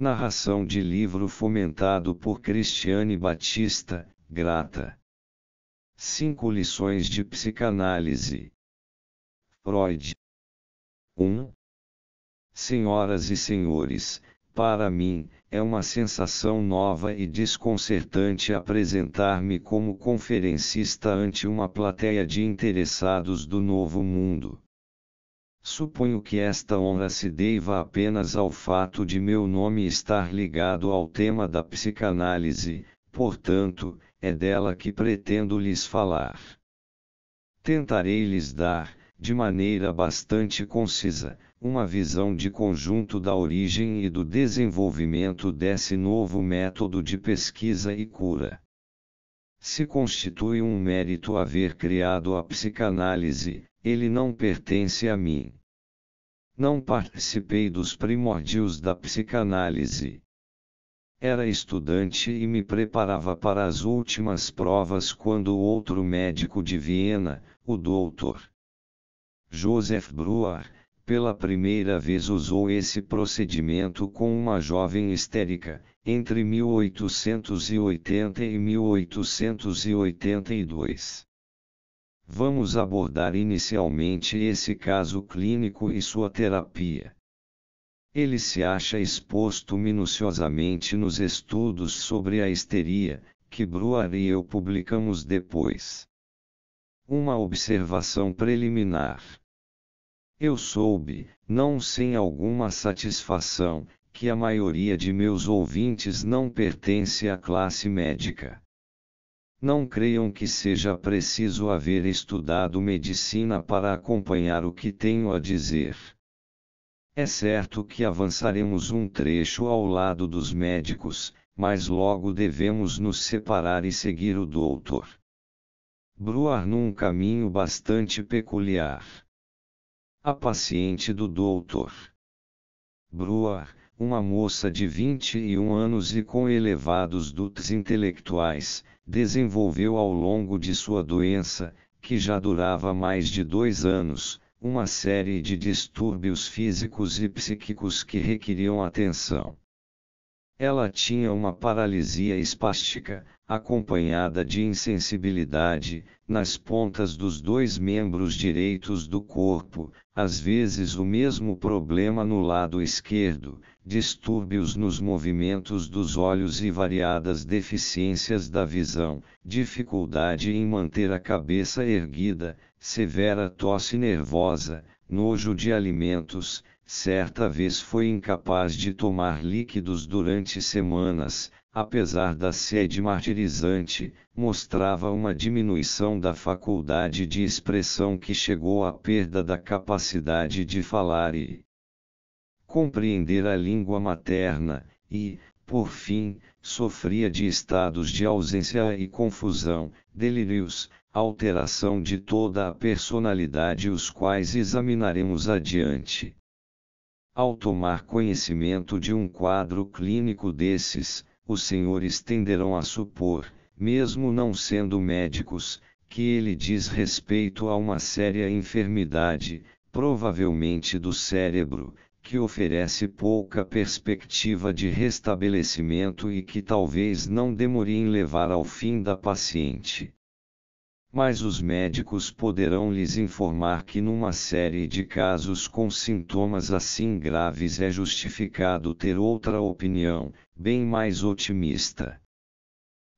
Narração de livro fomentado por Cristiane Batista, Grata. Cinco lições de psicanálise. Freud. 1. Um. Senhoras e senhores, para mim, é uma sensação nova e desconcertante apresentar-me como conferencista ante uma plateia de interessados do novo mundo. Suponho que esta honra se deiva apenas ao fato de meu nome estar ligado ao tema da psicanálise, portanto, é dela que pretendo lhes falar. Tentarei lhes dar, de maneira bastante concisa, uma visão de conjunto da origem e do desenvolvimento desse novo método de pesquisa e cura. Se constitui um mérito haver criado a psicanálise, ele não pertence a mim. Não participei dos primórdios da psicanálise. Era estudante e me preparava para as últimas provas quando o outro médico de Viena, o doutor Joseph Breuer, pela primeira vez usou esse procedimento com uma jovem histérica, entre 1880 e 1882. Vamos abordar inicialmente esse caso clínico e sua terapia. Ele se acha exposto minuciosamente nos estudos sobre a histeria, que Bruar e eu publicamos depois. Uma observação preliminar. Eu soube, não sem alguma satisfação, que a maioria de meus ouvintes não pertence à classe médica. Não creiam que seja preciso haver estudado medicina para acompanhar o que tenho a dizer. É certo que avançaremos um trecho ao lado dos médicos, mas logo devemos nos separar e seguir o doutor. Bruar num caminho bastante peculiar. A paciente do doutor. Bruar, uma moça de 21 anos e com elevados dutos intelectuais, desenvolveu ao longo de sua doença, que já durava mais de dois anos, uma série de distúrbios físicos e psíquicos que requeriam atenção. Ela tinha uma paralisia espástica, acompanhada de insensibilidade, nas pontas dos dois membros direitos do corpo, às vezes o mesmo problema no lado esquerdo, distúrbios nos movimentos dos olhos e variadas deficiências da visão, dificuldade em manter a cabeça erguida, severa tosse nervosa, nojo de alimentos, certa vez foi incapaz de tomar líquidos durante semanas, apesar da sede martirizante, mostrava uma diminuição da faculdade de expressão que chegou à perda da capacidade de falar e, compreender a língua materna, e, por fim, sofria de estados de ausência e confusão, delírios, alteração de toda a personalidade, os quais examinaremos adiante. Ao tomar conhecimento de um quadro clínico desses, os senhores tenderão a supor, mesmo não sendo médicos, que ele diz respeito a uma séria enfermidade, provavelmente do cérebro, que oferece pouca perspectiva de restabelecimento e que talvez não demore em levar ao fim da paciente. Mas os médicos poderão lhes informar que, numa série de casos com sintomas assim graves, é justificado ter outra opinião, bem mais otimista.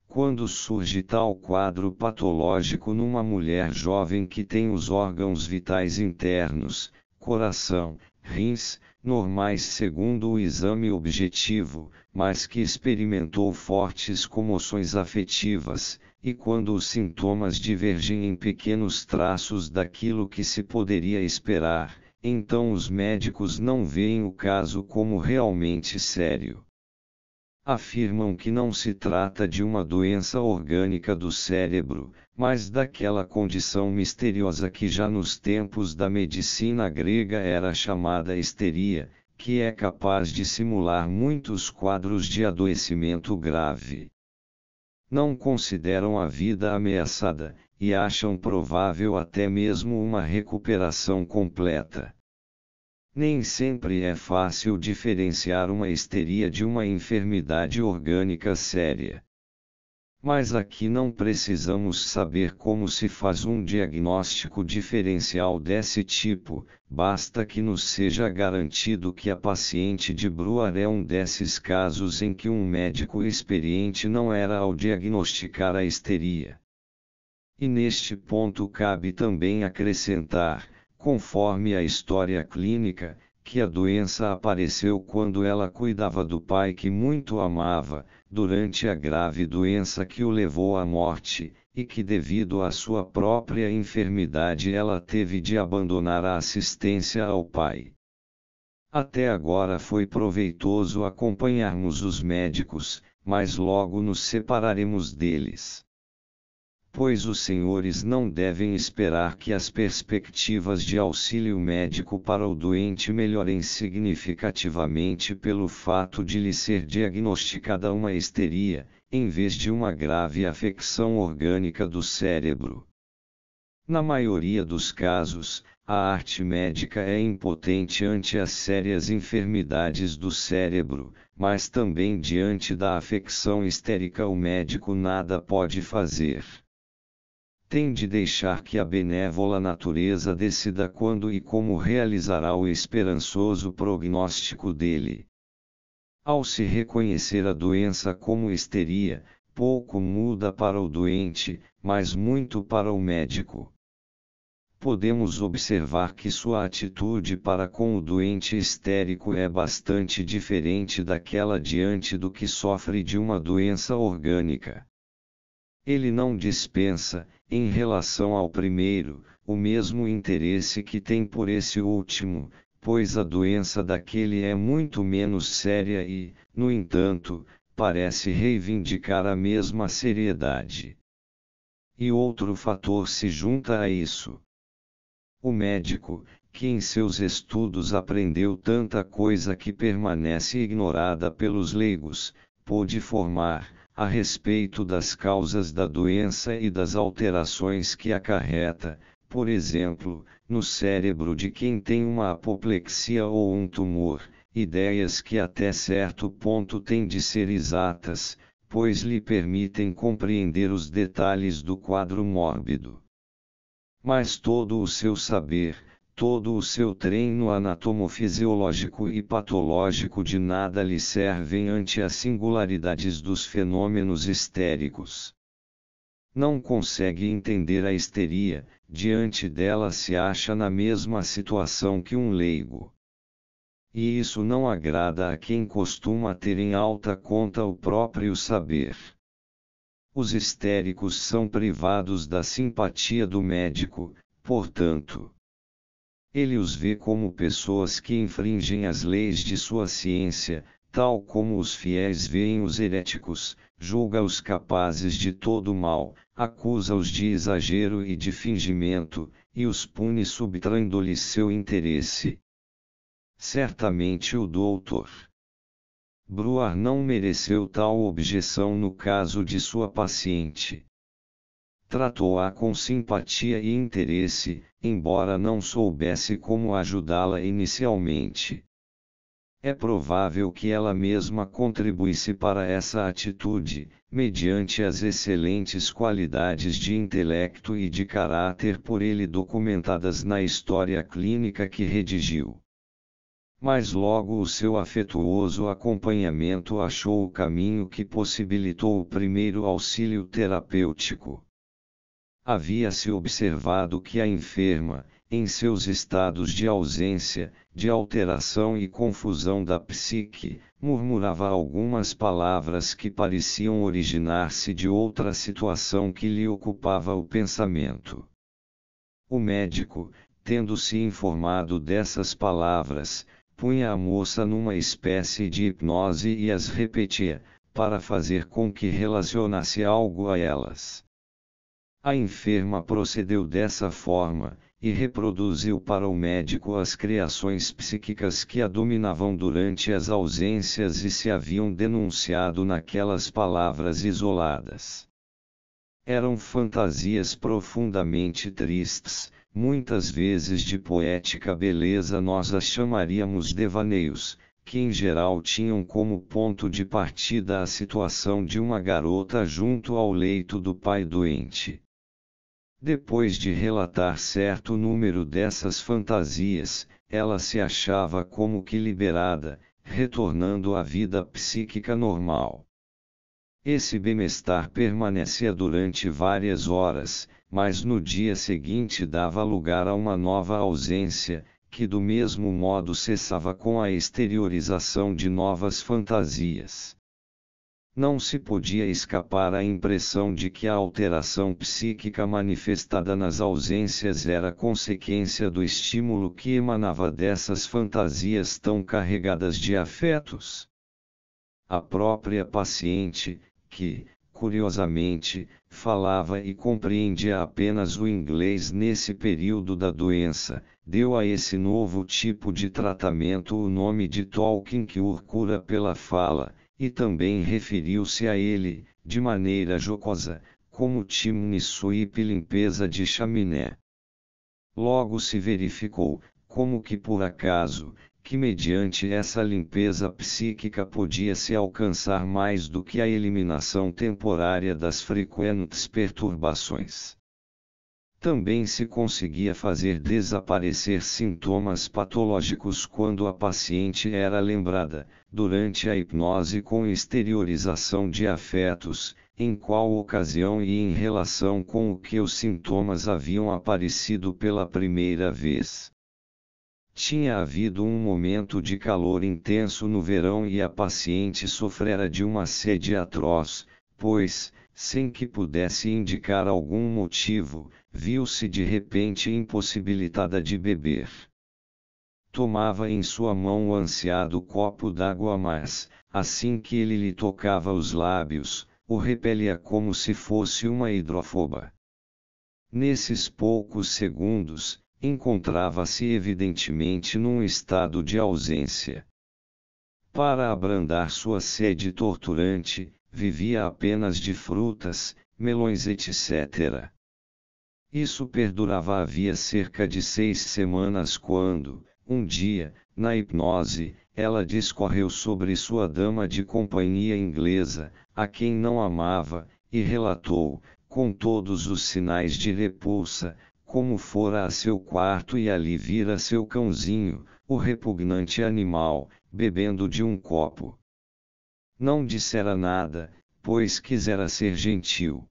Quando surge tal quadro patológico numa mulher jovem que tem os órgãos vitais internos, coração, rins, normais segundo o exame objetivo, mas que experimentou fortes comoções afetivas, e quando os sintomas divergem em pequenos traços daquilo que se poderia esperar, então os médicos não veem o caso como realmente sério afirmam que não se trata de uma doença orgânica do cérebro, mas daquela condição misteriosa que já nos tempos da medicina grega era chamada histeria, que é capaz de simular muitos quadros de adoecimento grave. Não consideram a vida ameaçada, e acham provável até mesmo uma recuperação completa. Nem sempre é fácil diferenciar uma histeria de uma enfermidade orgânica séria. Mas aqui não precisamos saber como se faz um diagnóstico diferencial desse tipo, basta que nos seja garantido que a paciente de Bruar é um desses casos em que um médico experiente não era ao diagnosticar a histeria. E neste ponto cabe também acrescentar Conforme a história clínica, que a doença apareceu quando ela cuidava do pai que muito amava, durante a grave doença que o levou à morte, e que, devido à sua própria enfermidade, ela teve de abandonar a assistência ao pai. Até agora foi proveitoso acompanharmos os médicos, mas logo nos separaremos deles pois os senhores não devem esperar que as perspectivas de auxílio médico para o doente melhorem significativamente pelo fato de lhe ser diagnosticada uma histeria, em vez de uma grave afecção orgânica do cérebro. Na maioria dos casos, a arte médica é impotente ante as sérias enfermidades do cérebro, mas também diante da afecção histérica o médico nada pode fazer tem de deixar que a benévola natureza decida quando e como realizará o esperançoso prognóstico dele. Ao se reconhecer a doença como histeria, pouco muda para o doente, mas muito para o médico. Podemos observar que sua atitude para com o doente histérico é bastante diferente daquela diante do que sofre de uma doença orgânica. Ele não dispensa, em relação ao primeiro, o mesmo interesse que tem por esse último, pois a doença daquele é muito menos séria e, no entanto, parece reivindicar a mesma seriedade. E outro fator se junta a isso. O médico, que em seus estudos aprendeu tanta coisa que permanece ignorada pelos leigos, pôde formar, a respeito das causas da doença e das alterações que acarreta, por exemplo, no cérebro de quem tem uma apoplexia ou um tumor, ideias que até certo ponto têm de ser exatas, pois lhe permitem compreender os detalhes do quadro mórbido. Mas todo o seu saber, todo o seu treino anatomofisiológico e patológico de nada lhe servem ante as singularidades dos fenômenos histéricos. Não consegue entender a histeria, diante dela se acha na mesma situação que um leigo. E isso não agrada a quem costuma ter em alta conta o próprio saber. Os histéricos são privados da simpatia do médico, portanto ele os vê como pessoas que infringem as leis de sua ciência, tal como os fiéis veem os heréticos, julga-os capazes de todo mal, acusa-os de exagero e de fingimento, e os pune subtraindo-lhe seu interesse. Certamente o doutor Bruar não mereceu tal objeção no caso de sua paciente tratou-a com simpatia e interesse, embora não soubesse como ajudá-la inicialmente. É provável que ela mesma contribuísse para essa atitude, mediante as excelentes qualidades de intelecto e de caráter por ele documentadas na história clínica que redigiu. Mas logo o seu afetuoso acompanhamento achou o caminho que possibilitou o primeiro auxílio terapêutico havia-se observado que a enferma, em seus estados de ausência, de alteração e confusão da psique, murmurava algumas palavras que pareciam originar-se de outra situação que lhe ocupava o pensamento. O médico, tendo-se informado dessas palavras, punha a moça numa espécie de hipnose e as repetia, para fazer com que relacionasse algo a elas. A enferma procedeu dessa forma, e reproduziu para o médico as criações psíquicas que a dominavam durante as ausências e se haviam denunciado naquelas palavras isoladas. Eram fantasias profundamente tristes, muitas vezes de poética beleza nós as chamaríamos devaneios, que em geral tinham como ponto de partida a situação de uma garota junto ao leito do pai doente. Depois de relatar certo número dessas fantasias, ela se achava como que liberada, retornando à vida psíquica normal. Esse bem-estar permanecia durante várias horas, mas no dia seguinte dava lugar a uma nova ausência, que do mesmo modo cessava com a exteriorização de novas fantasias não se podia escapar à impressão de que a alteração psíquica manifestada nas ausências era consequência do estímulo que emanava dessas fantasias tão carregadas de afetos. A própria paciente, que, curiosamente, falava e compreendia apenas o inglês nesse período da doença, deu a esse novo tipo de tratamento o nome de Tolkien que cura pela fala e também referiu-se a ele, de maneira jocosa, como chimney sweep limpeza de chaminé. Logo se verificou, como que por acaso, que mediante essa limpeza psíquica podia-se alcançar mais do que a eliminação temporária das frequentes perturbações também se conseguia fazer desaparecer sintomas patológicos quando a paciente era lembrada, durante a hipnose com exteriorização de afetos, em qual ocasião e em relação com o que os sintomas haviam aparecido pela primeira vez. Tinha havido um momento de calor intenso no verão e a paciente sofrera de uma sede atroz, pois, sem que pudesse indicar algum motivo, viu-se de repente impossibilitada de beber. Tomava em sua mão o ansiado copo d'água, mas, assim que ele lhe tocava os lábios, o repelia como se fosse uma hidrofoba. Nesses poucos segundos, encontrava-se evidentemente num estado de ausência. Para abrandar sua sede torturante, vivia apenas de frutas, melões etc. Isso perdurava havia cerca de seis semanas quando, um dia, na hipnose, ela discorreu sobre sua dama de companhia inglesa, a quem não amava, e relatou, com todos os sinais de repulsa, como fora a seu quarto e ali vira seu cãozinho, o repugnante animal, bebendo de um copo não dissera nada, pois quisera ser gentil.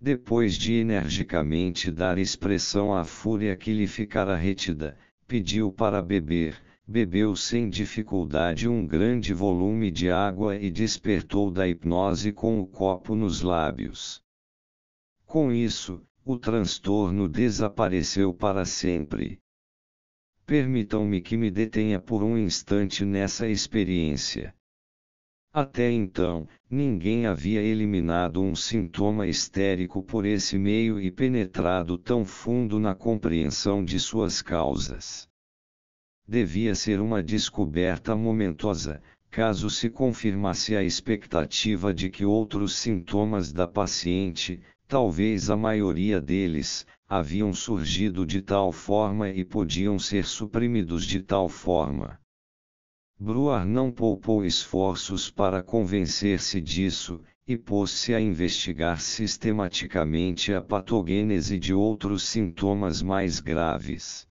Depois de energicamente dar expressão à fúria que lhe ficara retida, pediu para beber, bebeu sem dificuldade um grande volume de água e despertou da hipnose com o copo nos lábios. Com isso, o transtorno desapareceu para sempre. Permitam-me que me detenha por um instante nessa experiência. Até então, ninguém havia eliminado um sintoma histérico por esse meio e penetrado tão fundo na compreensão de suas causas. Devia ser uma descoberta momentosa, caso se confirmasse a expectativa de que outros sintomas da paciente, talvez a maioria deles, haviam surgido de tal forma e podiam ser suprimidos de tal forma. Bruar não poupou esforços para convencer-se disso, e pôs-se a investigar sistematicamente a patogênese de outros sintomas mais graves.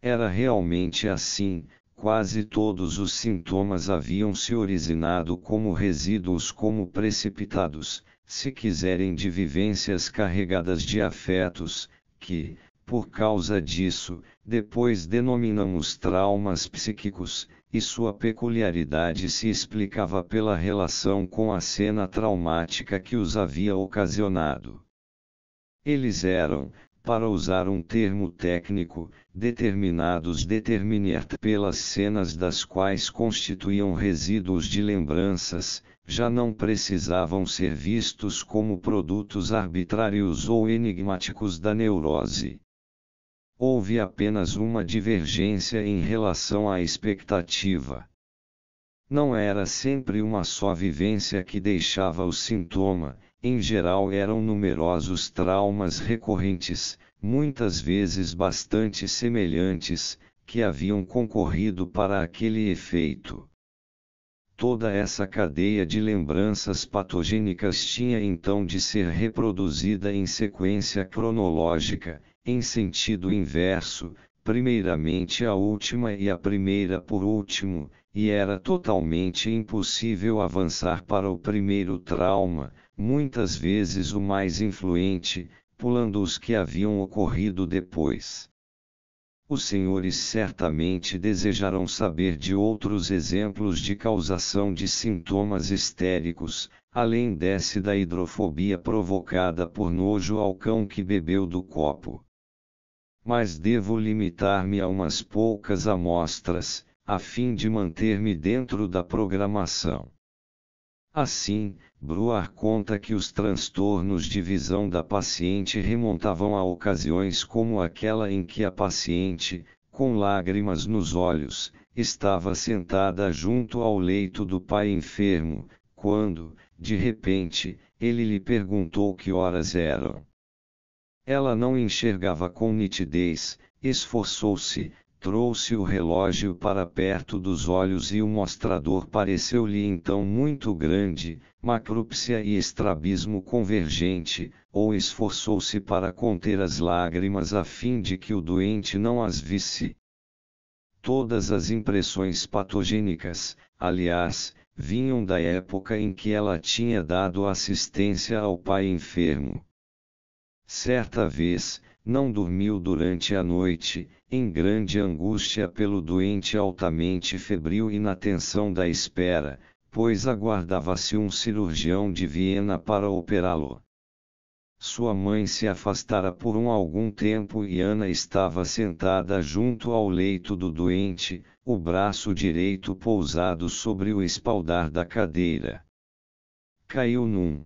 Era realmente assim, quase todos os sintomas haviam se originado como resíduos como precipitados, se quiserem de vivências carregadas de afetos, que, por causa disso, depois denominamos traumas psíquicos, e sua peculiaridade se explicava pela relação com a cena traumática que os havia ocasionado. Eles eram, para usar um termo técnico, determinados determinert pelas cenas das quais constituíam resíduos de lembranças, já não precisavam ser vistos como produtos arbitrários ou enigmáticos da neurose. Houve apenas uma divergência em relação à expectativa. Não era sempre uma só vivência que deixava o sintoma, em geral eram numerosos traumas recorrentes, muitas vezes bastante semelhantes, que haviam concorrido para aquele efeito. Toda essa cadeia de lembranças patogênicas tinha então de ser reproduzida em sequência cronológica, em sentido inverso, primeiramente a última e a primeira por último, e era totalmente impossível avançar para o primeiro trauma, muitas vezes o mais influente, pulando os que haviam ocorrido depois. Os senhores certamente desejarão saber de outros exemplos de causação de sintomas histéricos, além desse da hidrofobia provocada por nojo ao cão que bebeu do copo mas devo limitar-me a umas poucas amostras, a fim de manter-me dentro da programação. Assim, Bruar conta que os transtornos de visão da paciente remontavam a ocasiões como aquela em que a paciente, com lágrimas nos olhos, estava sentada junto ao leito do pai enfermo, quando, de repente, ele lhe perguntou que horas eram. Ela não enxergava com nitidez, esforçou-se, trouxe o relógio para perto dos olhos e o mostrador pareceu-lhe então muito grande, macrúpsia e estrabismo convergente, ou esforçou-se para conter as lágrimas a fim de que o doente não as visse. Todas as impressões patogênicas, aliás, vinham da época em que ela tinha dado assistência ao pai enfermo. Certa vez, não dormiu durante a noite, em grande angústia pelo doente altamente febril e na tensão da espera, pois aguardava-se um cirurgião de Viena para operá-lo. Sua mãe se afastara por um algum tempo e Ana estava sentada junto ao leito do doente, o braço direito pousado sobre o espaldar da cadeira. Caiu num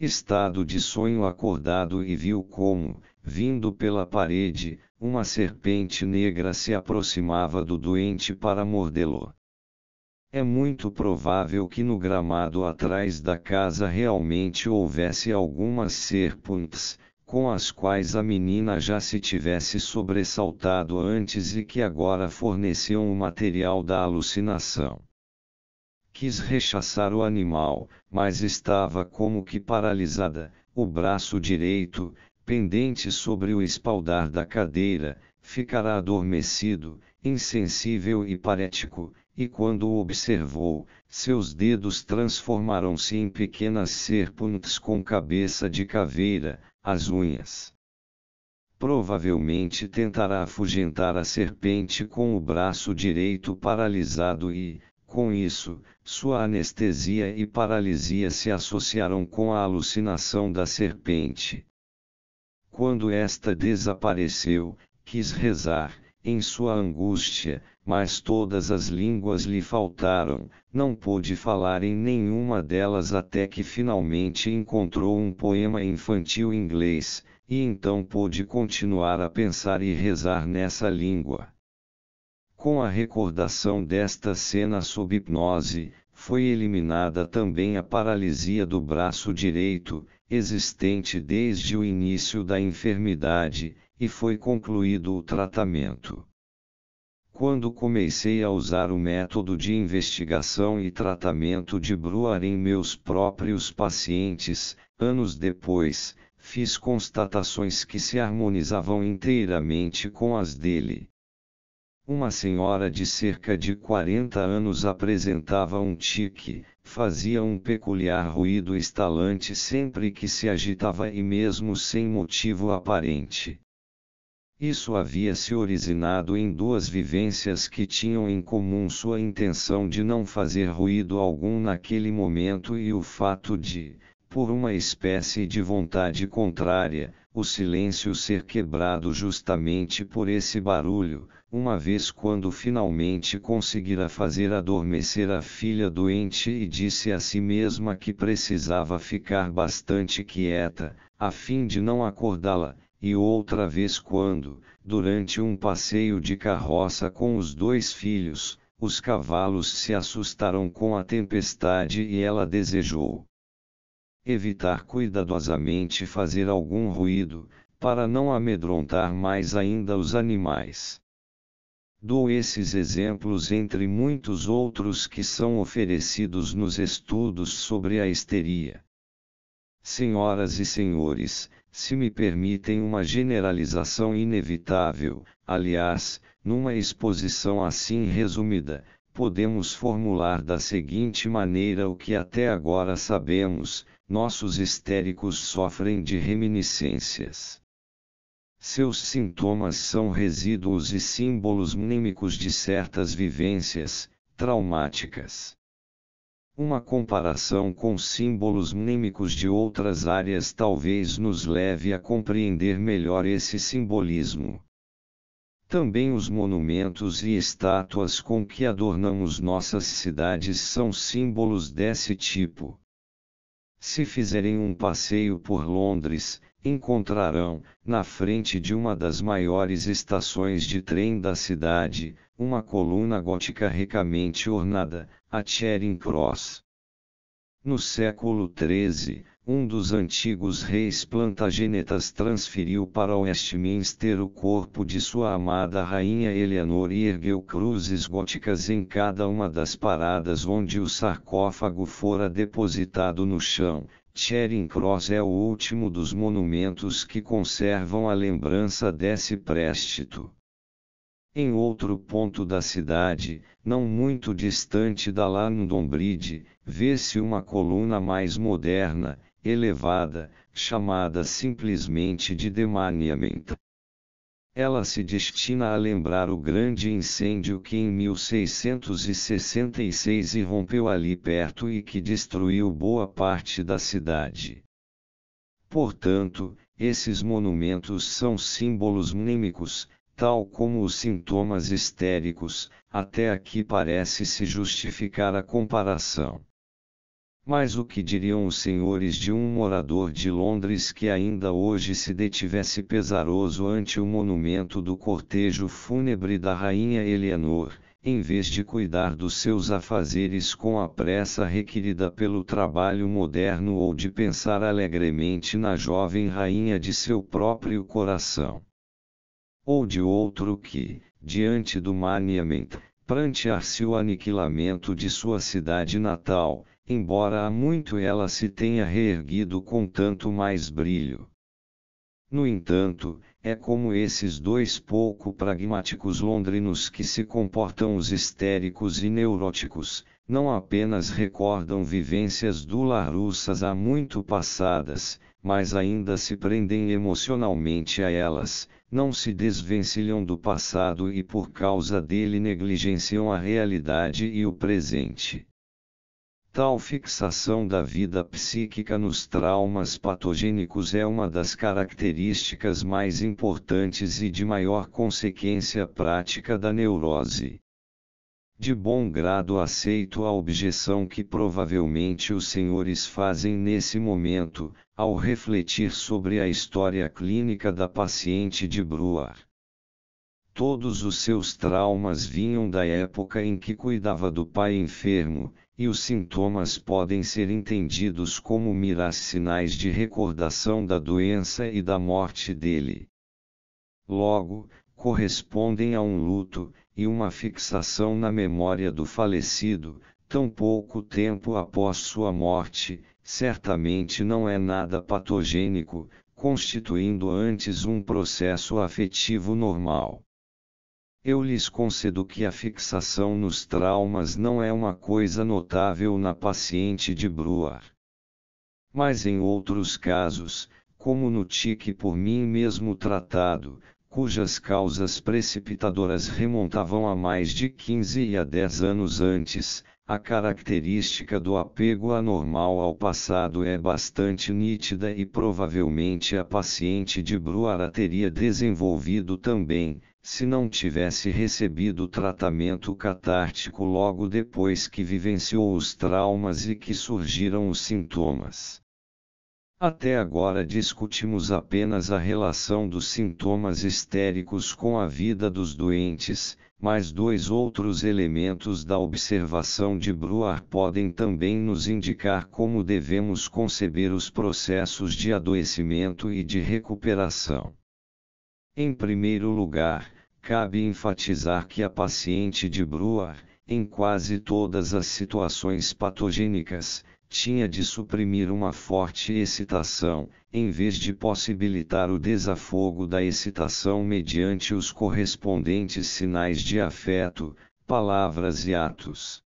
estado de sonho acordado e viu como, vindo pela parede, uma serpente negra se aproximava do doente para mordê-lo. É muito provável que no gramado atrás da casa realmente houvesse algumas serpentes, com as quais a menina já se tivesse sobressaltado antes e que agora forneciam o material da alucinação. Quis rechaçar o animal, mas estava como que paralisada, o braço direito, pendente sobre o espaldar da cadeira, ficara adormecido, insensível e parético, e quando o observou, seus dedos transformaram-se em pequenas serpentes com cabeça de caveira, as unhas. Provavelmente tentará afugentar a serpente com o braço direito paralisado e, com isso, sua anestesia e paralisia se associaram com a alucinação da serpente. Quando esta desapareceu, quis rezar, em sua angústia, mas todas as línguas lhe faltaram, não pôde falar em nenhuma delas até que finalmente encontrou um poema infantil inglês, e então pôde continuar a pensar e rezar nessa língua. Com a recordação desta cena sob hipnose, foi eliminada também a paralisia do braço direito, existente desde o início da enfermidade, e foi concluído o tratamento. Quando comecei a usar o método de investigação e tratamento de Bruar em meus próprios pacientes, anos depois, fiz constatações que se harmonizavam inteiramente com as dele. Uma senhora de cerca de 40 anos apresentava um tique, fazia um peculiar ruído estalante sempre que se agitava e mesmo sem motivo aparente. Isso havia se originado em duas vivências que tinham em comum sua intenção de não fazer ruído algum naquele momento e o fato de, por uma espécie de vontade contrária, o silêncio ser quebrado justamente por esse barulho, uma vez quando finalmente conseguira fazer adormecer a filha doente e disse a si mesma que precisava ficar bastante quieta, a fim de não acordá-la, e outra vez quando, durante um passeio de carroça com os dois filhos, os cavalos se assustaram com a tempestade e ela desejou evitar cuidadosamente fazer algum ruído, para não amedrontar mais ainda os animais. Dou esses exemplos entre muitos outros que são oferecidos nos estudos sobre a histeria. Senhoras e senhores, se me permitem uma generalização inevitável, aliás, numa exposição assim resumida, podemos formular da seguinte maneira o que até agora sabemos: nossos histéricos sofrem de reminiscências. Seus sintomas são resíduos e símbolos mnímicos de certas vivências traumáticas. Uma comparação com símbolos mnímicos de outras áreas talvez nos leve a compreender melhor esse simbolismo. Também os monumentos e estátuas com que adornamos nossas cidades são símbolos desse tipo. Se fizerem um passeio por Londres, encontrarão, na frente de uma das maiores estações de trem da cidade, uma coluna gótica ricamente ornada, a Charing Cross. No século XIII, um dos antigos reis plantagenetas transferiu para Westminster o corpo de sua amada rainha Eleanor e ergueu cruzes góticas em cada uma das paradas onde o sarcófago fora depositado no chão, Charing Cross é o último dos monumentos que conservam a lembrança desse préstito. Em outro ponto da cidade, não muito distante da London Bridge, vê-se uma coluna mais moderna, elevada, chamada simplesmente de Demaniament ela se destina a lembrar o grande incêndio que em 1666 irrompeu ali perto e que destruiu boa parte da cidade. Portanto, esses monumentos são símbolos mnímicos, tal como os sintomas histéricos, até aqui parece se justificar a comparação. Mas o que diriam os senhores de um morador de Londres que ainda hoje se detivesse pesaroso ante o monumento do cortejo fúnebre da rainha Eleanor, em vez de cuidar dos seus afazeres com a pressa requerida pelo trabalho moderno ou de pensar alegremente na jovem rainha de seu próprio coração? Ou de outro que, diante do maniamento, prantear-se o aniquilamento de sua cidade natal, embora há muito ela se tenha reerguido com tanto mais brilho. No entanto, é como esses dois pouco pragmáticos londrinos que se comportam os histéricos e neuróticos, não apenas recordam vivências russas há muito passadas, mas ainda se prendem emocionalmente a elas, não se desvencilham do passado e por causa dele negligenciam a realidade e o presente. Tal fixação da vida psíquica nos traumas patogênicos é uma das características mais importantes e de maior consequência prática da neurose. De bom grado aceito a objeção que provavelmente os senhores fazem nesse momento, ao refletir sobre a história clínica da paciente de Bruar. Todos os seus traumas vinham da época em que cuidava do pai enfermo, e os sintomas podem ser entendidos como miras sinais de recordação da doença e da morte dele. Logo, correspondem a um luto e uma fixação na memória do falecido, tão pouco tempo após sua morte, certamente não é nada patogênico, constituindo antes um processo afetivo normal eu lhes concedo que a fixação nos traumas não é uma coisa notável na paciente de Bruar. Mas em outros casos, como no tique por mim mesmo tratado, cujas causas precipitadoras remontavam a mais de 15 e a 10 anos antes, a característica do apego anormal ao passado é bastante nítida e provavelmente a paciente de Bruara teria desenvolvido também, se não tivesse recebido tratamento catártico logo depois que vivenciou os traumas e que surgiram os sintomas. Até agora discutimos apenas a relação dos sintomas histéricos com a vida dos doentes, mas dois outros elementos da observação de Bruar podem também nos indicar como devemos conceber os processos de adoecimento e de recuperação. Em primeiro lugar, cabe enfatizar que a paciente de Brua, em quase todas as situações patogênicas, tinha de suprimir uma forte excitação, em vez de possibilitar o desafogo da excitação mediante os correspondentes sinais de afeto, palavras e atos.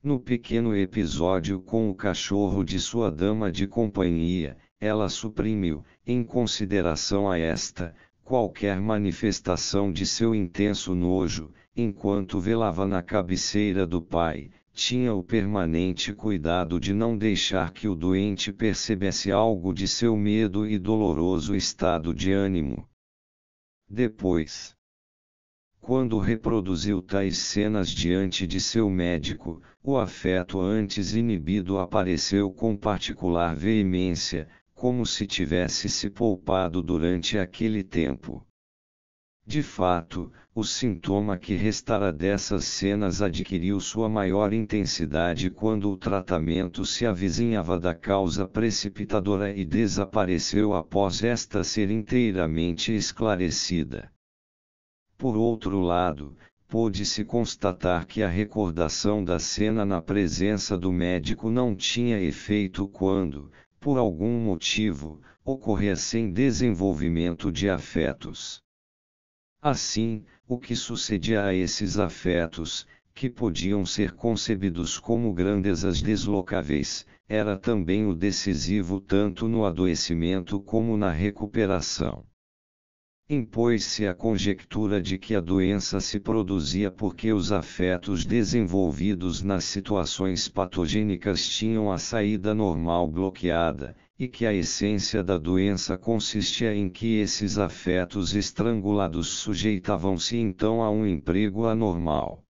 No pequeno episódio com o cachorro de sua dama de companhia, ela suprimiu, em consideração a esta, qualquer manifestação de seu intenso nojo, enquanto velava na cabeceira do pai, tinha o permanente cuidado de não deixar que o doente percebesse algo de seu medo e doloroso estado de ânimo. Depois, quando reproduziu tais cenas diante de seu médico, o afeto antes inibido apareceu com particular veemência, como se tivesse se poupado durante aquele tempo. De fato, o sintoma que restara dessas cenas adquiriu sua maior intensidade quando o tratamento se avizinhava da causa precipitadora e desapareceu após esta ser inteiramente esclarecida. Por outro lado, pôde-se constatar que a recordação da cena na presença do médico não tinha efeito quando, por algum motivo, ocorressem desenvolvimento de afetos. Assim, o que sucedia a esses afetos, que podiam ser concebidos como grandezas deslocáveis, era também o decisivo tanto no adoecimento como na recuperação impôs-se a conjectura de que a doença se produzia porque os afetos desenvolvidos nas situações patogênicas tinham a saída normal bloqueada, e que a essência da doença consistia em que esses afetos estrangulados sujeitavam-se então a um emprego anormal.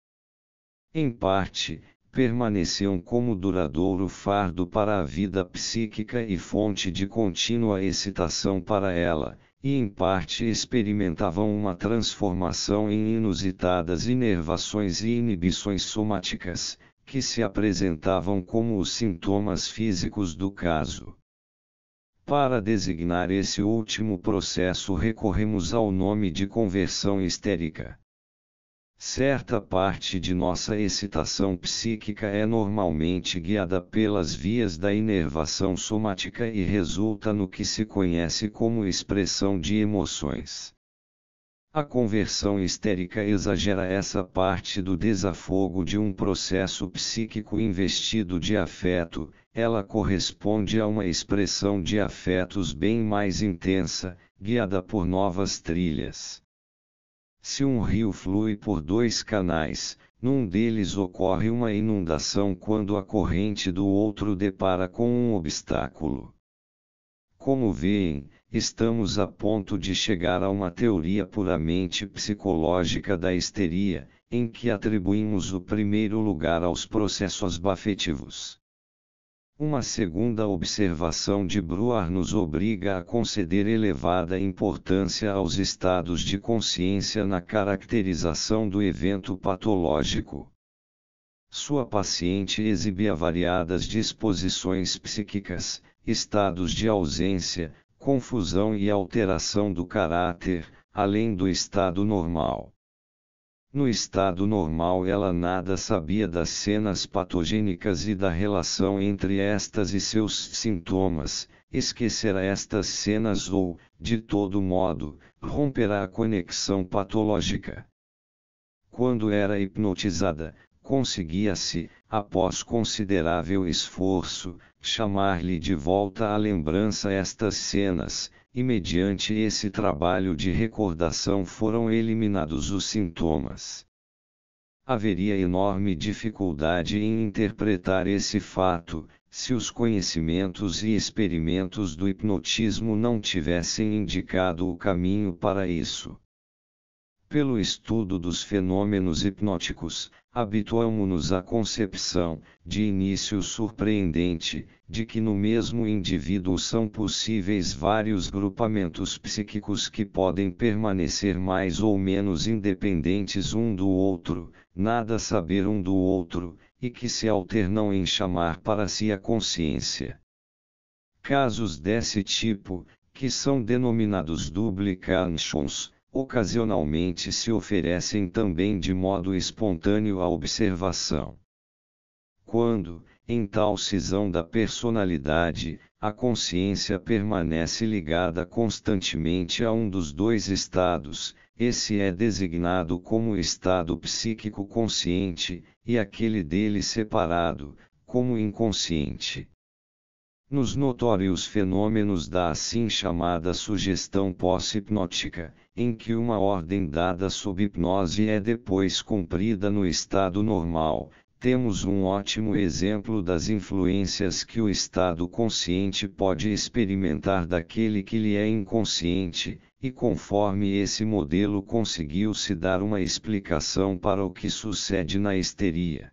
Em parte, permaneciam como duradouro fardo para a vida psíquica e fonte de contínua excitação para ela e em parte experimentavam uma transformação em inusitadas inervações e inibições somáticas, que se apresentavam como os sintomas físicos do caso. Para designar esse último processo, recorremos ao nome de conversão histérica. Certa parte de nossa excitação psíquica é normalmente guiada pelas vias da inervação somática e resulta no que se conhece como expressão de emoções. A conversão histérica exagera essa parte do desafogo de um processo psíquico investido de afeto, ela corresponde a uma expressão de afetos bem mais intensa, guiada por novas trilhas. Se um rio flui por dois canais, num deles ocorre uma inundação quando a corrente do outro depara com um obstáculo. Como veem, estamos a ponto de chegar a uma teoria puramente psicológica da histeria, em que atribuímos o primeiro lugar aos processos bafetivos. Uma segunda observação de Bruar nos obriga a conceder elevada importância aos estados de consciência na caracterização do evento patológico. Sua paciente exibia variadas disposições psíquicas, estados de ausência, confusão e alteração do caráter, além do estado normal. No estado normal ela nada sabia das cenas patogênicas e da relação entre estas e seus sintomas, esquecerá estas cenas ou, de todo modo, romperá a conexão patológica. Quando era hipnotizada, conseguia-se, após considerável esforço, chamar-lhe de volta à lembrança estas cenas, e mediante esse trabalho de recordação foram eliminados os sintomas. Haveria enorme dificuldade em interpretar esse fato, se os conhecimentos e experimentos do hipnotismo não tivessem indicado o caminho para isso. Pelo estudo dos fenômenos hipnóticos, habituamo-nos à concepção, de início surpreendente, de que no mesmo indivíduo são possíveis vários grupamentos psíquicos que podem permanecer mais ou menos independentes um do outro, nada saber um do outro, e que se alternam em chamar para si a consciência. Casos desse tipo, que são denominados duplications, ocasionalmente se oferecem também de modo espontâneo à observação. Quando, em tal cisão da personalidade, a consciência permanece ligada constantemente a um dos dois estados, esse é designado como estado psíquico consciente, e aquele dele separado, como inconsciente. Nos notórios fenômenos da assim chamada sugestão pós-hipnótica, em que uma ordem dada sob hipnose é depois cumprida no estado normal, temos um ótimo exemplo das influências que o estado consciente pode experimentar daquele que lhe é inconsciente, e conforme esse modelo conseguiu-se dar uma explicação para o que sucede na histeria.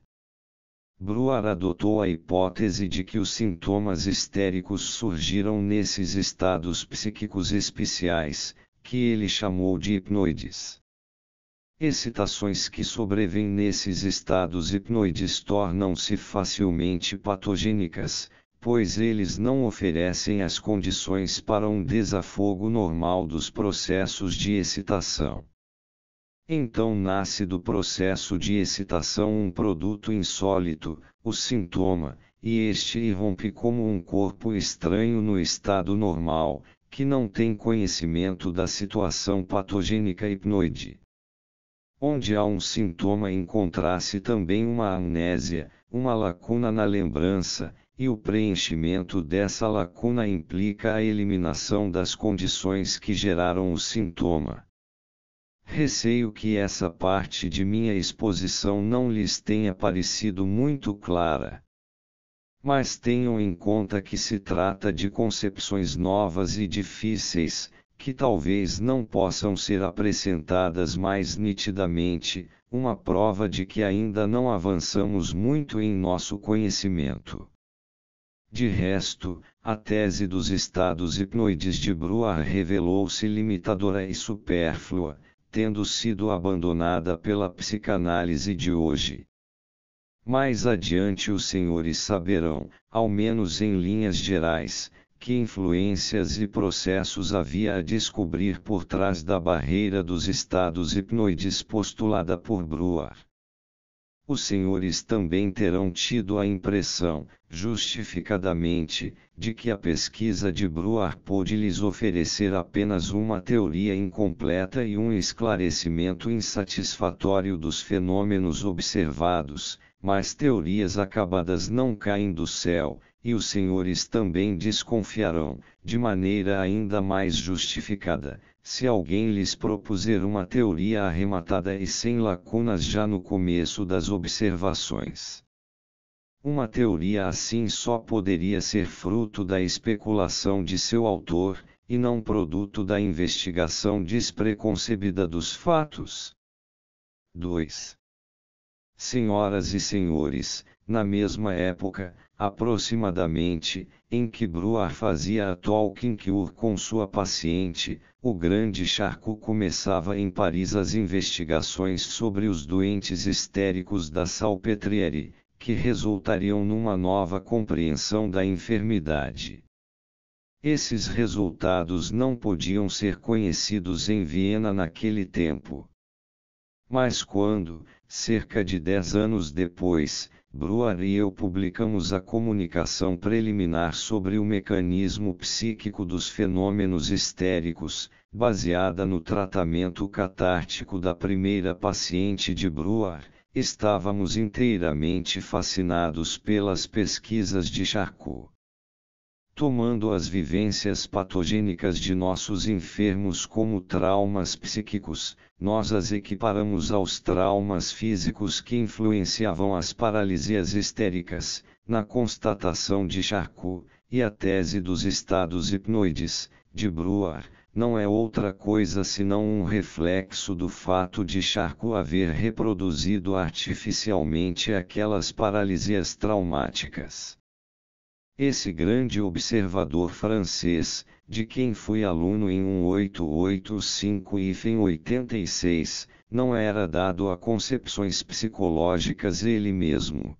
Bruar adotou a hipótese de que os sintomas histéricos surgiram nesses estados psíquicos especiais, que ele chamou de hipnoides. Excitações que sobrevêm nesses estados hipnoides tornam-se facilmente patogênicas, pois eles não oferecem as condições para um desafogo normal dos processos de excitação. Então nasce do processo de excitação um produto insólito, o sintoma, e este irrompe como um corpo estranho no estado normal, que não tem conhecimento da situação patogênica hipnoide. Onde há um sintoma encontrasse também uma amnésia, uma lacuna na lembrança, e o preenchimento dessa lacuna implica a eliminação das condições que geraram o sintoma. Receio que essa parte de minha exposição não lhes tenha parecido muito clara mas tenham em conta que se trata de concepções novas e difíceis, que talvez não possam ser apresentadas mais nitidamente, uma prova de que ainda não avançamos muito em nosso conhecimento. De resto, a tese dos estados hipnoides de Brua revelou-se limitadora e supérflua, tendo sido abandonada pela psicanálise de hoje. Mais adiante os senhores saberão, ao menos em linhas gerais, que influências e processos havia a descobrir por trás da barreira dos estados hipnoides postulada por Brewer. Os senhores também terão tido a impressão, justificadamente, de que a pesquisa de Brewer pôde lhes oferecer apenas uma teoria incompleta e um esclarecimento insatisfatório dos fenômenos observados, mas teorias acabadas não caem do céu, e os senhores também desconfiarão, de maneira ainda mais justificada, se alguém lhes propuser uma teoria arrematada e sem lacunas já no começo das observações. Uma teoria assim só poderia ser fruto da especulação de seu autor, e não produto da investigação despreconcebida dos fatos. 2. Senhoras e senhores, na mesma época, aproximadamente, em que Bruar fazia a Tolkien Cure com sua paciente, o grande Charcot começava em Paris as investigações sobre os doentes histéricos da Salpetriere, que resultariam numa nova compreensão da enfermidade. Esses resultados não podiam ser conhecidos em Viena naquele tempo. Mas quando, Cerca de dez anos depois, Bruar e eu publicamos a comunicação preliminar sobre o mecanismo psíquico dos fenômenos histéricos, baseada no tratamento catártico da primeira paciente de Bruar. Estávamos inteiramente fascinados pelas pesquisas de Charcot tomando as vivências patogênicas de nossos enfermos como traumas psíquicos, nós as equiparamos aos traumas físicos que influenciavam as paralisias histéricas, na constatação de Charcot, e a tese dos estados hipnoides, de Breuer, não é outra coisa senão um reflexo do fato de Charcot haver reproduzido artificialmente aquelas paralisias traumáticas esse grande observador francês, de quem fui aluno em 1885-86, e em não era dado a concepções psicológicas ele mesmo.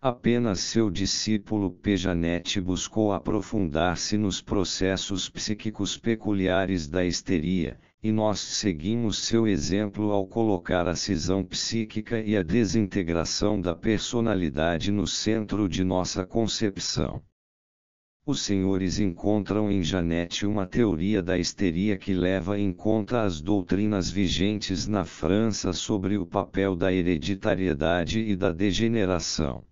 Apenas seu discípulo Pejanet buscou aprofundar-se nos processos psíquicos peculiares da histeria, e nós seguimos seu exemplo ao colocar a cisão psíquica e a desintegração da personalidade no centro de nossa concepção. Os senhores encontram em Janete uma teoria da histeria que leva em conta as doutrinas vigentes na França sobre o papel da hereditariedade e da degeneração.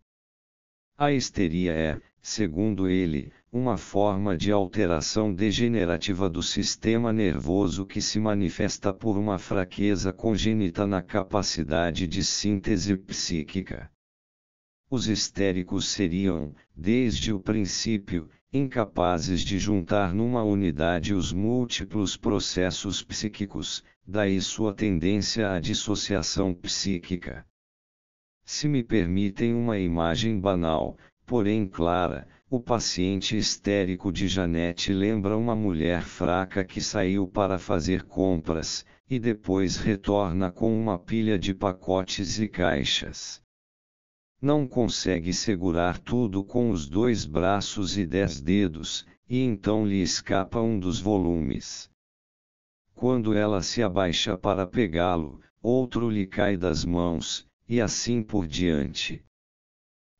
A histeria é, segundo ele, uma forma de alteração degenerativa do sistema nervoso que se manifesta por uma fraqueza congênita na capacidade de síntese psíquica. Os histéricos seriam, desde o princípio, incapazes de juntar numa unidade os múltiplos processos psíquicos, daí sua tendência à dissociação psíquica. Se me permitem uma imagem banal, porém clara, o paciente histérico de Janete lembra uma mulher fraca que saiu para fazer compras, e depois retorna com uma pilha de pacotes e caixas. Não consegue segurar tudo com os dois braços e dez dedos, e então lhe escapa um dos volumes. Quando ela se abaixa para pegá-lo, outro lhe cai das mãos, e assim por diante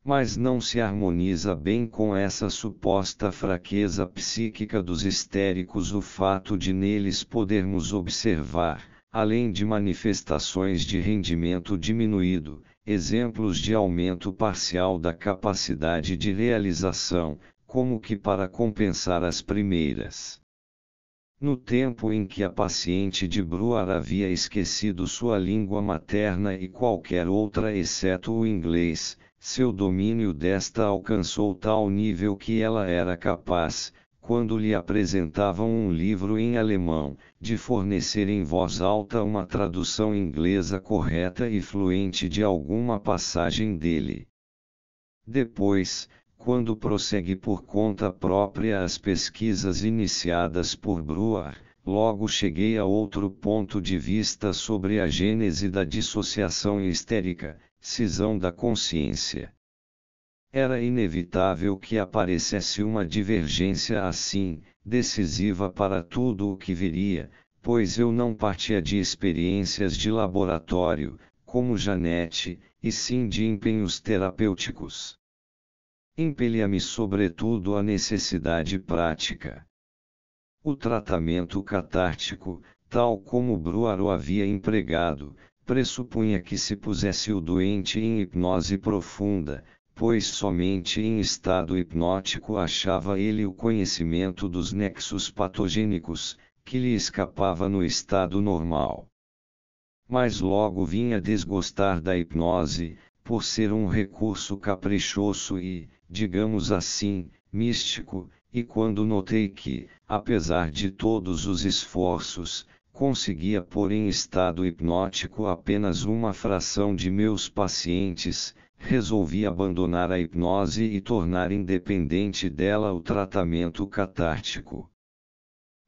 mas não se harmoniza bem com essa suposta fraqueza psíquica dos histéricos o fato de neles podermos observar, além de manifestações de rendimento diminuído, exemplos de aumento parcial da capacidade de realização, como que para compensar as primeiras. No tempo em que a paciente de Bruar havia esquecido sua língua materna e qualquer outra exceto o inglês, seu domínio desta alcançou tal nível que ela era capaz, quando lhe apresentavam um livro em alemão, de fornecer em voz alta uma tradução inglesa correta e fluente de alguma passagem dele. Depois, quando prossegue por conta própria as pesquisas iniciadas por Brewer, logo cheguei a outro ponto de vista sobre a gênese da dissociação histérica, cisão da consciência. Era inevitável que aparecesse uma divergência assim, decisiva para tudo o que viria, pois eu não partia de experiências de laboratório, como Janete, e sim de empenhos terapêuticos. impelia me sobretudo a necessidade prática. O tratamento catártico, tal como Bruaro havia empregado, pressupunha que se pusesse o doente em hipnose profunda, pois somente em estado hipnótico achava ele o conhecimento dos nexos patogênicos, que lhe escapava no estado normal. Mas logo vinha desgostar da hipnose, por ser um recurso caprichoso e, digamos assim, místico, e quando notei que, apesar de todos os esforços, conseguia pôr em estado hipnótico apenas uma fração de meus pacientes, resolvi abandonar a hipnose e tornar independente dela o tratamento catártico.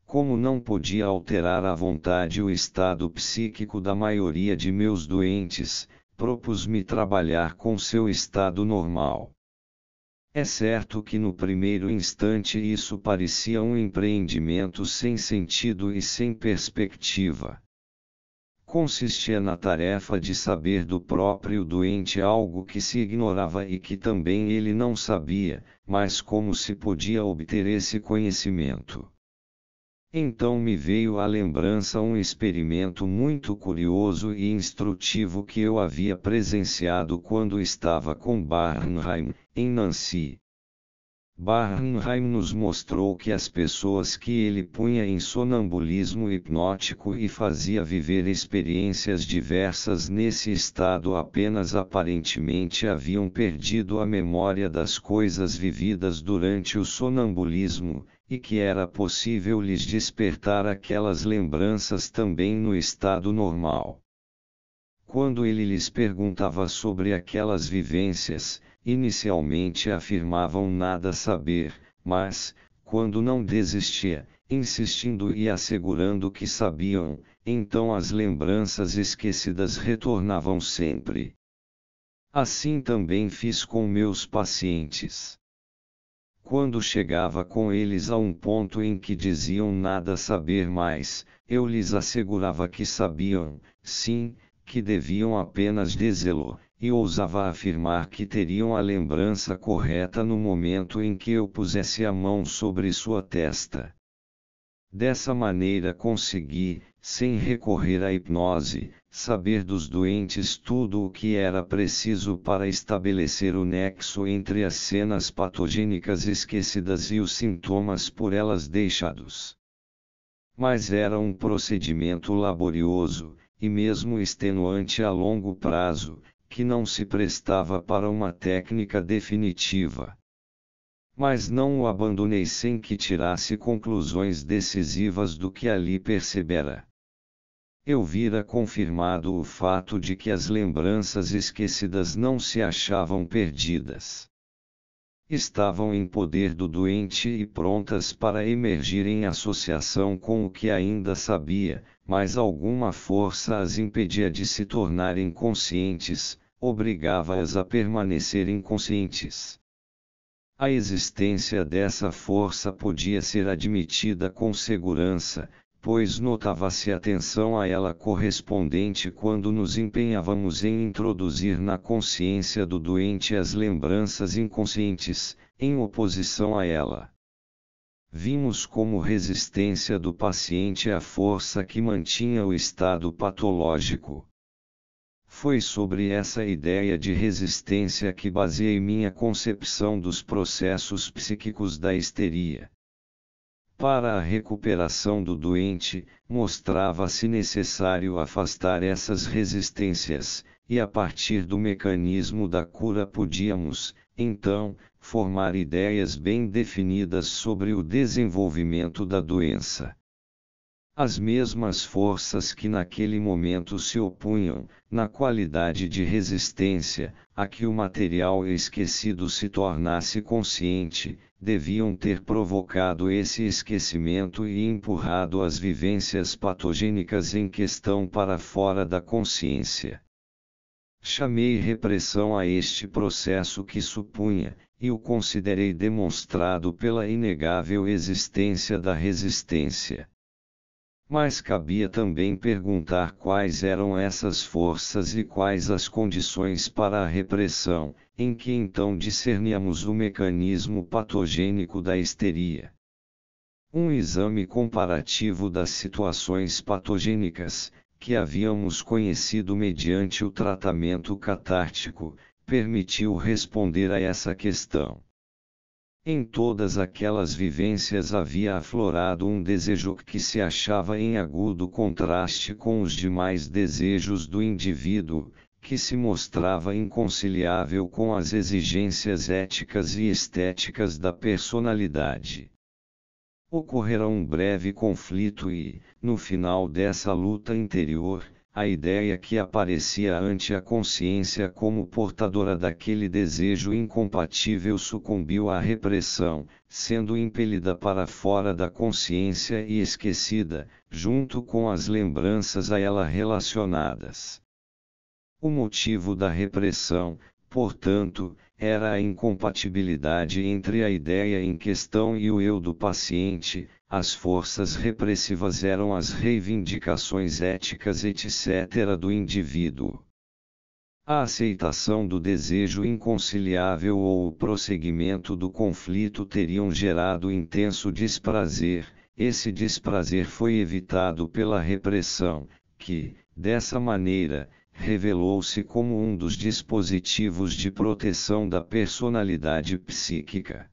Como não podia alterar à vontade o estado psíquico da maioria de meus doentes, propus-me trabalhar com seu estado normal. É certo que no primeiro instante isso parecia um empreendimento sem sentido e sem perspectiva. Consistia na tarefa de saber do próprio doente algo que se ignorava e que também ele não sabia, mas como se podia obter esse conhecimento. Então me veio à lembrança um experimento muito curioso e instrutivo que eu havia presenciado quando estava com Barnheim, em Nancy. Barnheim nos mostrou que as pessoas que ele punha em sonambulismo hipnótico e fazia viver experiências diversas nesse estado apenas aparentemente haviam perdido a memória das coisas vividas durante o sonambulismo, e que era possível lhes despertar aquelas lembranças também no estado normal. Quando ele lhes perguntava sobre aquelas vivências, inicialmente afirmavam nada saber, mas, quando não desistia, insistindo e assegurando que sabiam, então as lembranças esquecidas retornavam sempre. Assim também fiz com meus pacientes. Quando chegava com eles a um ponto em que diziam nada saber mais, eu lhes assegurava que sabiam, sim, que deviam apenas dizê-lo, e ousava afirmar que teriam a lembrança correta no momento em que eu pusesse a mão sobre sua testa. Dessa maneira consegui, sem recorrer à hipnose, saber dos doentes tudo o que era preciso para estabelecer o nexo entre as cenas patogênicas esquecidas e os sintomas por elas deixados. Mas era um procedimento laborioso, e mesmo extenuante a longo prazo, que não se prestava para uma técnica definitiva. Mas não o abandonei sem que tirasse conclusões decisivas do que ali percebera. Eu vira confirmado o fato de que as lembranças esquecidas não se achavam perdidas estavam em poder do doente e prontas para emergir em associação com o que ainda sabia, mas alguma força as impedia de se tornarem conscientes, obrigava-as a permanecer inconscientes. A existência dessa força podia ser admitida com segurança, pois notava-se a atenção a ela correspondente quando nos empenhávamos em introduzir na consciência do doente as lembranças inconscientes, em oposição a ela. Vimos como resistência do paciente à força que mantinha o estado patológico. Foi sobre essa ideia de resistência que baseei minha concepção dos processos psíquicos da histeria. Para a recuperação do doente, mostrava-se necessário afastar essas resistências, e a partir do mecanismo da cura podíamos, então, formar ideias bem definidas sobre o desenvolvimento da doença. As mesmas forças que naquele momento se opunham, na qualidade de resistência, a que o material esquecido se tornasse consciente, deviam ter provocado esse esquecimento e empurrado as vivências patogênicas em questão para fora da consciência. Chamei repressão a este processo que supunha, e o considerei demonstrado pela inegável existência da resistência. Mas cabia também perguntar quais eram essas forças e quais as condições para a repressão, em que então discerníamos o mecanismo patogênico da histeria. Um exame comparativo das situações patogênicas, que havíamos conhecido mediante o tratamento catártico, permitiu responder a essa questão. Em todas aquelas vivências havia aflorado um desejo que se achava em agudo contraste com os demais desejos do indivíduo, que se mostrava inconciliável com as exigências éticas e estéticas da personalidade. Ocorrerá um breve conflito e, no final dessa luta interior, a ideia que aparecia ante a consciência como portadora daquele desejo incompatível sucumbiu à repressão, sendo impelida para fora da consciência e esquecida, junto com as lembranças a ela relacionadas. O motivo da repressão, portanto, era a incompatibilidade entre a ideia em questão e o eu do paciente, as forças repressivas eram as reivindicações éticas, etc., do indivíduo. A aceitação do desejo inconciliável ou o prosseguimento do conflito teriam gerado intenso desprazer, esse desprazer foi evitado pela repressão, que, dessa maneira, revelou-se como um dos dispositivos de proteção da personalidade psíquica.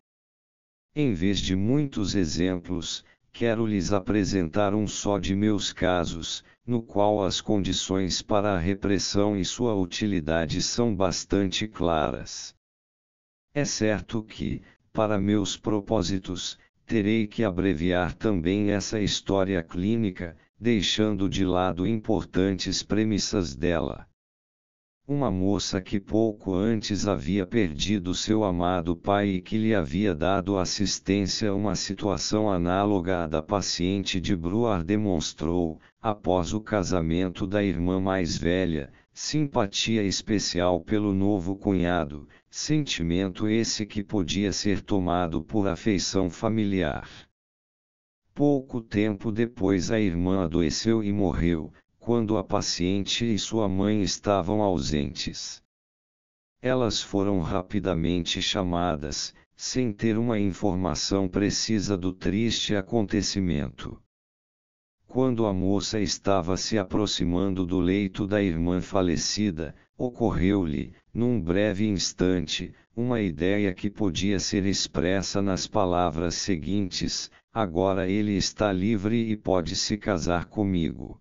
Em vez de muitos exemplos, quero lhes apresentar um só de meus casos, no qual as condições para a repressão e sua utilidade são bastante claras. É certo que, para meus propósitos, terei que abreviar também essa história clínica, deixando de lado importantes premissas dela. Uma moça que pouco antes havia perdido seu amado pai e que lhe havia dado assistência a uma situação análoga à da paciente de Bruar demonstrou, após o casamento da irmã mais velha, simpatia especial pelo novo cunhado, sentimento esse que podia ser tomado por afeição familiar. Pouco tempo depois a irmã adoeceu e morreu, quando a paciente e sua mãe estavam ausentes. Elas foram rapidamente chamadas, sem ter uma informação precisa do triste acontecimento. Quando a moça estava se aproximando do leito da irmã falecida, ocorreu-lhe, num breve instante, uma ideia que podia ser expressa nas palavras seguintes: Agora ele está livre e pode se casar comigo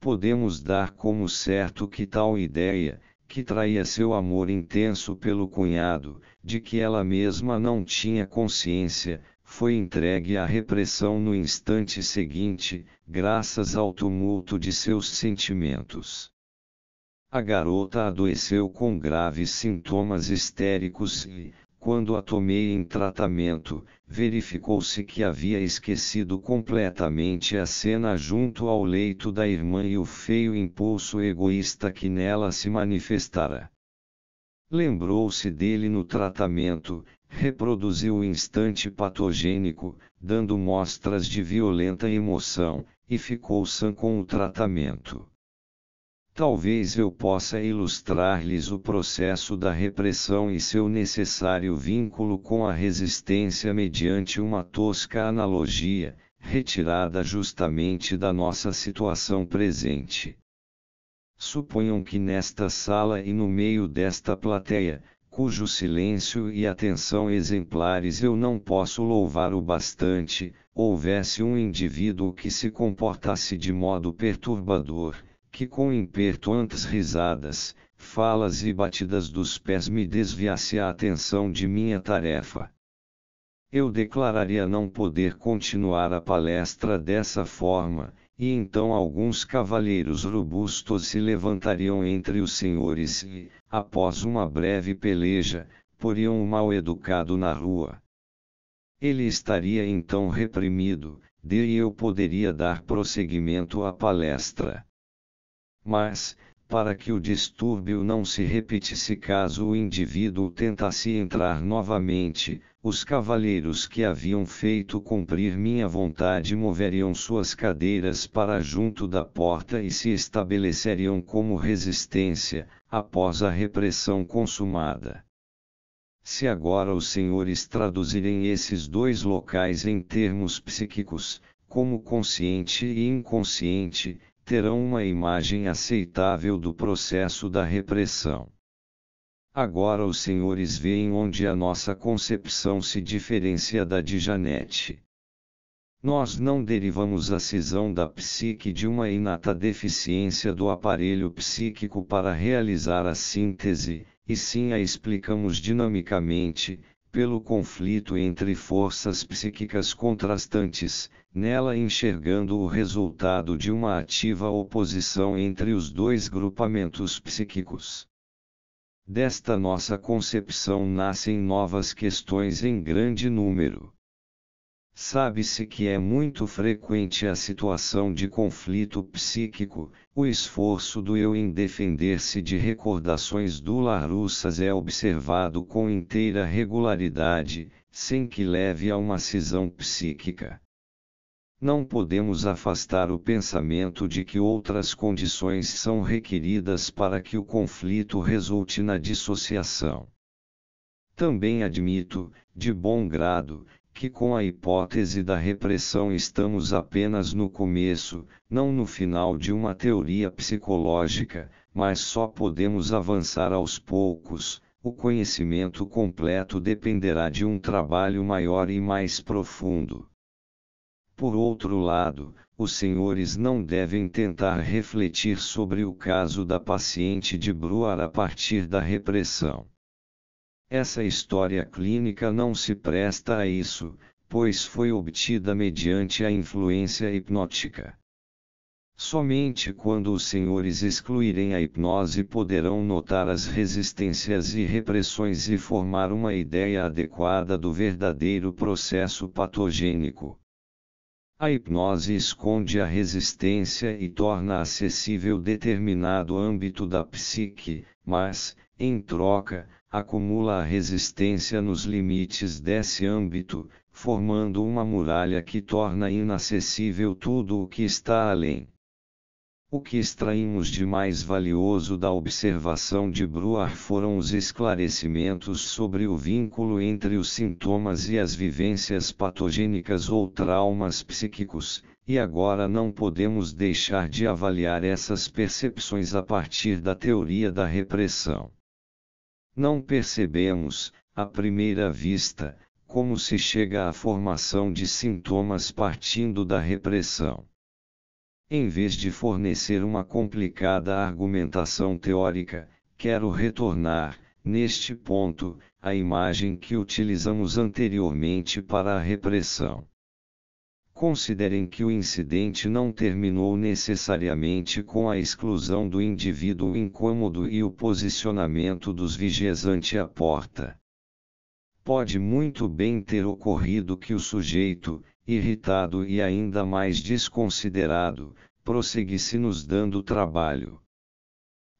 podemos dar como certo que tal ideia, que traía seu amor intenso pelo cunhado, de que ela mesma não tinha consciência, foi entregue à repressão no instante seguinte, graças ao tumulto de seus sentimentos. A garota adoeceu com graves sintomas histéricos e, quando a tomei em tratamento, verificou-se que havia esquecido completamente a cena junto ao leito da irmã e o feio impulso egoísta que nela se manifestara. Lembrou-se dele no tratamento, reproduziu o instante patogênico, dando mostras de violenta emoção, e ficou sã com o tratamento. Talvez eu possa ilustrar-lhes o processo da repressão e seu necessário vínculo com a resistência mediante uma tosca analogia, retirada justamente da nossa situação presente. Suponham que nesta sala e no meio desta plateia, cujo silêncio e atenção exemplares eu não posso louvar o bastante, houvesse um indivíduo que se comportasse de modo perturbador que com impertuantes risadas, falas e batidas dos pés me desviasse a atenção de minha tarefa. Eu declararia não poder continuar a palestra dessa forma, e então alguns cavalheiros robustos se levantariam entre os senhores e, após uma breve peleja, poriam o mal educado na rua. Ele estaria então reprimido, de e eu poderia dar prosseguimento à palestra mas, para que o distúrbio não se repetisse caso o indivíduo tentasse entrar novamente, os cavaleiros que haviam feito cumprir minha vontade moveriam suas cadeiras para junto da porta e se estabeleceriam como resistência, após a repressão consumada. Se agora os senhores traduzirem esses dois locais em termos psíquicos, como consciente e inconsciente, terão uma imagem aceitável do processo da repressão. Agora os senhores veem onde a nossa concepção se diferencia da de Janete. Nós não derivamos a cisão da psique de uma inata deficiência do aparelho psíquico para realizar a síntese, e sim a explicamos dinamicamente, pelo conflito entre forças psíquicas contrastantes, nela enxergando o resultado de uma ativa oposição entre os dois grupamentos psíquicos. Desta nossa concepção nascem novas questões em grande número. Sabe-se que é muito frequente a situação de conflito psíquico, o esforço do eu em defender-se de recordações dularussas é observado com inteira regularidade, sem que leve a uma cisão psíquica. Não podemos afastar o pensamento de que outras condições são requeridas para que o conflito resulte na dissociação. Também admito, de bom grado, que com a hipótese da repressão estamos apenas no começo, não no final de uma teoria psicológica, mas só podemos avançar aos poucos. O conhecimento completo dependerá de um trabalho maior e mais profundo. Por outro lado, os senhores não devem tentar refletir sobre o caso da paciente de Bruar a partir da repressão. Essa história clínica não se presta a isso, pois foi obtida mediante a influência hipnótica. Somente quando os senhores excluírem a hipnose poderão notar as resistências e repressões e formar uma ideia adequada do verdadeiro processo patogênico. A hipnose esconde a resistência e torna acessível determinado âmbito da psique, mas, em troca, acumula a resistência nos limites desse âmbito, formando uma muralha que torna inacessível tudo o que está além. O que extraímos de mais valioso da observação de Bruar foram os esclarecimentos sobre o vínculo entre os sintomas e as vivências patogênicas ou traumas psíquicos, e agora não podemos deixar de avaliar essas percepções a partir da teoria da repressão. Não percebemos, à primeira vista, como se chega à formação de sintomas partindo da repressão. Em vez de fornecer uma complicada argumentação teórica, quero retornar, neste ponto, à imagem que utilizamos anteriormente para a repressão. Considerem que o incidente não terminou necessariamente com a exclusão do indivíduo incômodo e o posicionamento dos vigias ante a porta. Pode muito bem ter ocorrido que o sujeito, irritado e ainda mais desconsiderado, prosseguisse nos dando trabalho.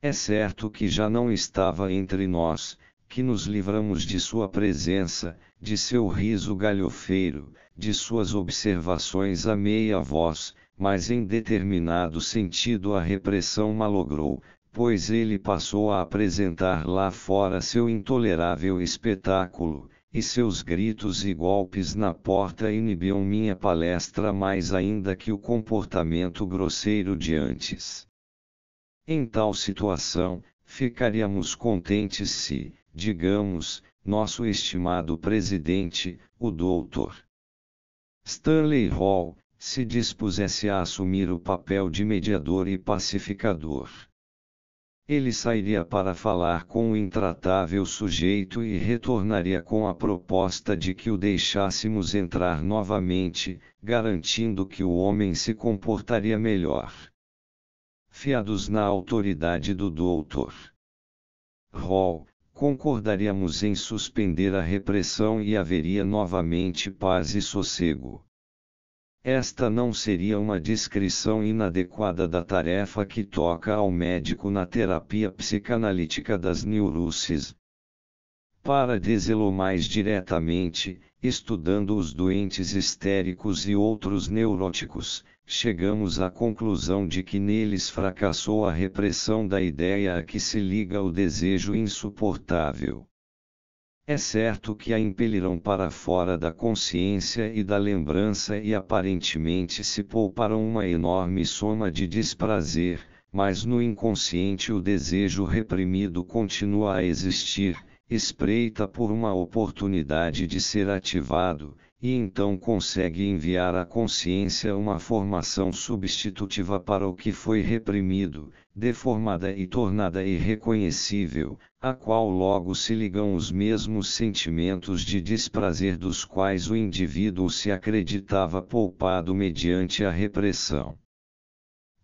É certo que já não estava entre nós, que nos livramos de sua presença, de seu riso galhofeiro, de suas observações a meia voz, mas em determinado sentido a repressão malogrou, pois ele passou a apresentar lá fora seu intolerável espetáculo, e seus gritos e golpes na porta inibiam minha palestra mais ainda que o comportamento grosseiro de antes. Em tal situação, ficaríamos contentes se, digamos, nosso estimado presidente, o doutor Stanley Hall, se dispusesse a assumir o papel de mediador e pacificador. Ele sairia para falar com o intratável sujeito e retornaria com a proposta de que o deixássemos entrar novamente, garantindo que o homem se comportaria melhor. Fiados na autoridade do doutor. Hall, concordaríamos em suspender a repressão e haveria novamente paz e sossego. Esta não seria uma descrição inadequada da tarefa que toca ao médico na terapia psicanalítica das neuroses. Para dizê-lo mais diretamente, estudando os doentes histéricos e outros neuróticos, chegamos à conclusão de que neles fracassou a repressão da ideia a que se liga o desejo insuportável. É certo que a impelirão para fora da consciência e da lembrança e aparentemente se pouparam uma enorme soma de desprazer, mas no inconsciente o desejo reprimido continua a existir, espreita por uma oportunidade de ser ativado, e então consegue enviar à consciência uma formação substitutiva para o que foi reprimido, deformada e tornada irreconhecível, a qual logo se ligam os mesmos sentimentos de desprazer dos quais o indivíduo se acreditava poupado mediante a repressão.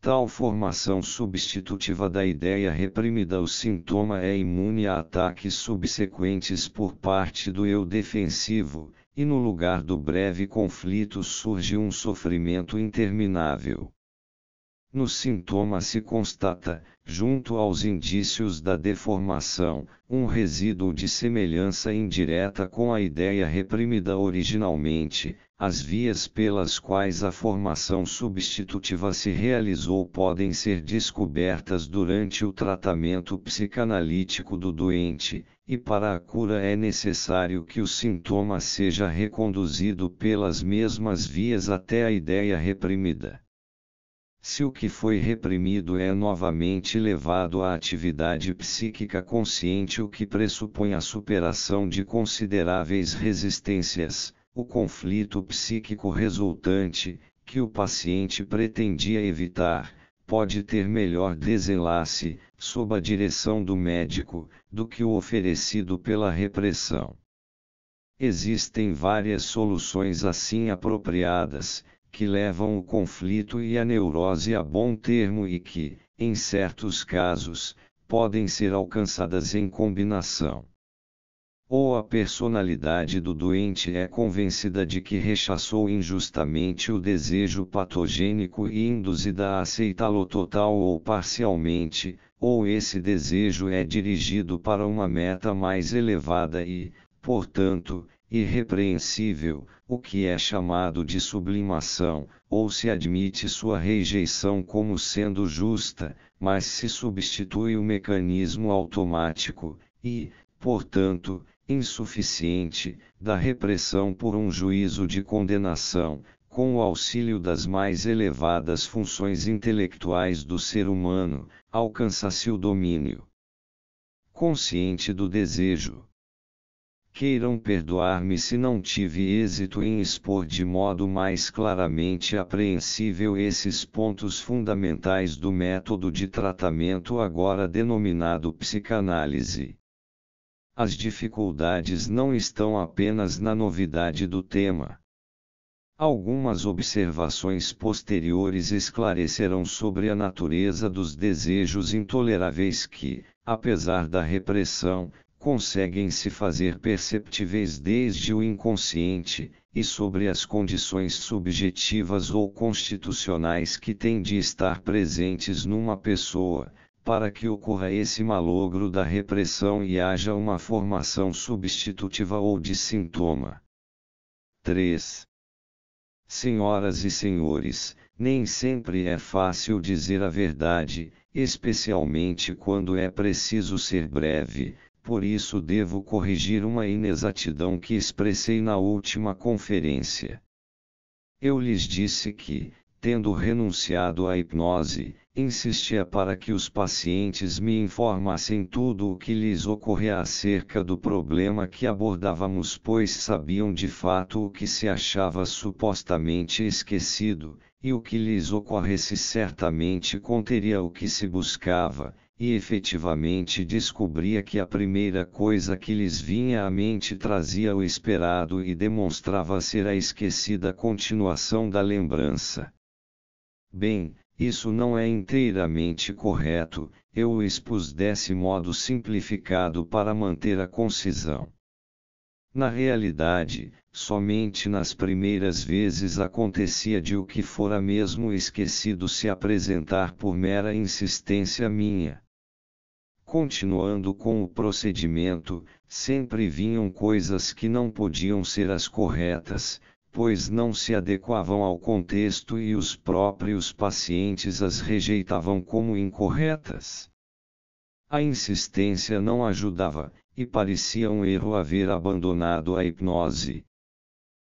Tal formação substitutiva da ideia reprimida, o sintoma é imune a ataques subsequentes por parte do eu defensivo, e no lugar do breve conflito surge um sofrimento interminável. No sintoma se constata, junto aos indícios da deformação, um resíduo de semelhança indireta com a ideia reprimida originalmente. As vias pelas quais a formação substitutiva se realizou podem ser descobertas durante o tratamento psicanalítico do doente, e para a cura é necessário que o sintoma seja reconduzido pelas mesmas vias até a ideia reprimida se o que foi reprimido é novamente levado à atividade psíquica consciente, o que pressupõe a superação de consideráveis resistências, o conflito psíquico resultante, que o paciente pretendia evitar, pode ter melhor desenlace, sob a direção do médico, do que o oferecido pela repressão. Existem várias soluções assim apropriadas que levam o conflito e a neurose a bom termo e que, em certos casos, podem ser alcançadas em combinação. Ou a personalidade do doente é convencida de que rechaçou injustamente o desejo patogênico e induzida a aceitá-lo total ou parcialmente, ou esse desejo é dirigido para uma meta mais elevada e, portanto, irrepreensível, o que é chamado de sublimação, ou se admite sua rejeição como sendo justa, mas se substitui o mecanismo automático, e, portanto, insuficiente, da repressão por um juízo de condenação, com o auxílio das mais elevadas funções intelectuais do ser humano, alcança-se o domínio consciente do desejo. Queiram perdoar-me se não tive êxito em expor de modo mais claramente apreensível esses pontos fundamentais do método de tratamento agora denominado psicanálise. As dificuldades não estão apenas na novidade do tema. Algumas observações posteriores esclarecerão sobre a natureza dos desejos intoleráveis que, apesar da repressão, conseguem se fazer perceptíveis desde o inconsciente, e sobre as condições subjetivas ou constitucionais que têm de estar presentes numa pessoa, para que ocorra esse malogro da repressão e haja uma formação substitutiva ou de sintoma. 3. Senhoras e senhores, nem sempre é fácil dizer a verdade, especialmente quando é preciso ser breve, por isso devo corrigir uma inexatidão que expressei na última conferência. Eu lhes disse que, tendo renunciado à hipnose, insistia para que os pacientes me informassem tudo o que lhes ocorria acerca do problema que abordávamos, pois sabiam de fato o que se achava supostamente esquecido, e o que lhes ocorresse certamente conteria o que se buscava e efetivamente descobria que a primeira coisa que lhes vinha à mente trazia o esperado e demonstrava ser a esquecida continuação da lembrança. Bem, isso não é inteiramente correto, eu o expus desse modo simplificado para manter a concisão. Na realidade, somente nas primeiras vezes acontecia de o que fora mesmo esquecido se apresentar por mera insistência minha. Continuando com o procedimento, sempre vinham coisas que não podiam ser as corretas, pois não se adequavam ao contexto e os próprios pacientes as rejeitavam como incorretas. A insistência não ajudava, e parecia um erro haver abandonado a hipnose.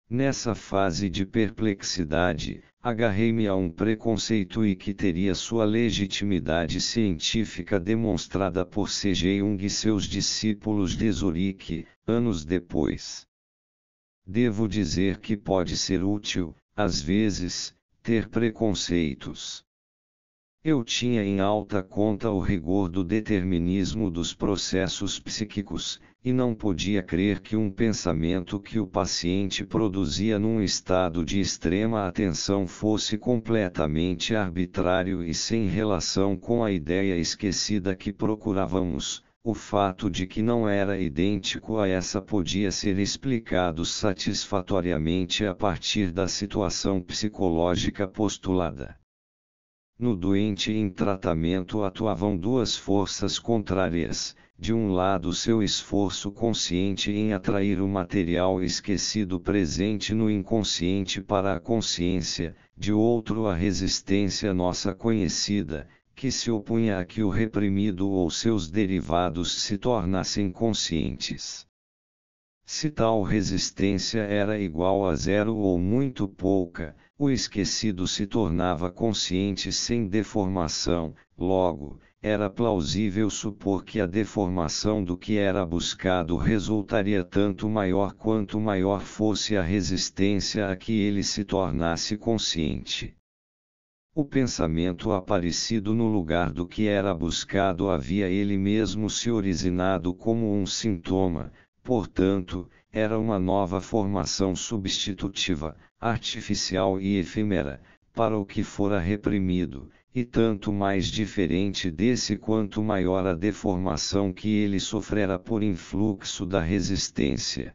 Nessa fase de perplexidade, agarrei-me a um preconceito e que teria sua legitimidade científica demonstrada por C. Jung e seus discípulos de Zurique, anos depois. Devo dizer que pode ser útil, às vezes, ter preconceitos. Eu tinha em alta conta o rigor do determinismo dos processos psíquicos, e não podia crer que um pensamento que o paciente produzia num estado de extrema atenção fosse completamente arbitrário e sem relação com a ideia esquecida que procurávamos. O fato de que não era idêntico a essa podia ser explicado satisfatoriamente a partir da situação psicológica postulada. No doente em tratamento atuavam duas forças contrárias, de um lado seu esforço consciente em atrair o material esquecido presente no inconsciente para a consciência, de outro a resistência nossa conhecida, que se opunha a que o reprimido ou seus derivados se tornassem conscientes. Se tal resistência era igual a zero ou muito pouca, o esquecido se tornava consciente sem deformação, logo, era plausível supor que a deformação do que era buscado resultaria tanto maior quanto maior fosse a resistência a que ele se tornasse consciente. O pensamento aparecido no lugar do que era buscado havia ele mesmo se originado como um sintoma, portanto, era uma nova formação substitutiva, artificial e efêmera, para o que fora reprimido, e tanto mais diferente desse quanto maior a deformação que ele sofrera por influxo da resistência.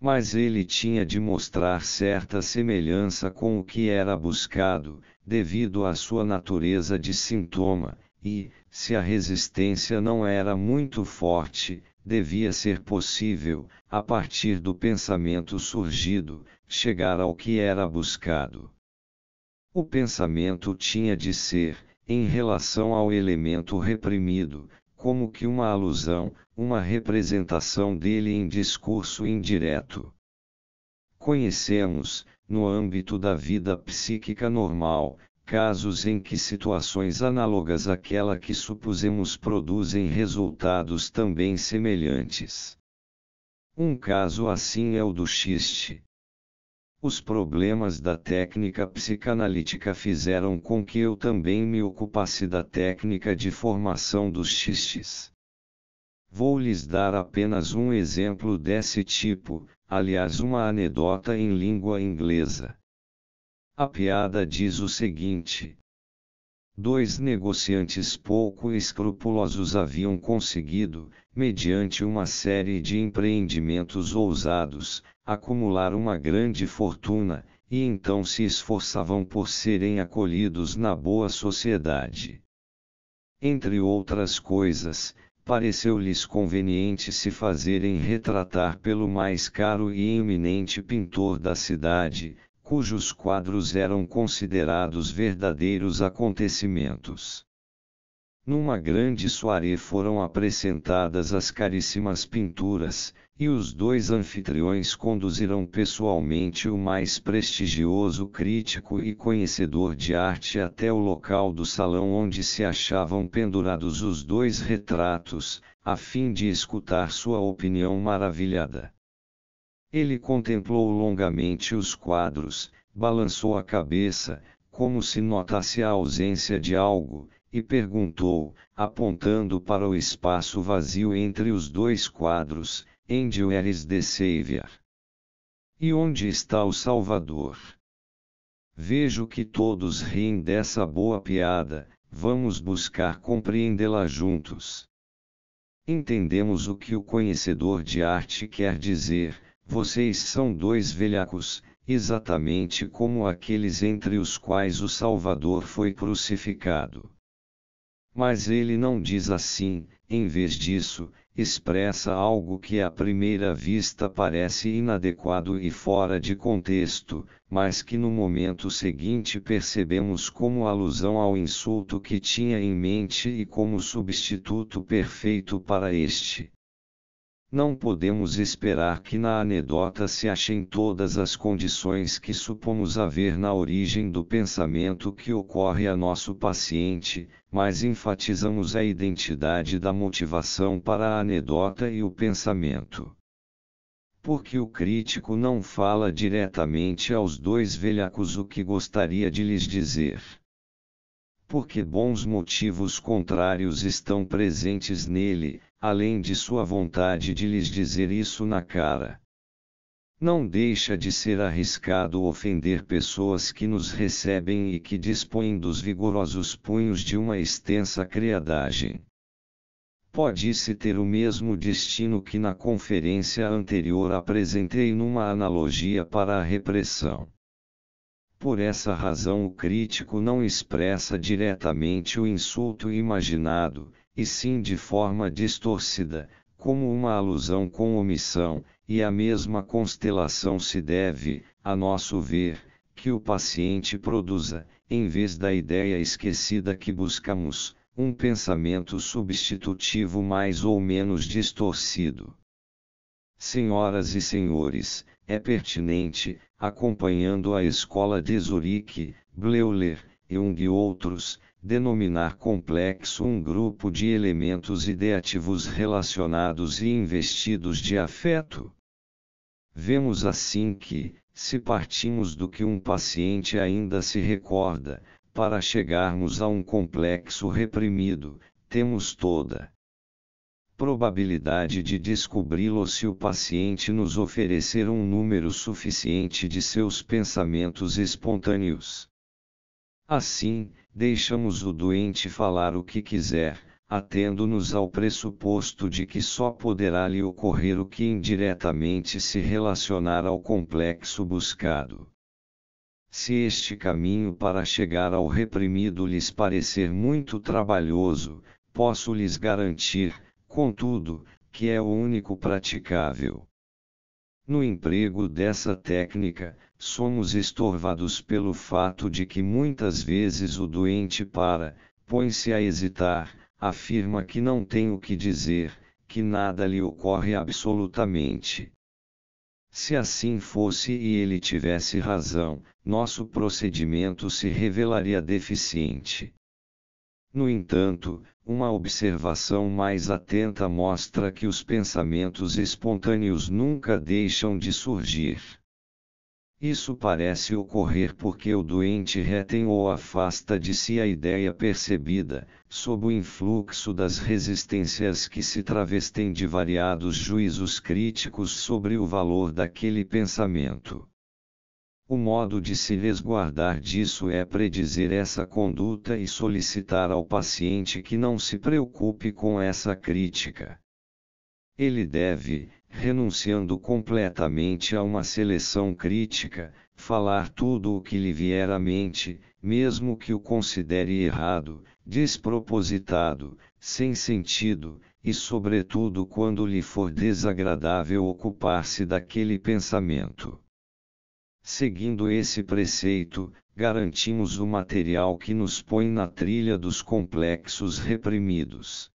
Mas ele tinha de mostrar certa semelhança com o que era buscado, devido à sua natureza de sintoma, e, se a resistência não era muito forte, devia ser possível, a partir do pensamento surgido, chegar ao que era buscado. O pensamento tinha de ser, em relação ao elemento reprimido, como que uma alusão, uma representação dele em discurso indireto. Conhecemos, no âmbito da vida psíquica normal, casos em que situações análogas àquela que supusemos produzem resultados também semelhantes. Um caso assim é o do xiste. Os problemas da técnica psicanalítica fizeram com que eu também me ocupasse da técnica de formação dos xistes. Vou lhes dar apenas um exemplo desse tipo, aliás, uma anedota em língua inglesa. A piada diz o seguinte: dois negociantes pouco escrupulosos haviam conseguido, mediante uma série de empreendimentos ousados, acumular uma grande fortuna, e então se esforçavam por serem acolhidos na boa sociedade. Entre outras coisas, pareceu-lhes conveniente se fazerem retratar pelo mais caro e eminente pintor da cidade, cujos quadros eram considerados verdadeiros acontecimentos. Numa grande soirée foram apresentadas as caríssimas pinturas, e os dois anfitriões conduziram pessoalmente o mais prestigioso crítico e conhecedor de arte até o local do salão onde se achavam pendurados os dois retratos, a fim de escutar sua opinião maravilhada. Ele contemplou longamente os quadros, balançou a cabeça, como se notasse a ausência de algo, e perguntou, apontando para o espaço vazio entre os dois quadros, End where is the Savior? E onde está o Salvador? Vejo que todos riem dessa boa piada, vamos buscar compreendê-la juntos. Entendemos o que o conhecedor de arte quer dizer, vocês são dois velhacos, exatamente como aqueles entre os quais o Salvador foi crucificado. Mas ele não diz assim, em vez disso, expressa algo que à primeira vista parece inadequado e fora de contexto, mas que no momento seguinte percebemos como alusão ao insulto que tinha em mente e como substituto perfeito para este. Não podemos esperar que na anedota se achem todas as condições que supomos haver na origem do pensamento que ocorre a nosso paciente, mas enfatizamos a identidade da motivação para a anedota e o pensamento. Porque o crítico não fala diretamente aos dois velhacos o que gostaria de lhes dizer porque bons motivos contrários estão presentes nele, além de sua vontade de lhes dizer isso na cara. Não deixa de ser arriscado ofender pessoas que nos recebem e que dispõem dos vigorosos punhos de uma extensa criadagem. Pode-se ter o mesmo destino que na conferência anterior apresentei numa analogia para a repressão. Por essa razão, o crítico não expressa diretamente o insulto imaginado, e sim de forma distorcida, como uma alusão com omissão, e a mesma constelação se deve, a nosso ver, que o paciente produza, em vez da ideia esquecida que buscamos, um pensamento substitutivo mais ou menos distorcido. Senhoras e senhores, é pertinente, acompanhando a escola de Zurique, Bleuler, Jung e outros, denominar complexo um grupo de elementos ideativos relacionados e investidos de afeto. Vemos assim que, se partimos do que um paciente ainda se recorda, para chegarmos a um complexo reprimido, temos toda probabilidade de descobri-lo se o paciente nos oferecer um número suficiente de seus pensamentos espontâneos. Assim, deixamos o doente falar o que quiser, atendo-nos ao pressuposto de que só poderá lhe ocorrer o que indiretamente se relacionar ao complexo buscado. Se este caminho para chegar ao reprimido lhes parecer muito trabalhoso, posso lhes garantir, contudo, que é o único praticável. No emprego dessa técnica, somos estorvados pelo fato de que muitas vezes o doente para, põe-se a hesitar, afirma que não tem o que dizer, que nada lhe ocorre absolutamente. Se assim fosse e ele tivesse razão, nosso procedimento se revelaria deficiente. No entanto, uma observação mais atenta mostra que os pensamentos espontâneos nunca deixam de surgir. Isso parece ocorrer porque o doente retém ou afasta de si a ideia percebida, sob o influxo das resistências que se travestem de variados juízos críticos sobre o valor daquele pensamento. O modo de se resguardar disso é predizer essa conduta e solicitar ao paciente que não se preocupe com essa crítica. Ele deve, renunciando completamente a uma seleção crítica, falar tudo o que lhe vier à mente, mesmo que o considere errado, despropositado, sem sentido, e sobretudo quando lhe for desagradável ocupar-se daquele pensamento. Seguindo esse preceito, garantimos o material que nos põe na trilha dos complexos reprimidos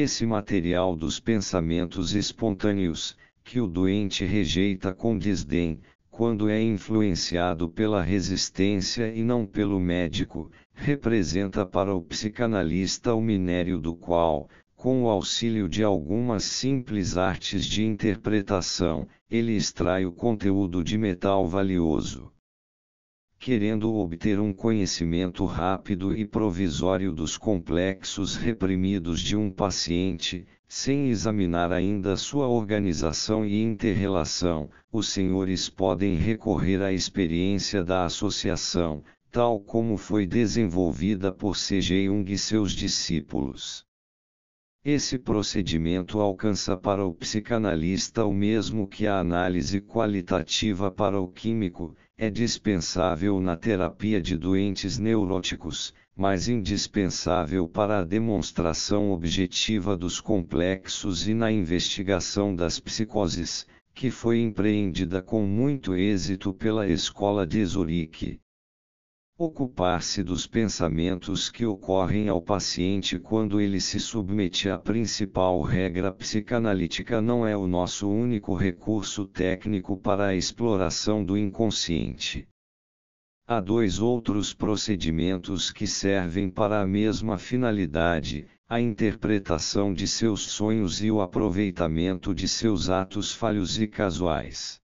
esse material dos pensamentos espontâneos, que o doente rejeita com desdém, quando é influenciado pela resistência e não pelo médico, representa para o psicanalista o minério do qual, com o auxílio de algumas simples artes de interpretação, ele extrai o conteúdo de metal valioso querendo obter um conhecimento rápido e provisório dos complexos reprimidos de um paciente, sem examinar ainda sua organização e interrelação, os senhores podem recorrer à experiência da associação, tal como foi desenvolvida por C. Jung e seus discípulos. Esse procedimento alcança para o psicanalista o mesmo que a análise qualitativa para o químico, é dispensável na terapia de doentes neuróticos, mas indispensável para a demonstração objetiva dos complexos e na investigação das psicoses, que foi empreendida com muito êxito pela Escola de Zurique. Ocupar-se dos pensamentos que ocorrem ao paciente quando ele se submete à principal regra psicanalítica não é o nosso único recurso técnico para a exploração do inconsciente. Há dois outros procedimentos que servem para a mesma finalidade: a interpretação de seus sonhos e o aproveitamento de seus atos falhos e casuais.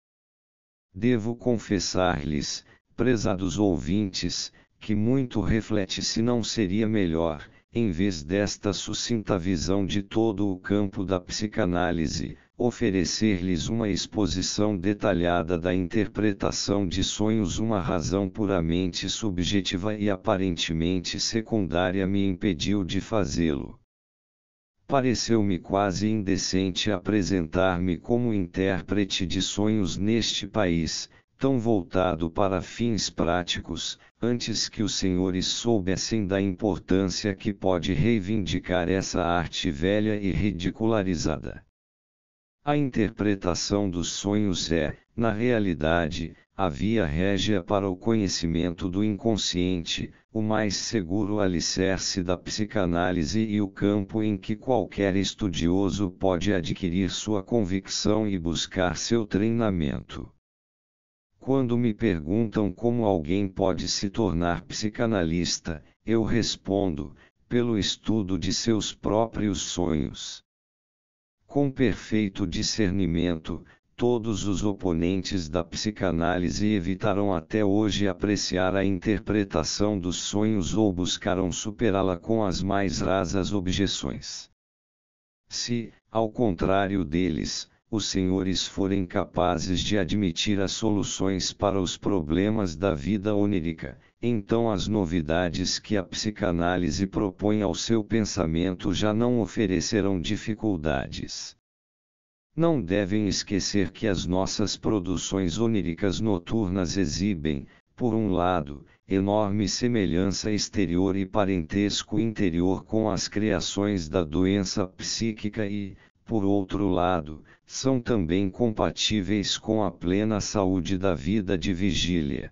Devo confessar-lhes prezados ouvintes, que muito reflete se não seria melhor, em vez desta sucinta visão de todo o campo da psicanálise, oferecer-lhes uma exposição detalhada da interpretação de sonhos, uma razão puramente subjetiva e aparentemente secundária me impediu de fazê-lo. Pareceu-me quase indecente apresentar-me como intérprete de sonhos neste país, tão voltado para fins práticos, antes que os senhores soubessem da importância que pode reivindicar essa arte velha e ridicularizada. A interpretação dos sonhos é, na realidade, a via régia para o conhecimento do inconsciente, o mais seguro alicerce da psicanálise e o campo em que qualquer estudioso pode adquirir sua convicção e buscar seu treinamento. Quando me perguntam como alguém pode se tornar psicanalista, eu respondo, pelo estudo de seus próprios sonhos. Com perfeito discernimento, todos os oponentes da psicanálise evitaram até hoje apreciar a interpretação dos sonhos ou buscaram superá-la com as mais rasas objeções. Se, ao contrário deles, os senhores forem capazes de admitir as soluções para os problemas da vida onírica, então as novidades que a psicanálise propõe ao seu pensamento já não oferecerão dificuldades. Não devem esquecer que as nossas produções oníricas noturnas exibem, por um lado, enorme semelhança exterior e parentesco interior com as criações da doença psíquica e, por outro lado, são também compatíveis com a plena saúde da vida de vigília.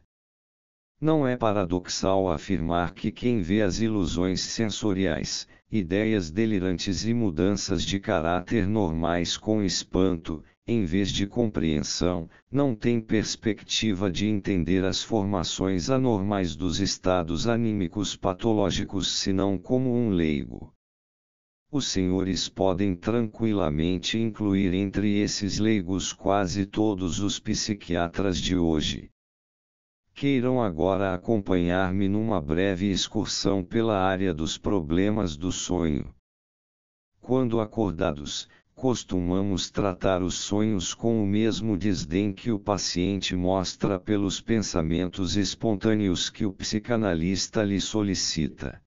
Não é paradoxal afirmar que quem vê as ilusões sensoriais, ideias delirantes e mudanças de caráter normais com espanto, em vez de compreensão, não tem perspectiva de entender as formações anormais dos estados anímicos patológicos senão como um leigo os senhores podem tranquilamente incluir entre esses leigos quase todos os psiquiatras de hoje. Queiram agora acompanhar-me numa breve excursão pela área dos problemas do sonho. Quando acordados, costumamos tratar os sonhos com o mesmo desdém que o paciente mostra pelos pensamentos espontâneos que o psicanalista lhe solicita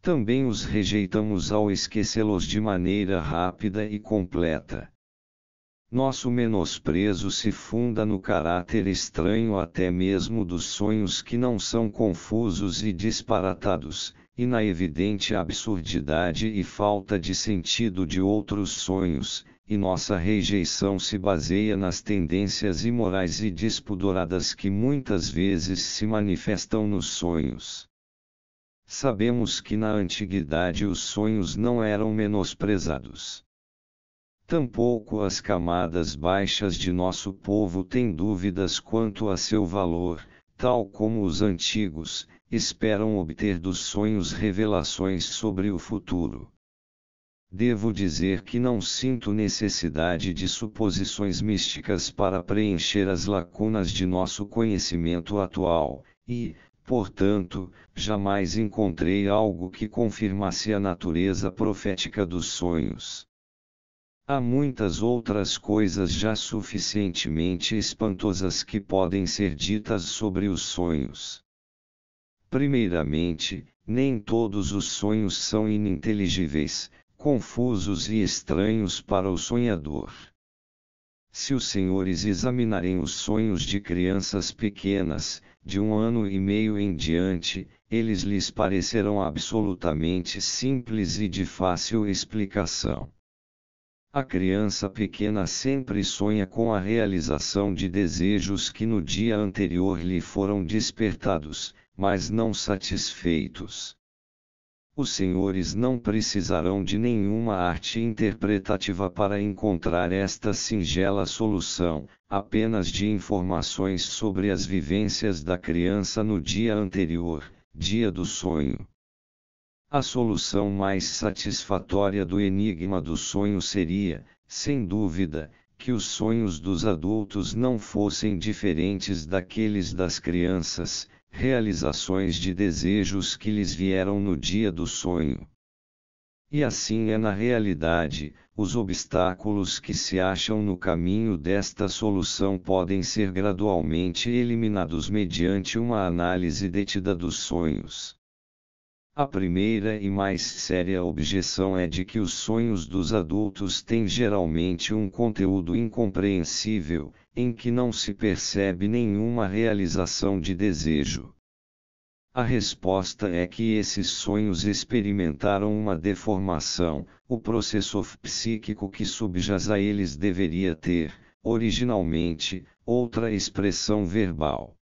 também os rejeitamos ao esquecê-los de maneira rápida e completa. Nosso menosprezo se funda no caráter estranho até mesmo dos sonhos que não são confusos e disparatados, e na evidente absurdidade e falta de sentido de outros sonhos, e nossa rejeição se baseia nas tendências imorais e despudoradas que muitas vezes se manifestam nos sonhos. Sabemos que na antiguidade os sonhos não eram menosprezados. Tampouco as camadas baixas de nosso povo têm dúvidas quanto a seu valor, tal como os antigos, esperam obter dos sonhos revelações sobre o futuro. Devo dizer que não sinto necessidade de suposições místicas para preencher as lacunas de nosso conhecimento atual, e, Portanto, jamais encontrei algo que confirmasse a natureza profética dos sonhos. Há muitas outras coisas já suficientemente espantosas que podem ser ditas sobre os sonhos. Primeiramente, nem todos os sonhos são ininteligíveis, confusos e estranhos para o sonhador. Se os senhores examinarem os sonhos de crianças pequenas, de um ano e meio em diante, eles lhes parecerão absolutamente simples e de fácil explicação. A criança pequena sempre sonha com a realização de desejos que no dia anterior lhe foram despertados, mas não satisfeitos os senhores não precisarão de nenhuma arte interpretativa para encontrar esta singela solução, apenas de informações sobre as vivências da criança no dia anterior, dia do sonho. A solução mais satisfatória do enigma do sonho seria, sem dúvida, que os sonhos dos adultos não fossem diferentes daqueles das crianças, realizações de desejos que lhes vieram no dia do sonho. E assim é na realidade, os obstáculos que se acham no caminho desta solução podem ser gradualmente eliminados mediante uma análise detida dos sonhos. A primeira e mais séria objeção é de que os sonhos dos adultos têm geralmente um conteúdo incompreensível, em que não se percebe nenhuma realização de desejo. A resposta é que esses sonhos experimentaram uma deformação, o processo psíquico que subjaz a eles deveria ter, originalmente, outra expressão verbal.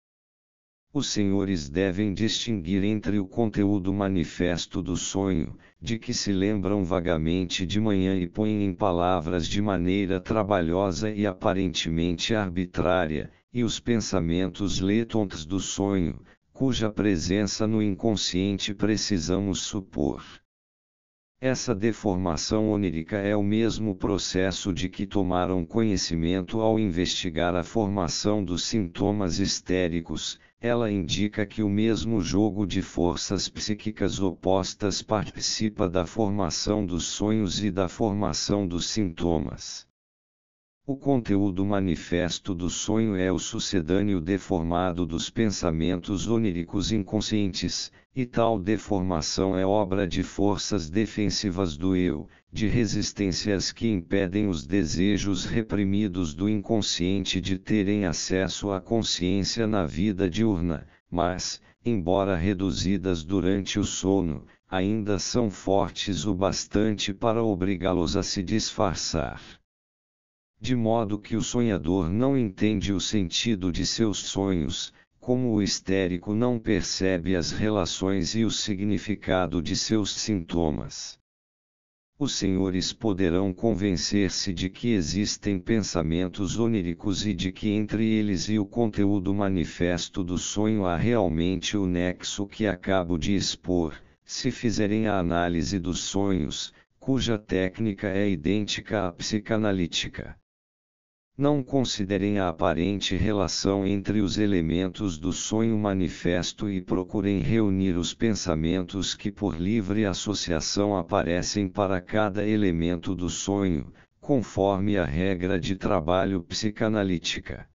Os senhores devem distinguir entre o conteúdo manifesto do sonho, de que se lembram vagamente de manhã e põem em palavras de maneira trabalhosa e aparentemente arbitrária, e os pensamentos letontes do sonho, cuja presença no inconsciente precisamos supor. Essa deformação onírica é o mesmo processo de que tomaram conhecimento ao investigar a formação dos sintomas histéricos, ela indica que o mesmo jogo de forças psíquicas opostas participa da formação dos sonhos e da formação dos sintomas. O conteúdo manifesto do sonho é o sucedâneo deformado dos pensamentos oníricos inconscientes, e tal deformação é obra de forças defensivas do eu, de resistências que impedem os desejos reprimidos do inconsciente de terem acesso à consciência na vida diurna, mas, embora reduzidas durante o sono, ainda são fortes o bastante para obrigá-los a se disfarçar. De modo que o sonhador não entende o sentido de seus sonhos, como o histérico não percebe as relações e o significado de seus sintomas os senhores poderão convencer-se de que existem pensamentos oníricos e de que entre eles e o conteúdo manifesto do sonho há realmente o nexo que acabo de expor, se fizerem a análise dos sonhos, cuja técnica é idêntica à psicanalítica não considerem a aparente relação entre os elementos do sonho manifesto e procurem reunir os pensamentos que por livre associação aparecem para cada elemento do sonho, conforme a regra de trabalho psicanalítica.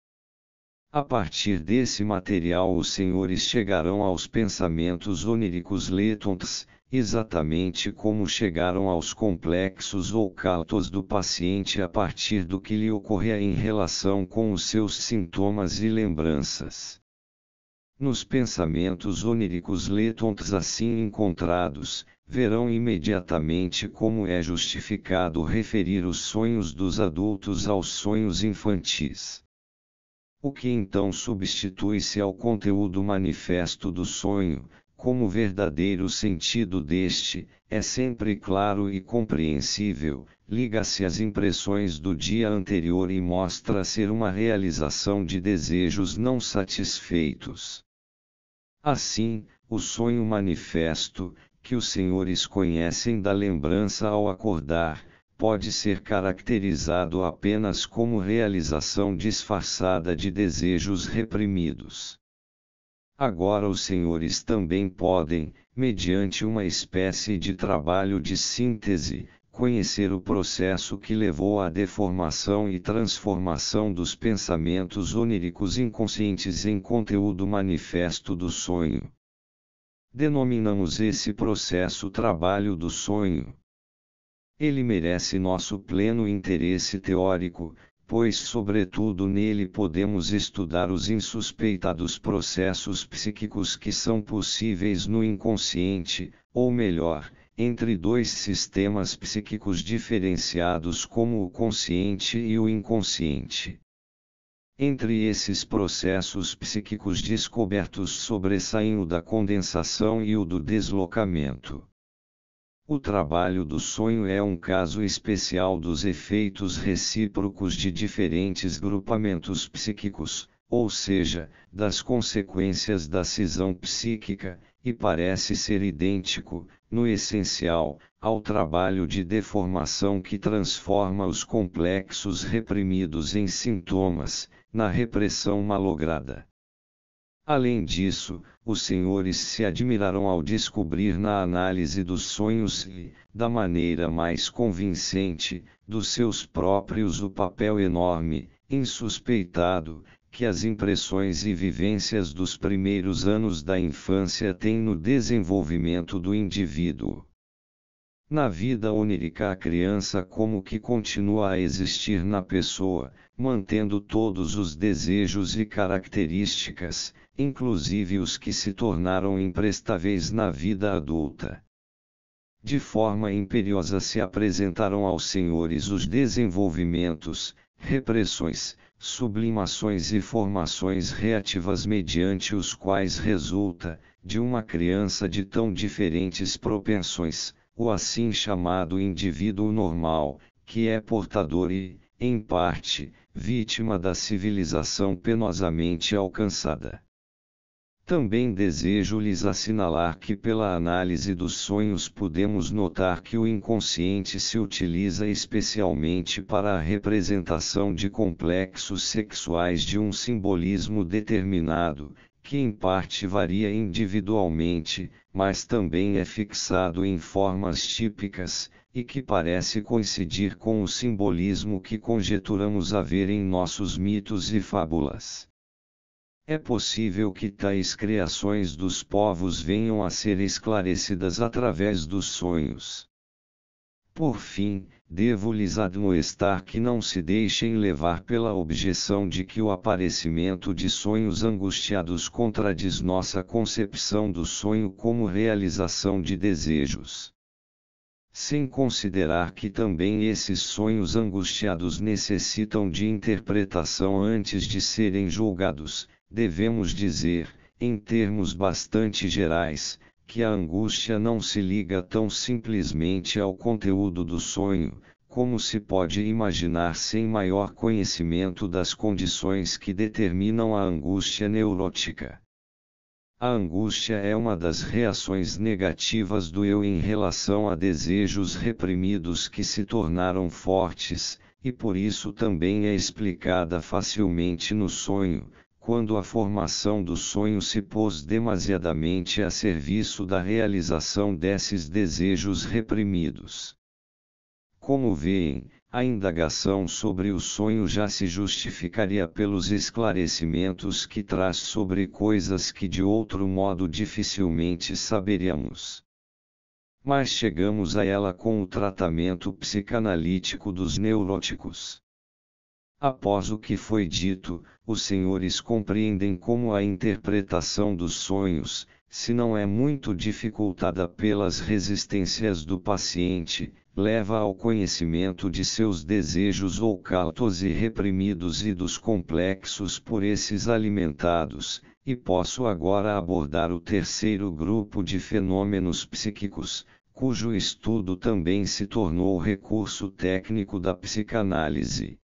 A partir desse material os senhores chegarão aos pensamentos oníricos letons, exatamente como chegaram aos complexos ou cautos do paciente a partir do que lhe ocorria em relação com os seus sintomas e lembranças. Nos pensamentos oníricos letons assim encontrados, verão imediatamente como é justificado referir os sonhos dos adultos aos sonhos infantis. O que então substitui-se ao conteúdo manifesto do sonho, como verdadeiro sentido deste, é sempre claro e compreensível, liga-se às impressões do dia anterior e mostra ser uma realização de desejos não satisfeitos. Assim, o sonho manifesto, que os senhores conhecem da lembrança ao acordar, pode ser caracterizado apenas como realização disfarçada de desejos reprimidos. Agora os senhores também podem, mediante uma espécie de trabalho de síntese, conhecer o processo que levou à deformação e transformação dos pensamentos oníricos inconscientes em conteúdo manifesto do sonho. Denominamos esse processo trabalho do sonho. Ele merece nosso pleno interesse teórico, pois, sobretudo, nele podemos estudar os insuspeitados processos psíquicos que são possíveis no inconsciente, ou melhor, entre dois sistemas psíquicos diferenciados como o consciente e o inconsciente. Entre esses processos psíquicos descobertos sobressaem o da condensação e o do deslocamento. O trabalho do sonho é um caso especial dos efeitos recíprocos de diferentes grupamentos psíquicos, ou seja, das consequências da cisão psíquica, e parece ser idêntico, no essencial, ao trabalho de deformação que transforma os complexos reprimidos em sintomas, na repressão malograda. Além disso, os senhores se admiraram ao descobrir na análise dos sonhos e, da maneira mais convincente, dos seus próprios o papel enorme, insuspeitado, que as impressões e vivências dos primeiros anos da infância têm no desenvolvimento do indivíduo. Na vida onírica, a criança como que continua a existir na pessoa, mantendo todos os desejos e características, inclusive os que se tornaram imprestáveis na vida adulta. De forma imperiosa se apresentaram aos senhores os desenvolvimentos, repressões, sublimações e formações reativas mediante os quais resulta, de uma criança de tão diferentes propensões, o assim chamado indivíduo normal, que é portador e, em parte, vítima da civilização penosamente alcançada. Também desejo lhes assinalar que, pela análise dos sonhos, podemos notar que o inconsciente se utiliza especialmente para a representação de complexos sexuais de um simbolismo determinado, que em parte varia individualmente, mas também é fixado em formas típicas, e que parece coincidir com o simbolismo que conjeturamos haver em nossos mitos e fábulas. É possível que tais criações dos povos venham a ser esclarecidas através dos sonhos. Por fim, devo-lhes admoestar que não se deixem levar pela objeção de que o aparecimento de sonhos angustiados contradiz nossa concepção do sonho como realização de desejos sem considerar que também esses sonhos angustiados necessitam de interpretação antes de serem julgados, devemos dizer, em termos bastante gerais, que a angústia não se liga tão simplesmente ao conteúdo do sonho, como se pode imaginar sem maior conhecimento das condições que determinam a angústia neurótica. A angústia é uma das reações negativas do eu em relação a desejos reprimidos que se tornaram fortes, e por isso também é explicada facilmente no sonho, quando a formação do sonho se pôs demasiadamente a serviço da realização desses desejos reprimidos. Como veem, a indagação sobre o sonho já se justificaria pelos esclarecimentos que traz sobre coisas que de outro modo dificilmente saberíamos. Mas chegamos a ela com o tratamento psicanalítico dos neuróticos. Após o que foi dito, os senhores compreendem como a interpretação dos sonhos, se não é muito dificultada pelas resistências do paciente, leva ao conhecimento de seus desejos ocultos e reprimidos e dos complexos por esses alimentados, e posso agora abordar o terceiro grupo de fenômenos psíquicos, cujo estudo também se tornou recurso técnico da psicanálise.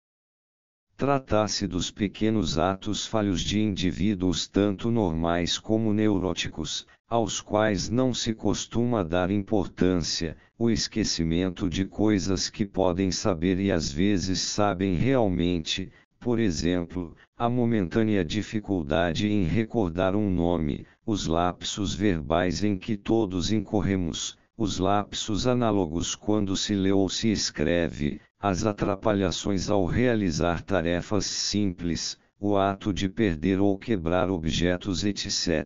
Trata-se dos pequenos atos falhos de indivíduos tanto normais como neuróticos, aos quais não se costuma dar importância, o esquecimento de coisas que podem saber e às vezes sabem realmente, por exemplo, a momentânea dificuldade em recordar um nome, os lapsos verbais em que todos incorremos, os lapsos análogos quando se lê ou se escreve, as atrapalhações ao realizar tarefas simples, o ato de perder ou quebrar objetos, etc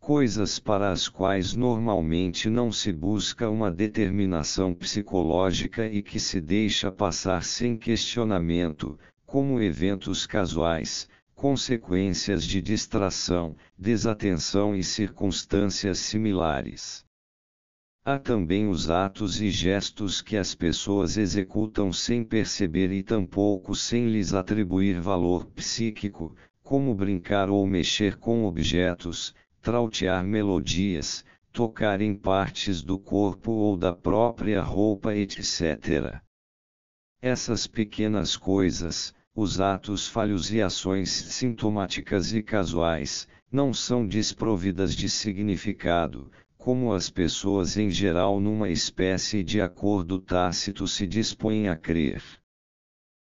coisas para as quais normalmente não se busca uma determinação psicológica e que se deixa passar sem questionamento, como eventos casuais, consequências de distração, desatenção e circunstâncias similares. Há também os atos e gestos que as pessoas executam sem perceber e tampouco sem lhes atribuir valor psíquico, como brincar ou mexer com objetos, trautear melodias, tocar em partes do corpo ou da própria roupa, etc. Essas pequenas coisas, os atos falhos e ações sintomáticas e casuais, não são desprovidas de significado, como as pessoas em geral numa espécie de acordo tácito se dispõem a crer.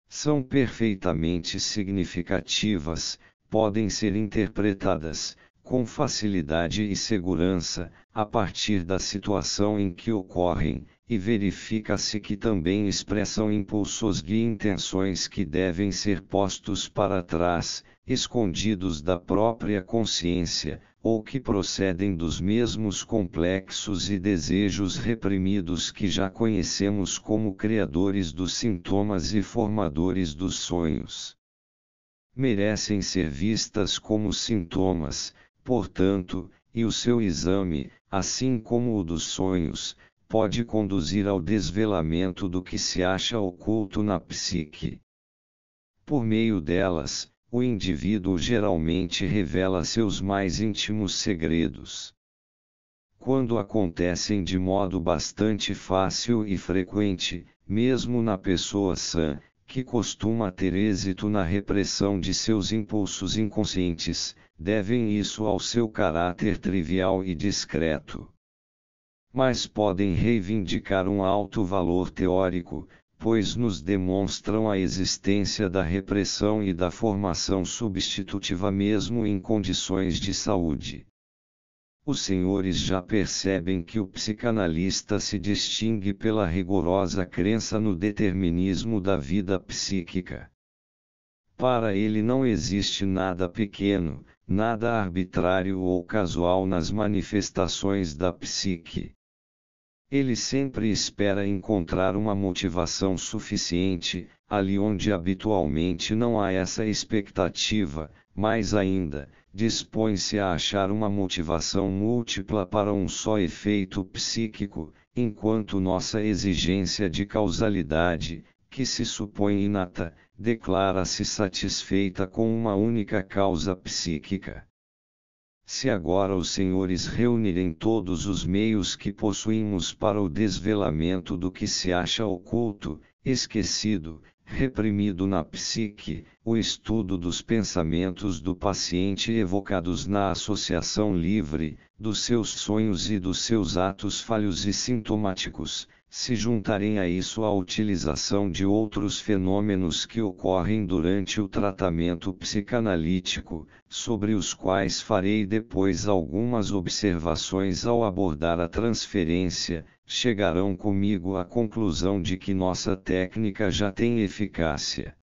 São perfeitamente significativas, podem ser interpretadas, com facilidade e segurança, a partir da situação em que ocorrem, e verifica-se que também expressam impulsos de intenções que devem ser postos para trás, escondidos da própria consciência, ou que procedem dos mesmos complexos e desejos reprimidos que já conhecemos como criadores dos sintomas e formadores dos sonhos. Merecem ser vistas como sintomas, Portanto, e o seu exame, assim como o dos sonhos, pode conduzir ao desvelamento do que se acha oculto na psique. Por meio delas, o indivíduo geralmente revela seus mais íntimos segredos. Quando acontecem de modo bastante fácil e frequente, mesmo na pessoa sã, que costuma ter êxito na repressão de seus impulsos inconscientes, devem isso ao seu caráter trivial e discreto. Mas podem reivindicar um alto valor teórico, pois nos demonstram a existência da repressão e da formação substitutiva mesmo em condições de saúde. Os senhores já percebem que o psicanalista se distingue pela rigorosa crença no determinismo da vida psíquica. Para ele não existe nada pequeno, nada arbitrário ou casual nas manifestações da psique. Ele sempre espera encontrar uma motivação suficiente, ali onde habitualmente não há essa expectativa, mais ainda, dispõe-se a achar uma motivação múltipla para um só efeito psíquico, enquanto nossa exigência de causalidade, que se supõe inata, declara-se satisfeita com uma única causa psíquica. Se agora os senhores reunirem todos os meios que possuímos para o desvelamento do que se acha oculto, esquecido, reprimido na psique, o estudo dos pensamentos do paciente evocados na associação livre, dos seus sonhos e dos seus atos falhos e sintomáticos, se juntarem a isso a utilização de outros fenômenos que ocorrem durante o tratamento psicanalítico, sobre os quais farei depois algumas observações ao abordar a transferência, chegarão comigo à conclusão de que nossa técnica já tem eficácia.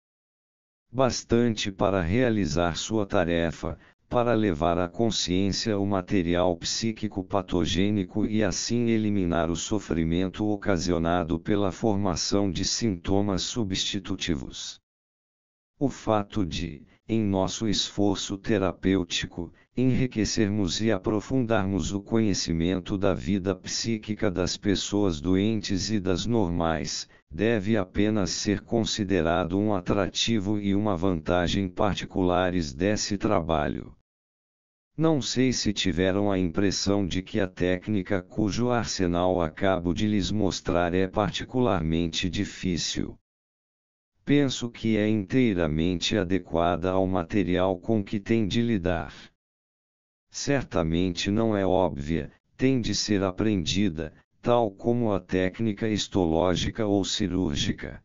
Bastante para realizar sua tarefa, para levar à consciência o material psíquico patogênico e assim eliminar o sofrimento ocasionado pela formação de sintomas substitutivos. O fato de, em nosso esforço terapêutico, enriquecermos e aprofundarmos o conhecimento da vida psíquica das pessoas doentes e das normais, deve apenas ser considerado um atrativo e uma vantagem particulares desse trabalho. Não sei se tiveram a impressão de que a técnica cujo arsenal acabo de lhes mostrar é particularmente difícil penso que é inteiramente adequada ao material com que tem de lidar. Certamente não é óbvia, tem de ser aprendida, tal como a técnica histológica ou cirúrgica.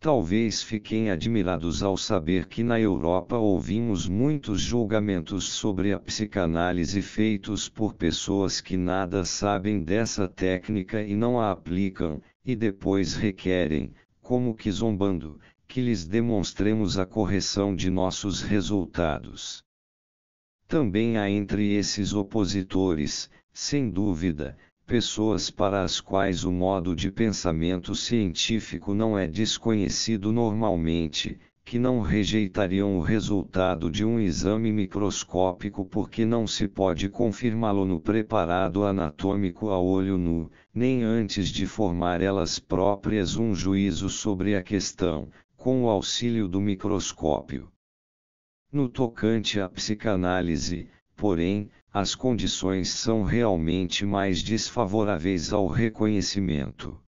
Talvez fiquem admirados ao saber que na Europa ouvimos muitos julgamentos sobre a psicanálise feitos por pessoas que nada sabem dessa técnica e não a aplicam, e depois requerem, como que zombando, que lhes demonstremos a correção de nossos resultados. Também há entre esses opositores, sem dúvida, pessoas para as quais o modo de pensamento científico não é desconhecido normalmente, que não rejeitariam o resultado de um exame microscópico porque não se pode confirmá-lo no preparado anatômico a olho nu, nem antes de formar elas próprias um juízo sobre a questão, com o auxílio do microscópio. No tocante à psicanálise, porém, as condições são realmente mais desfavoráveis ao reconhecimento.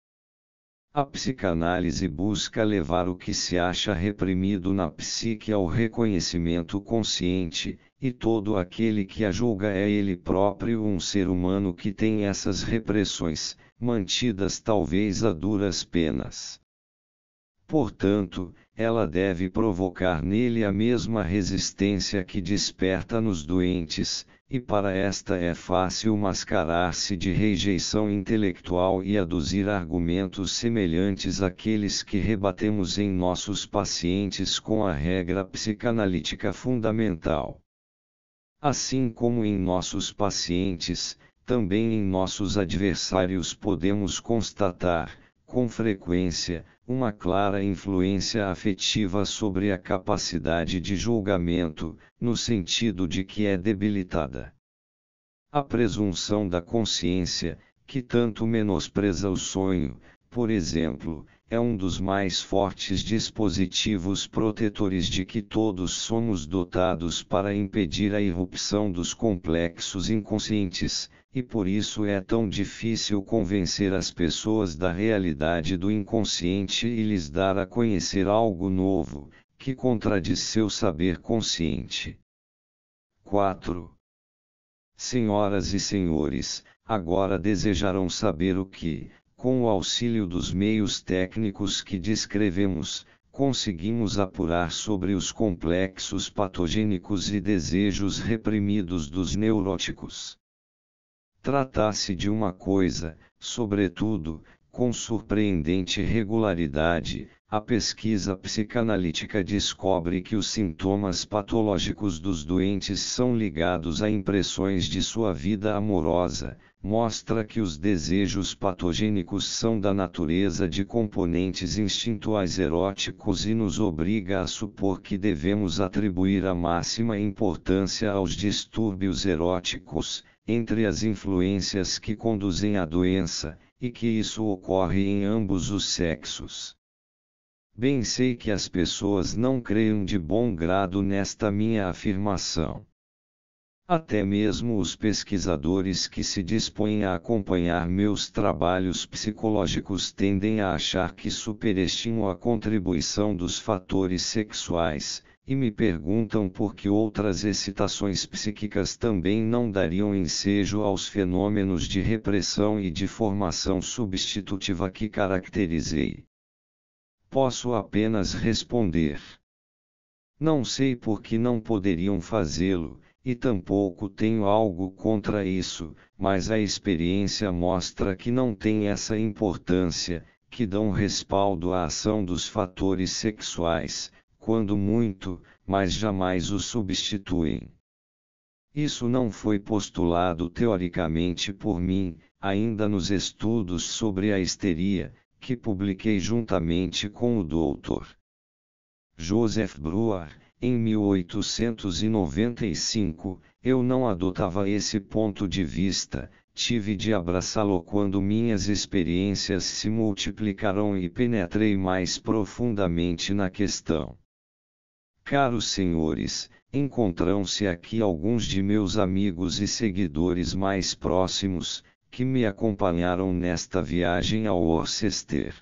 A psicanálise busca levar o que se acha reprimido na psique ao reconhecimento consciente, e todo aquele que a julga é ele próprio um ser humano que tem essas repressões, mantidas talvez a duras penas. Portanto, ela deve provocar nele a mesma resistência que desperta nos doentes, e para esta é fácil mascarar-se de rejeição intelectual e aduzir argumentos semelhantes àqueles que rebatemos em nossos pacientes com a regra psicanalítica fundamental. Assim como em nossos pacientes, também em nossos adversários podemos constatar, com frequência, uma clara influência afetiva sobre a capacidade de julgamento, no sentido de que é debilitada. A presunção da consciência, que tanto menospreza o sonho, por exemplo, é um dos mais fortes dispositivos protetores de que todos somos dotados para impedir a irrupção dos complexos inconscientes, e por isso é tão difícil convencer as pessoas da realidade do inconsciente e lhes dar a conhecer algo novo, que contradiz seu saber consciente. 4. Senhoras e senhores, agora desejarão saber o que, com o auxílio dos meios técnicos que descrevemos, conseguimos apurar sobre os complexos patogênicos e desejos reprimidos dos neuróticos. Tratasse de uma coisa, sobretudo, com surpreendente regularidade, a pesquisa psicanalítica descobre que os sintomas patológicos dos doentes são ligados a impressões de sua vida amorosa, mostra que os desejos patogênicos são da natureza de componentes instintuais eróticos e nos obriga a supor que devemos atribuir a máxima importância aos distúrbios eróticos, entre as influências que conduzem à doença, e que isso ocorre em ambos os sexos. Bem sei que as pessoas não creiam de bom grado nesta minha afirmação. Até mesmo os pesquisadores que se dispõem a acompanhar meus trabalhos psicológicos tendem a achar que superestimo a contribuição dos fatores sexuais, e me perguntam por que outras excitações psíquicas também não dariam ensejo aos fenômenos de repressão e de formação substitutiva que caracterizei. Posso apenas responder. Não sei por que não poderiam fazê-lo, e tampouco tenho algo contra isso, mas a experiência mostra que não tem essa importância, que dão respaldo à ação dos fatores sexuais, quando muito, mas jamais o substituem. Isso não foi postulado teoricamente por mim, ainda nos estudos sobre a histeria, que publiquei juntamente com o Dr. Joseph Brewer, em 1895, eu não adotava esse ponto de vista, tive de abraçá-lo quando minhas experiências se multiplicaram e penetrei mais profundamente na questão. Caros senhores, encontram-se aqui alguns de meus amigos e seguidores mais próximos, que me acompanharam nesta viagem ao Worcester.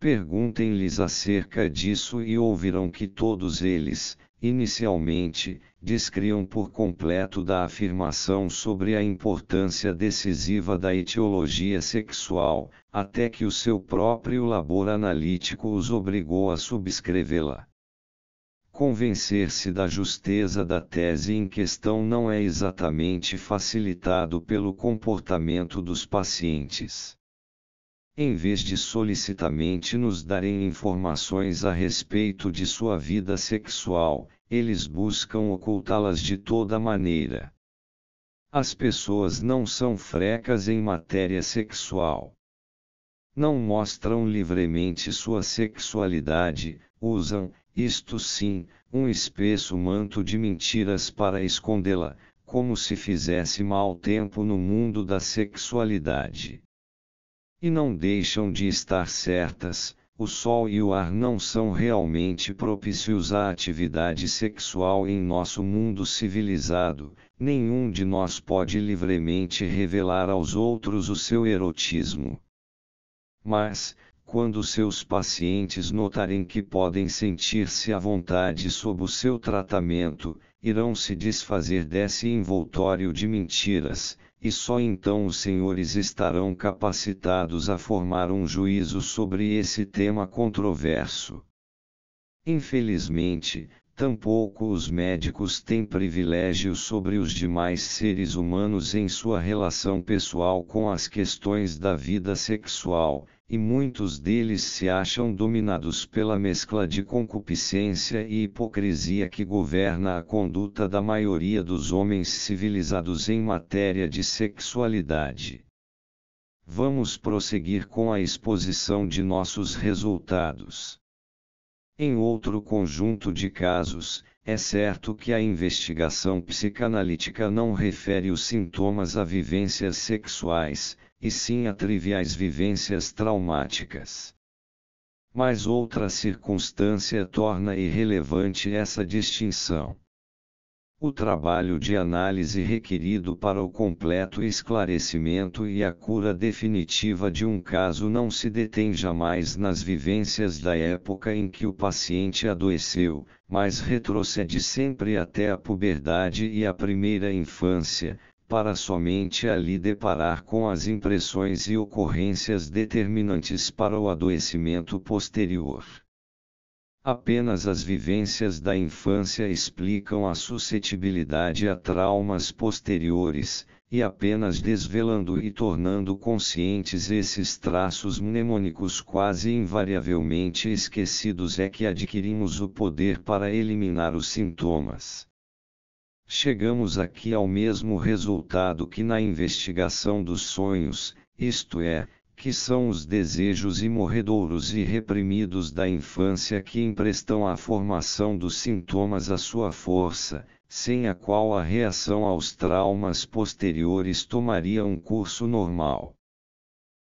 Perguntem-lhes acerca disso e ouvirão que todos eles, inicialmente, descriam por completo da afirmação sobre a importância decisiva da etiologia sexual, até que o seu próprio labor analítico os obrigou a subscrevê-la. Convencer-se da justeza da tese em questão não é exatamente facilitado pelo comportamento dos pacientes. Em vez de solicitamente nos darem informações a respeito de sua vida sexual, eles buscam ocultá-las de toda maneira. As pessoas não são frecas em matéria sexual. Não mostram livremente sua sexualidade, usam, isto sim, um espesso manto de mentiras para escondê-la, como se fizesse mau tempo no mundo da sexualidade. E não deixam de estar certas, o sol e o ar não são realmente propícios à atividade sexual em nosso mundo civilizado, nenhum de nós pode livremente revelar aos outros o seu erotismo. Mas, quando seus pacientes notarem que podem sentir-se à vontade sob o seu tratamento, irão se desfazer desse envoltório de mentiras, e só então os senhores estarão capacitados a formar um juízo sobre esse tema controverso. Infelizmente, tampouco os médicos têm privilégio sobre os demais seres humanos em sua relação pessoal com as questões da vida sexual e muitos deles se acham dominados pela mescla de concupiscência e hipocrisia que governa a conduta da maioria dos homens civilizados em matéria de sexualidade. Vamos prosseguir com a exposição de nossos resultados. Em outro conjunto de casos, é certo que a investigação psicanalítica não refere os sintomas a vivências sexuais, e sim a triviais vivências traumáticas. Mas outra circunstância torna irrelevante essa distinção. O trabalho de análise requerido para o completo esclarecimento e a cura definitiva de um caso não se detém jamais nas vivências da época em que o paciente adoeceu, mas retrocede sempre até a puberdade e a primeira infância, para somente ali deparar com as impressões e ocorrências determinantes para o adoecimento posterior. Apenas as vivências da infância explicam a suscetibilidade a traumas posteriores, e apenas desvelando e tornando conscientes esses traços mnemônicos quase invariavelmente esquecidos é que adquirimos o poder para eliminar os sintomas chegamos aqui ao mesmo resultado que na investigação dos sonhos, isto é, que são os desejos imorredouros e reprimidos da infância que emprestam à formação dos sintomas a sua força, sem a qual a reação aos traumas posteriores tomaria um curso normal.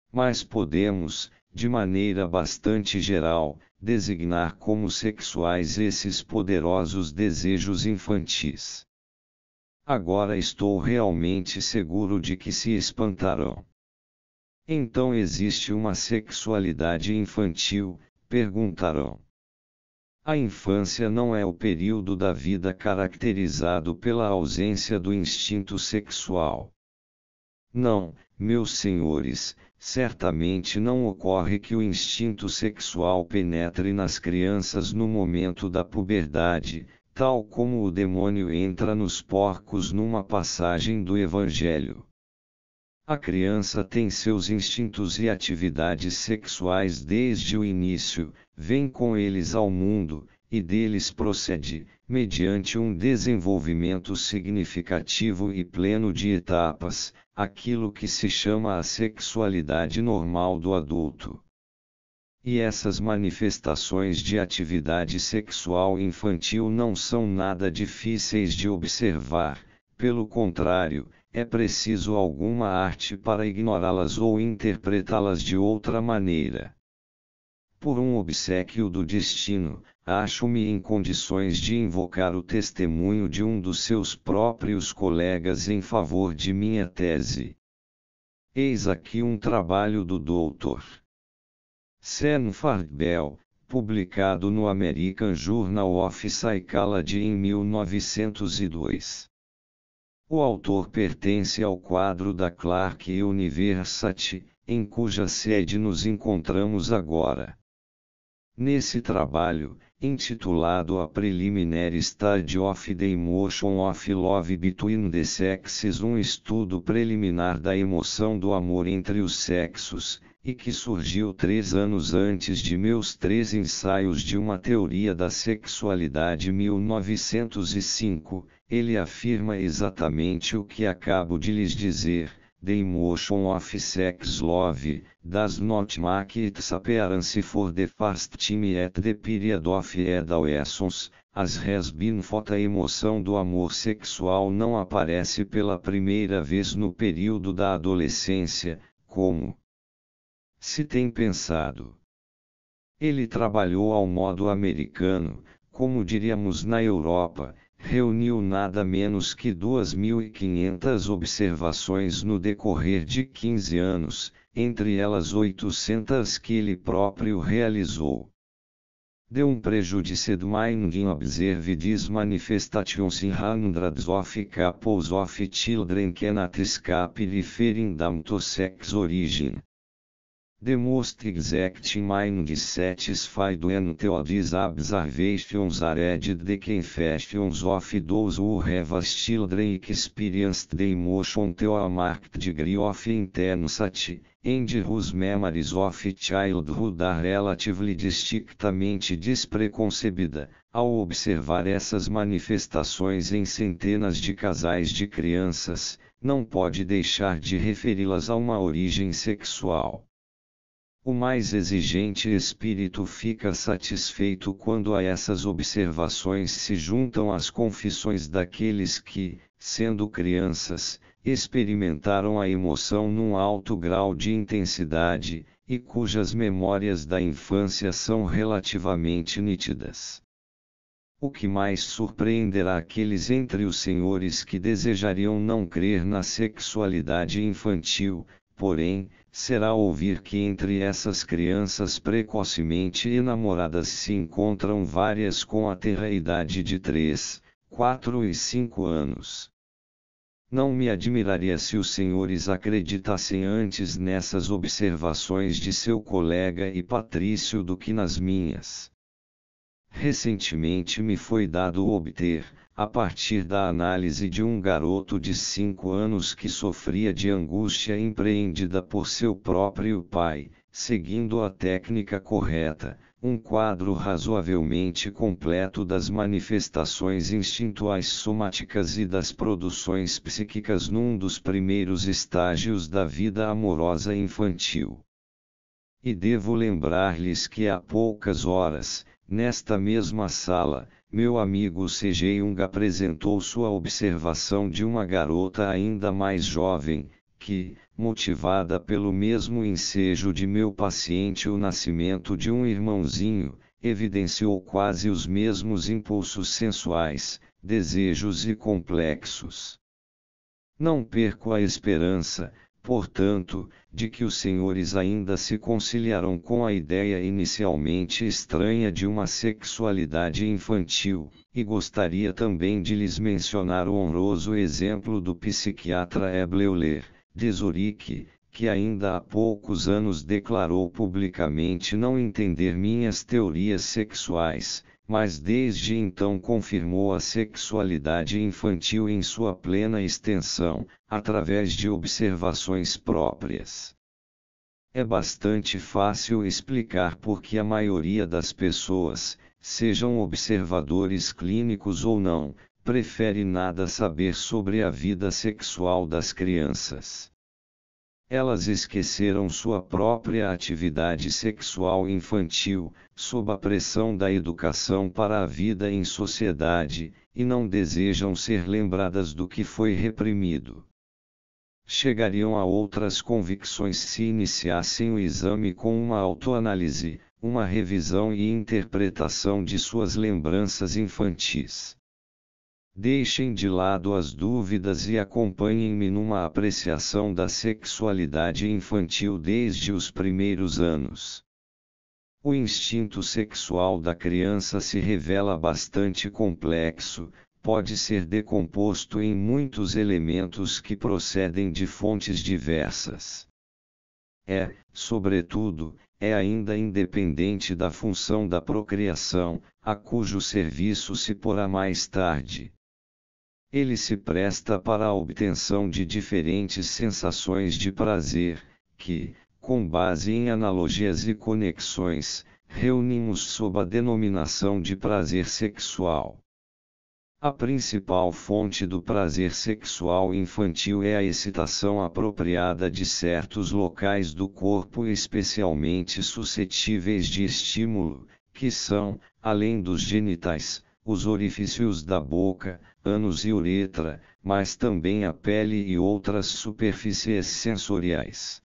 Mas podemos, de maneira bastante geral, designar como sexuais esses poderosos desejos infantis. Agora estou realmente seguro de que se espantarão. Então existe uma sexualidade infantil, perguntarão. A infância não é o período da vida caracterizado pela ausência do instinto sexual. Não, meus senhores, certamente não ocorre que o instinto sexual penetre nas crianças no momento da puberdade, tal como o demônio entra nos porcos numa passagem do Evangelho. A criança tem seus instintos e atividades sexuais desde o início, vem com eles ao mundo, e deles procede, mediante um desenvolvimento significativo e pleno de etapas, aquilo que se chama a sexualidade normal do adulto. E essas manifestações de atividade sexual infantil não são nada difíceis de observar, pelo contrário, é preciso alguma arte para ignorá-las ou interpretá-las de outra maneira. Por um obsequio do destino, acho-me em condições de invocar o testemunho de um dos seus próprios colegas em favor de minha tese. Eis aqui um trabalho do doutor Sam Farbell, publicado no American Journal of Psychology em 1902. O autor pertence ao quadro da Clark University, em cuja sede nos encontramos agora. Nesse trabalho, intitulado A Preliminary Study of the Emotion of Love Between the Sexes, um estudo preliminar da emoção do amor entre os sexos, e que surgiu três anos antes de meus três ensaios de uma teoria da sexualidade 1905, ele afirma exatamente o que acabo de lhes dizer The emotion of sex love does not make its appearance for the first time at the period of adolescence, as has been thought a emoção do amor sexual não aparece pela primeira vez no período da adolescência, como se tem pensado. Ele trabalhou ao modo americano, como diríamos na Europa, reuniu nada menos que 2.500 observações no decorrer de 15 anos, entre elas 800 que ele próprio realizou. De um prejudiced mind in observe these manifestations in hundreds of couples of children cannot escape referendam to sex origin, The most exact mind satisfied when these observations are added the confessions of those who have still experienced the emotion to a marked degree of intensity, and whose memories of childhood are relatively distinctamente despreconcebida, ao observar essas manifestações em centenas de casais de crianças, não pode deixar de referi-las a uma origem sexual. O mais exigente espírito fica satisfeito quando a essas observações se juntam as confissões daqueles que, sendo crianças, experimentaram a emoção num alto grau de intensidade, e cujas memórias da infância são relativamente nítidas. O que mais surpreenderá aqueles entre os senhores que desejariam não crer na sexualidade infantil, porém, será ouvir que entre essas crianças precocemente enamoradas se encontram várias com a terra idade de 3, 4 e 5 anos. Não me admiraria se os senhores acreditassem antes nessas observações de seu colega e Patrício do que nas minhas. Recentemente me foi dado obter, a partir da análise de um garoto de cinco anos que sofria de angústia empreendida por seu próprio pai, seguindo a técnica correta, um quadro razoavelmente completo das manifestações instintuais somáticas e das produções psíquicas num dos primeiros estágios da vida amorosa infantil. E devo lembrar-lhes que há poucas horas, Nesta mesma sala, meu amigo CG Jung apresentou sua observação de uma garota ainda mais jovem, que, motivada pelo mesmo ensejo de meu paciente o nascimento de um irmãozinho, evidenciou quase os mesmos impulsos sensuais, desejos e complexos. Não perco a esperança, portanto, de que os senhores ainda se conciliaram com a ideia inicialmente estranha de uma sexualidade infantil, e gostaria também de lhes mencionar o honroso exemplo do psiquiatra Ebleuler, de Zurique, que ainda há poucos anos declarou publicamente não entender minhas teorias sexuais, mas desde então confirmou a sexualidade infantil em sua plena extensão, através de observações próprias. É bastante fácil explicar por que a maioria das pessoas, sejam observadores clínicos ou não, prefere nada saber sobre a vida sexual das crianças elas esqueceram sua própria atividade sexual infantil, sob a pressão da educação para a vida em sociedade, e não desejam ser lembradas do que foi reprimido. Chegariam a outras convicções se iniciassem o exame com uma autoanálise, uma revisão e interpretação de suas lembranças infantis. Deixem de lado as dúvidas e acompanhem-me numa apreciação da sexualidade infantil desde os primeiros anos. O instinto sexual da criança se revela bastante complexo, pode ser decomposto em muitos elementos que procedem de fontes diversas. É, sobretudo, é ainda independente da função da procriação, a cujo serviço se porá mais tarde ele se presta para a obtenção de diferentes sensações de prazer, que, com base em analogias e conexões, reunimos sob a denominação de prazer sexual. A principal fonte do prazer sexual infantil é a excitação apropriada de certos locais do corpo especialmente suscetíveis de estímulo, que são, além dos genitais, os orifícios da boca, anos e uretra, mas também a pele e outras superfícies sensoriais.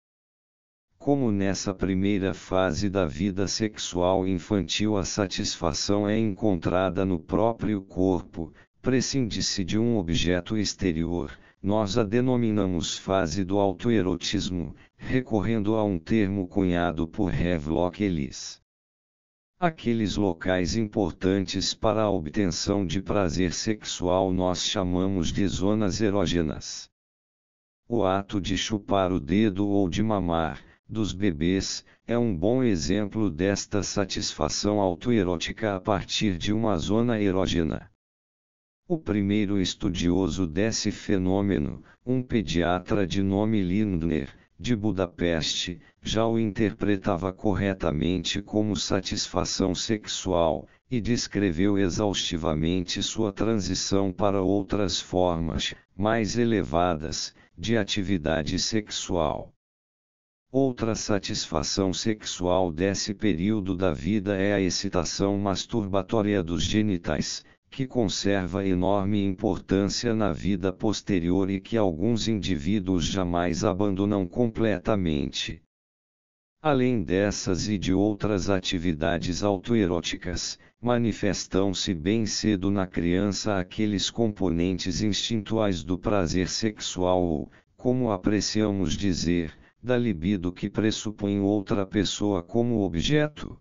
Como nessa primeira fase da vida sexual infantil a satisfação é encontrada no próprio corpo, prescinde-se de um objeto exterior, nós a denominamos fase do autoerotismo, recorrendo a um termo cunhado por Havelock Ellis. Aqueles locais importantes para a obtenção de prazer sexual nós chamamos de zonas erógenas. O ato de chupar o dedo ou de mamar, dos bebês, é um bom exemplo desta satisfação autoerótica a partir de uma zona erógena. O primeiro estudioso desse fenômeno, um pediatra de nome Lindner, de Budapeste, já o interpretava corretamente como satisfação sexual, e descreveu exaustivamente sua transição para outras formas, mais elevadas, de atividade sexual. Outra satisfação sexual desse período da vida é a excitação masturbatória dos genitais, que conserva enorme importância na vida posterior e que alguns indivíduos jamais abandonam completamente. Além dessas e de outras atividades autoeróticas, manifestam-se bem cedo na criança aqueles componentes instintuais do prazer sexual ou, como apreciamos dizer, da libido que pressupõe outra pessoa como objeto.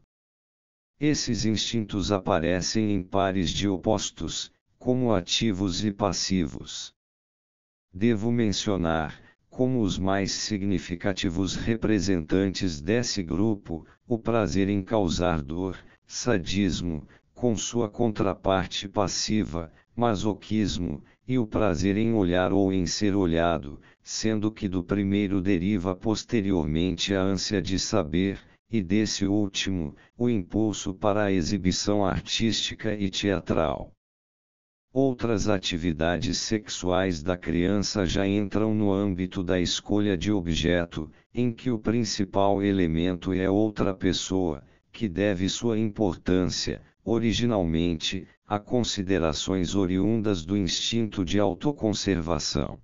Esses instintos aparecem em pares de opostos, como ativos e passivos. Devo mencionar, como os mais significativos representantes desse grupo, o prazer em causar dor, sadismo, com sua contraparte passiva, masoquismo, e o prazer em olhar ou em ser olhado, sendo que do primeiro deriva posteriormente a ânsia de saber, e desse último, o impulso para a exibição artística e teatral. Outras atividades sexuais da criança já entram no âmbito da escolha de objeto, em que o principal elemento é outra pessoa, que deve sua importância, originalmente, a considerações oriundas do instinto de autoconservação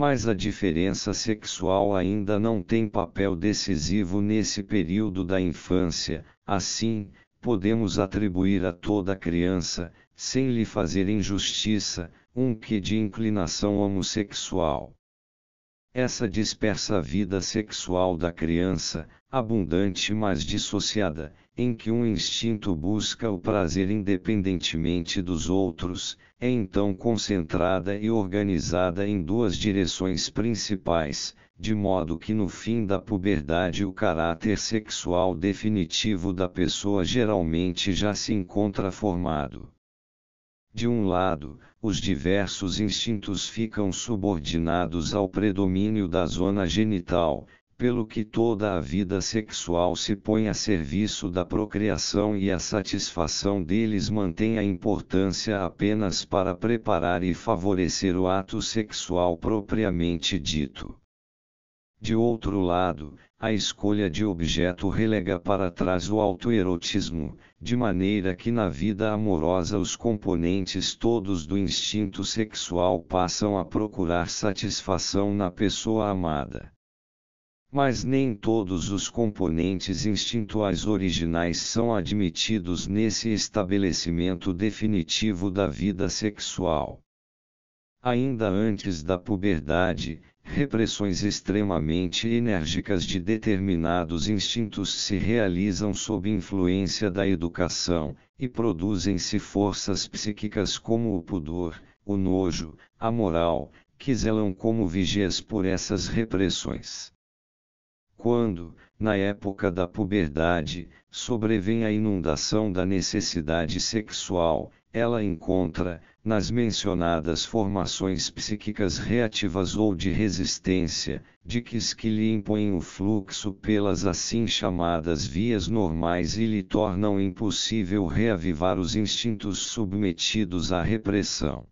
mas a diferença sexual ainda não tem papel decisivo nesse período da infância, assim, podemos atribuir a toda criança, sem lhe fazer injustiça, um que de inclinação homossexual. Essa dispersa vida sexual da criança, abundante mas dissociada, em que um instinto busca o prazer independentemente dos outros, é então concentrada e organizada em duas direções principais, de modo que no fim da puberdade o caráter sexual definitivo da pessoa geralmente já se encontra formado. De um lado, os diversos instintos ficam subordinados ao predomínio da zona genital, pelo que toda a vida sexual se põe a serviço da procriação e a satisfação deles mantém a importância apenas para preparar e favorecer o ato sexual propriamente dito. De outro lado, a escolha de objeto relega para trás o autoerotismo, de maneira que na vida amorosa os componentes todos do instinto sexual passam a procurar satisfação na pessoa amada. Mas nem todos os componentes instintuais originais são admitidos nesse estabelecimento definitivo da vida sexual. Ainda antes da puberdade, repressões extremamente enérgicas de determinados instintos se realizam sob influência da educação, e produzem-se forças psíquicas como o pudor, o nojo, a moral, que zelam como vigias por essas repressões. Quando, na época da puberdade, sobrevém a inundação da necessidade sexual, ela encontra, nas mencionadas formações psíquicas reativas ou de resistência, diques que lhe impõem o fluxo pelas assim chamadas vias normais e lhe tornam impossível reavivar os instintos submetidos à repressão.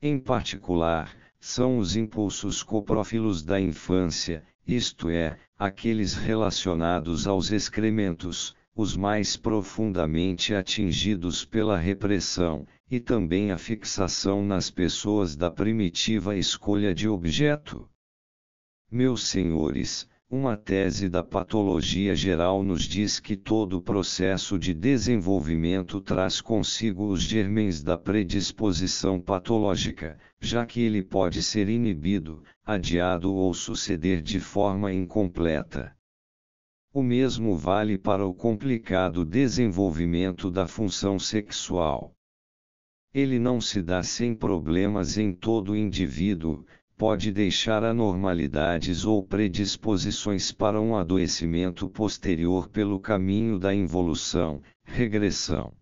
Em particular, são os impulsos coprófilos da infância, isto é, aqueles relacionados aos excrementos, os mais profundamente atingidos pela repressão, e também a fixação nas pessoas da primitiva escolha de objeto. Meus senhores, uma tese da patologia geral nos diz que todo o processo de desenvolvimento traz consigo os germens da predisposição patológica, já que ele pode ser inibido, adiado ou suceder de forma incompleta. O mesmo vale para o complicado desenvolvimento da função sexual. Ele não se dá sem problemas em todo indivíduo, pode deixar anormalidades ou predisposições para um adoecimento posterior pelo caminho da involução, regressão.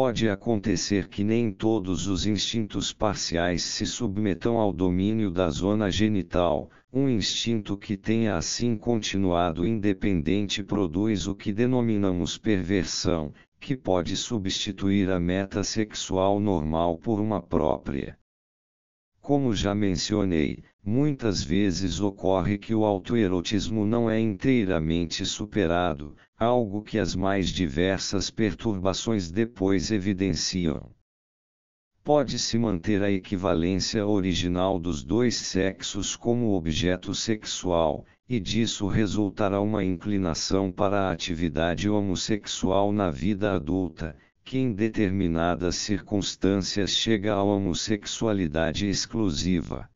Pode acontecer que nem todos os instintos parciais se submetam ao domínio da zona genital, um instinto que tenha assim continuado independente produz o que denominamos perversão, que pode substituir a meta sexual normal por uma própria. Como já mencionei, Muitas vezes ocorre que o autoerotismo não é inteiramente superado, algo que as mais diversas perturbações depois evidenciam. Pode-se manter a equivalência original dos dois sexos como objeto sexual, e disso resultará uma inclinação para a atividade homossexual na vida adulta, que em determinadas circunstâncias chega à homossexualidade exclusiva.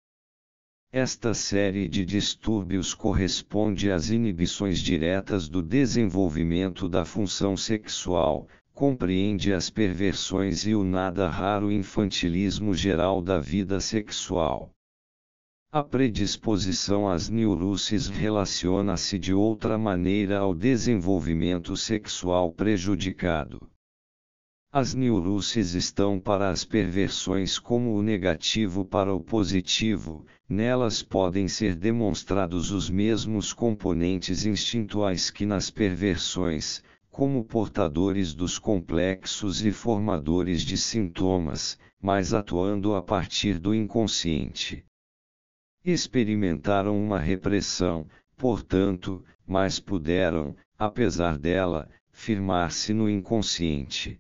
Esta série de distúrbios corresponde às inibições diretas do desenvolvimento da função sexual, compreende as perversões e o nada raro infantilismo geral da vida sexual. A predisposição às neuroses relaciona-se de outra maneira ao desenvolvimento sexual prejudicado. As neuroses estão para as perversões como o negativo para o positivo, nelas podem ser demonstrados os mesmos componentes instintuais que nas perversões, como portadores dos complexos e formadores de sintomas, mas atuando a partir do inconsciente. Experimentaram uma repressão, portanto, mas puderam, apesar dela, firmar-se no inconsciente.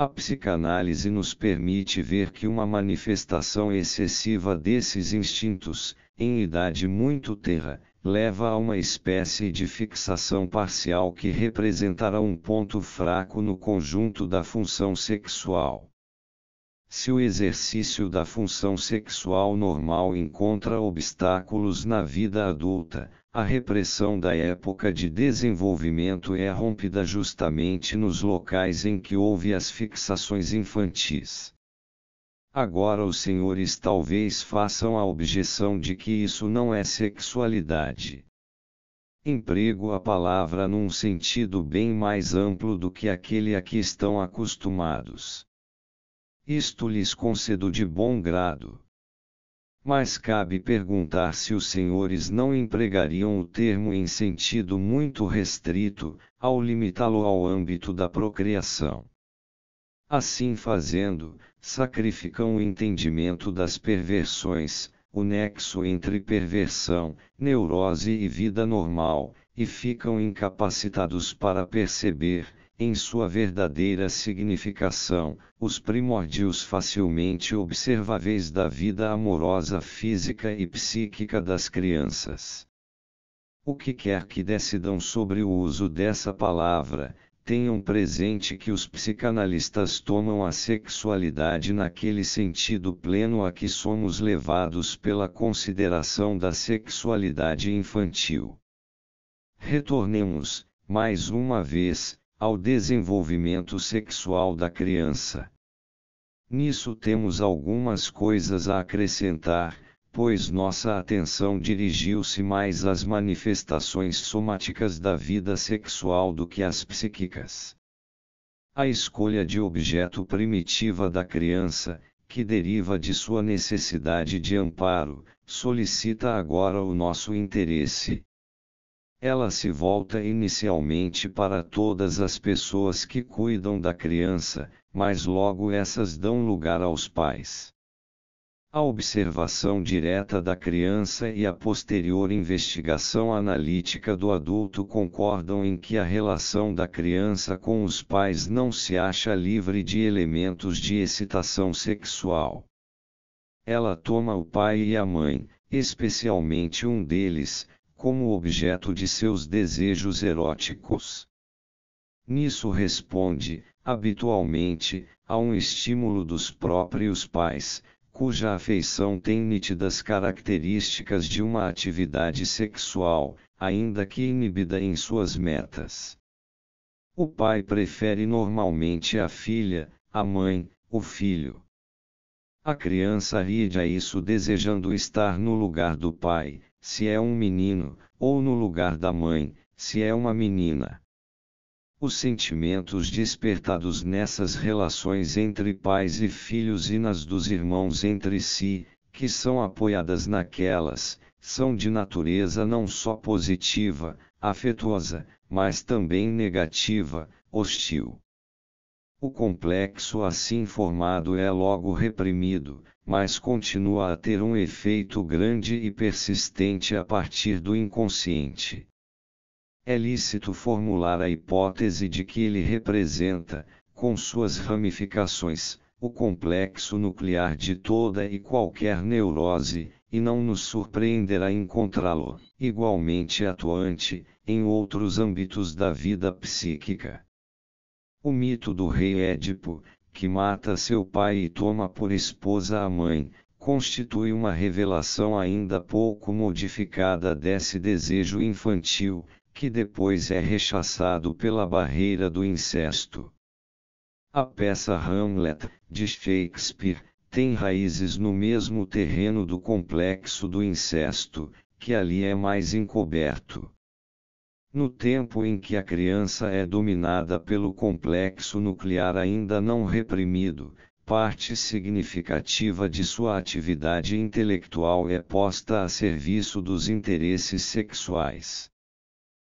A psicanálise nos permite ver que uma manifestação excessiva desses instintos, em idade muito terra, leva a uma espécie de fixação parcial que representará um ponto fraco no conjunto da função sexual. Se o exercício da função sexual normal encontra obstáculos na vida adulta, a repressão da época de desenvolvimento é rompida justamente nos locais em que houve as fixações infantis. Agora os senhores talvez façam a objeção de que isso não é sexualidade. Emprego a palavra num sentido bem mais amplo do que aquele a que estão acostumados. Isto lhes concedo de bom grado mas cabe perguntar se os senhores não empregariam o termo em sentido muito restrito, ao limitá-lo ao âmbito da procriação. Assim fazendo, sacrificam o entendimento das perversões, o nexo entre perversão, neurose e vida normal, e ficam incapacitados para perceber, em sua verdadeira significação, os primórdios facilmente observáveis da vida amorosa física e psíquica das crianças. O que quer que decidam sobre o uso dessa palavra, tenham presente que os psicanalistas tomam a sexualidade naquele sentido pleno a que somos levados pela consideração da sexualidade infantil. Retornemos, mais uma vez, ao desenvolvimento sexual da criança. Nisso temos algumas coisas a acrescentar, pois nossa atenção dirigiu-se mais às manifestações somáticas da vida sexual do que às psíquicas. A escolha de objeto primitiva da criança, que deriva de sua necessidade de amparo, solicita agora o nosso interesse. Ela se volta inicialmente para todas as pessoas que cuidam da criança, mas logo essas dão lugar aos pais. A observação direta da criança e a posterior investigação analítica do adulto concordam em que a relação da criança com os pais não se acha livre de elementos de excitação sexual. Ela toma o pai e a mãe, especialmente um deles, como objeto de seus desejos eróticos. Nisso responde, habitualmente, a um estímulo dos próprios pais, cuja afeição tem nítidas características de uma atividade sexual, ainda que inibida em suas metas. O pai prefere normalmente a filha, a mãe, o filho. A criança ri a isso desejando estar no lugar do pai, se é um menino, ou no lugar da mãe, se é uma menina. Os sentimentos despertados nessas relações entre pais e filhos e nas dos irmãos entre si, que são apoiadas naquelas, são de natureza não só positiva, afetuosa, mas também negativa, hostil. O complexo assim formado é logo reprimido, mas continua a ter um efeito grande e persistente a partir do inconsciente. É lícito formular a hipótese de que ele representa, com suas ramificações, o complexo nuclear de toda e qualquer neurose, e não nos surpreenderá encontrá-lo, igualmente atuante, em outros âmbitos da vida psíquica. O mito do rei Édipo, que mata seu pai e toma por esposa a mãe, constitui uma revelação ainda pouco modificada desse desejo infantil, que depois é rechaçado pela barreira do incesto. A peça Hamlet, de Shakespeare, tem raízes no mesmo terreno do complexo do incesto, que ali é mais encoberto. No tempo em que a criança é dominada pelo complexo nuclear ainda não reprimido, parte significativa de sua atividade intelectual é posta a serviço dos interesses sexuais.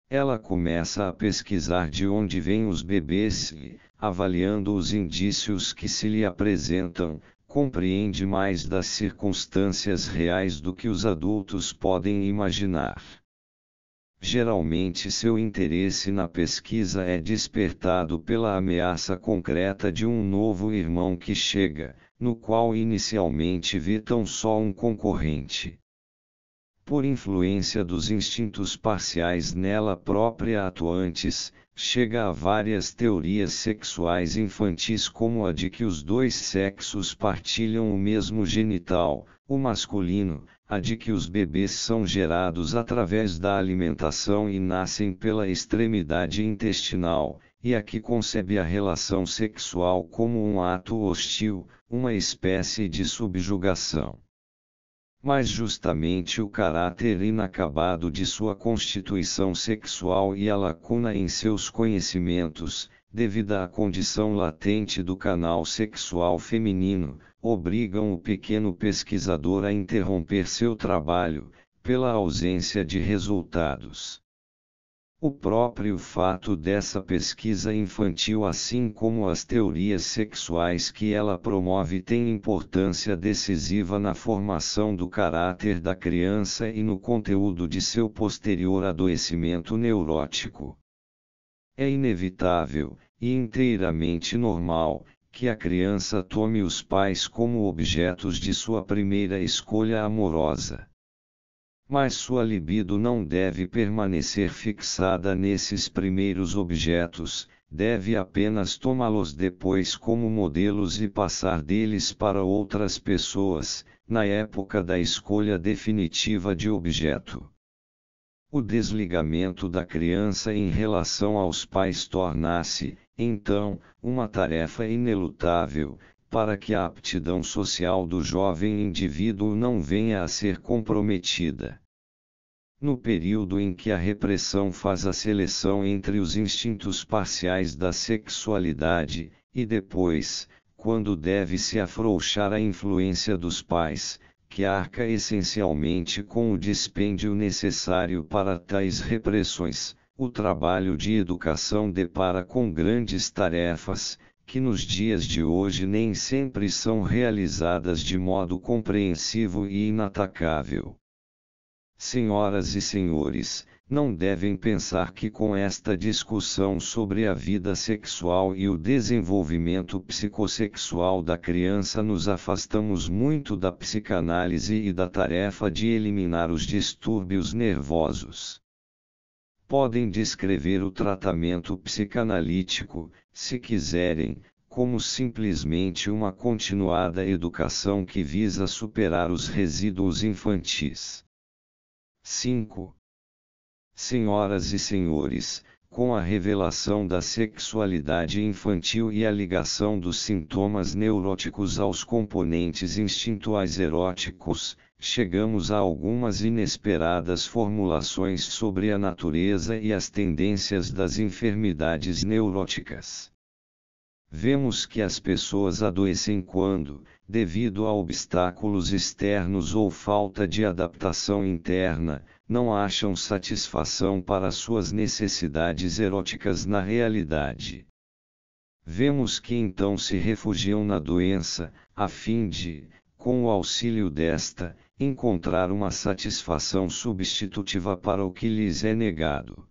Ela começa a pesquisar de onde vêm os bebês e, avaliando os indícios que se lhe apresentam, compreende mais das circunstâncias reais do que os adultos podem imaginar geralmente seu interesse na pesquisa é despertado pela ameaça concreta de um novo irmão que chega, no qual inicialmente vi tão só um concorrente. Por influência dos instintos parciais nela própria atuantes, chega a várias teorias sexuais infantis, como a de que os dois sexos partilham o mesmo genital, o masculino, a de que os bebês são gerados através da alimentação e nascem pela extremidade intestinal, e a que concebe a relação sexual como um ato hostil, uma espécie de subjugação. Mas justamente o caráter inacabado de sua constituição sexual e a lacuna em seus conhecimentos, devida à condição latente do canal sexual feminino, obrigam o pequeno pesquisador a interromper seu trabalho, pela ausência de resultados. O próprio fato dessa pesquisa infantil, assim como as teorias sexuais que ela promove, tem importância decisiva na formação do caráter da criança e no conteúdo de seu posterior adoecimento neurótico. É inevitável, e inteiramente normal, que a criança tome os pais como objetos de sua primeira escolha amorosa. Mas sua libido não deve permanecer fixada nesses primeiros objetos, deve apenas tomá-los depois como modelos e passar deles para outras pessoas, na época da escolha definitiva de objeto. O desligamento da criança em relação aos pais torna-se, então, uma tarefa inelutável, para que a aptidão social do jovem indivíduo não venha a ser comprometida. No período em que a repressão faz a seleção entre os instintos parciais da sexualidade, e depois, quando deve-se afrouxar a influência dos pais, que arca essencialmente com o dispêndio necessário para tais repressões, o trabalho de educação depara com grandes tarefas, que nos dias de hoje nem sempre são realizadas de modo compreensivo e inatacável. Senhoras e senhores, não devem pensar que com esta discussão sobre a vida sexual e o desenvolvimento psicossexual da criança nos afastamos muito da psicanálise e da tarefa de eliminar os distúrbios nervosos. Podem descrever o tratamento psicanalítico, se quiserem, como simplesmente uma continuada educação que visa superar os resíduos infantis. 5. Senhoras e senhores, com a revelação da sexualidade infantil e a ligação dos sintomas neuróticos aos componentes instintuais eróticos, chegamos a algumas inesperadas formulações sobre a natureza e as tendências das enfermidades neuróticas. Vemos que as pessoas adoecem quando, devido a obstáculos externos ou falta de adaptação interna, não acham satisfação para suas necessidades eróticas na realidade. Vemos que então se refugiam na doença, a fim de, com o auxílio desta, encontrar uma satisfação substitutiva para o que lhes é negado.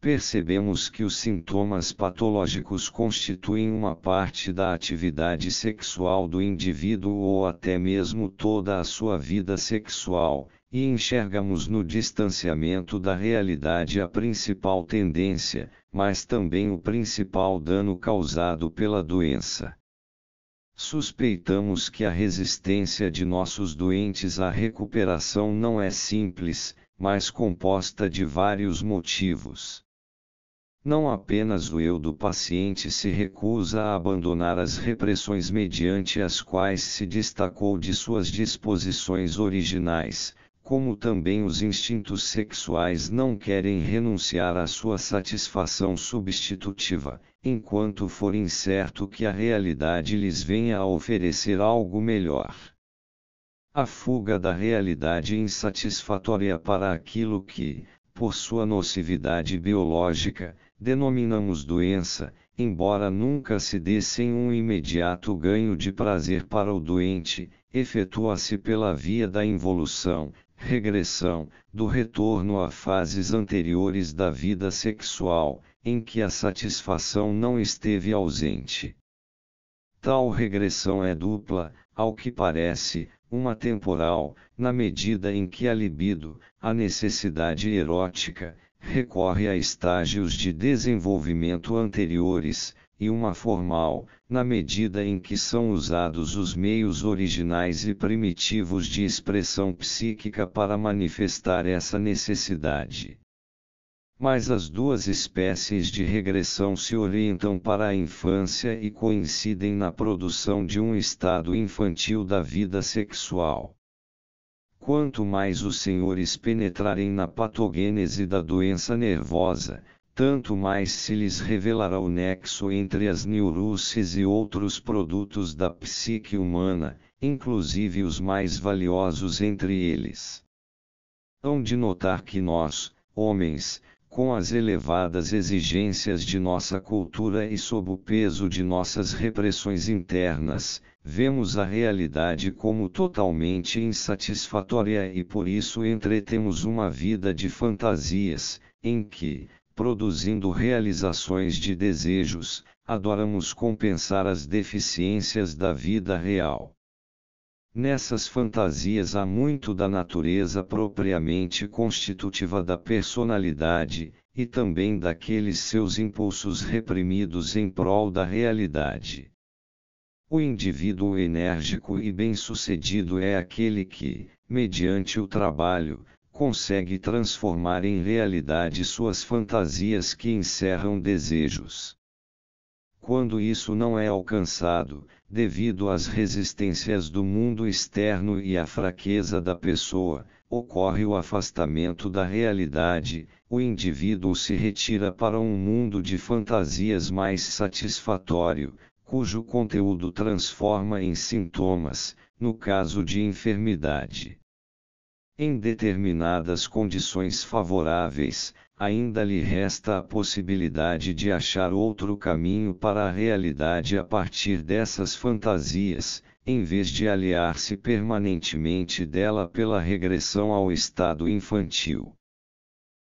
Percebemos que os sintomas patológicos constituem uma parte da atividade sexual do indivíduo ou até mesmo toda a sua vida sexual, e enxergamos no distanciamento da realidade a principal tendência, mas também o principal dano causado pela doença. Suspeitamos que a resistência de nossos doentes à recuperação não é simples, mas composta de vários motivos. Não apenas o eu do paciente se recusa a abandonar as repressões mediante as quais se destacou de suas disposições originais, como também os instintos sexuais não querem renunciar à sua satisfação substitutiva, enquanto for incerto que a realidade lhes venha a oferecer algo melhor. A fuga da realidade insatisfatória para aquilo que, por sua nocividade biológica, denominamos doença, embora nunca se dê sem um imediato ganho de prazer para o doente, efetua-se pela via da involução, regressão, do retorno a fases anteriores da vida sexual, em que a satisfação não esteve ausente. Tal regressão é dupla, ao que parece, uma temporal, na medida em que a libido, a necessidade erótica, recorre a estágios de desenvolvimento anteriores, e uma formal, na medida em que são usados os meios originais e primitivos de expressão psíquica para manifestar essa necessidade mas as duas espécies de regressão se orientam para a infância e coincidem na produção de um estado infantil da vida sexual. Quanto mais os senhores penetrarem na patogênese da doença nervosa, tanto mais se lhes revelará o nexo entre as neuroses e outros produtos da psique humana, inclusive os mais valiosos entre eles. Hão de notar que nós, homens, com as elevadas exigências de nossa cultura e sob o peso de nossas repressões internas, vemos a realidade como totalmente insatisfatória e por isso entretemos uma vida de fantasias, em que, produzindo realizações de desejos, adoramos compensar as deficiências da vida real. Nessas fantasias há muito da natureza propriamente constitutiva da personalidade, e também daqueles seus impulsos reprimidos em prol da realidade. O indivíduo enérgico e bem-sucedido é aquele que, mediante o trabalho, consegue transformar em realidade suas fantasias que encerram desejos. Quando isso não é alcançado, devido às resistências do mundo externo e à fraqueza da pessoa, ocorre o afastamento da realidade, o indivíduo se retira para um mundo de fantasias mais satisfatório, cujo conteúdo transforma em sintomas, no caso de enfermidade. Em determinadas condições favoráveis, ainda lhe resta a possibilidade de achar outro caminho para a realidade a partir dessas fantasias, em vez de aliar-se permanentemente dela pela regressão ao estado infantil.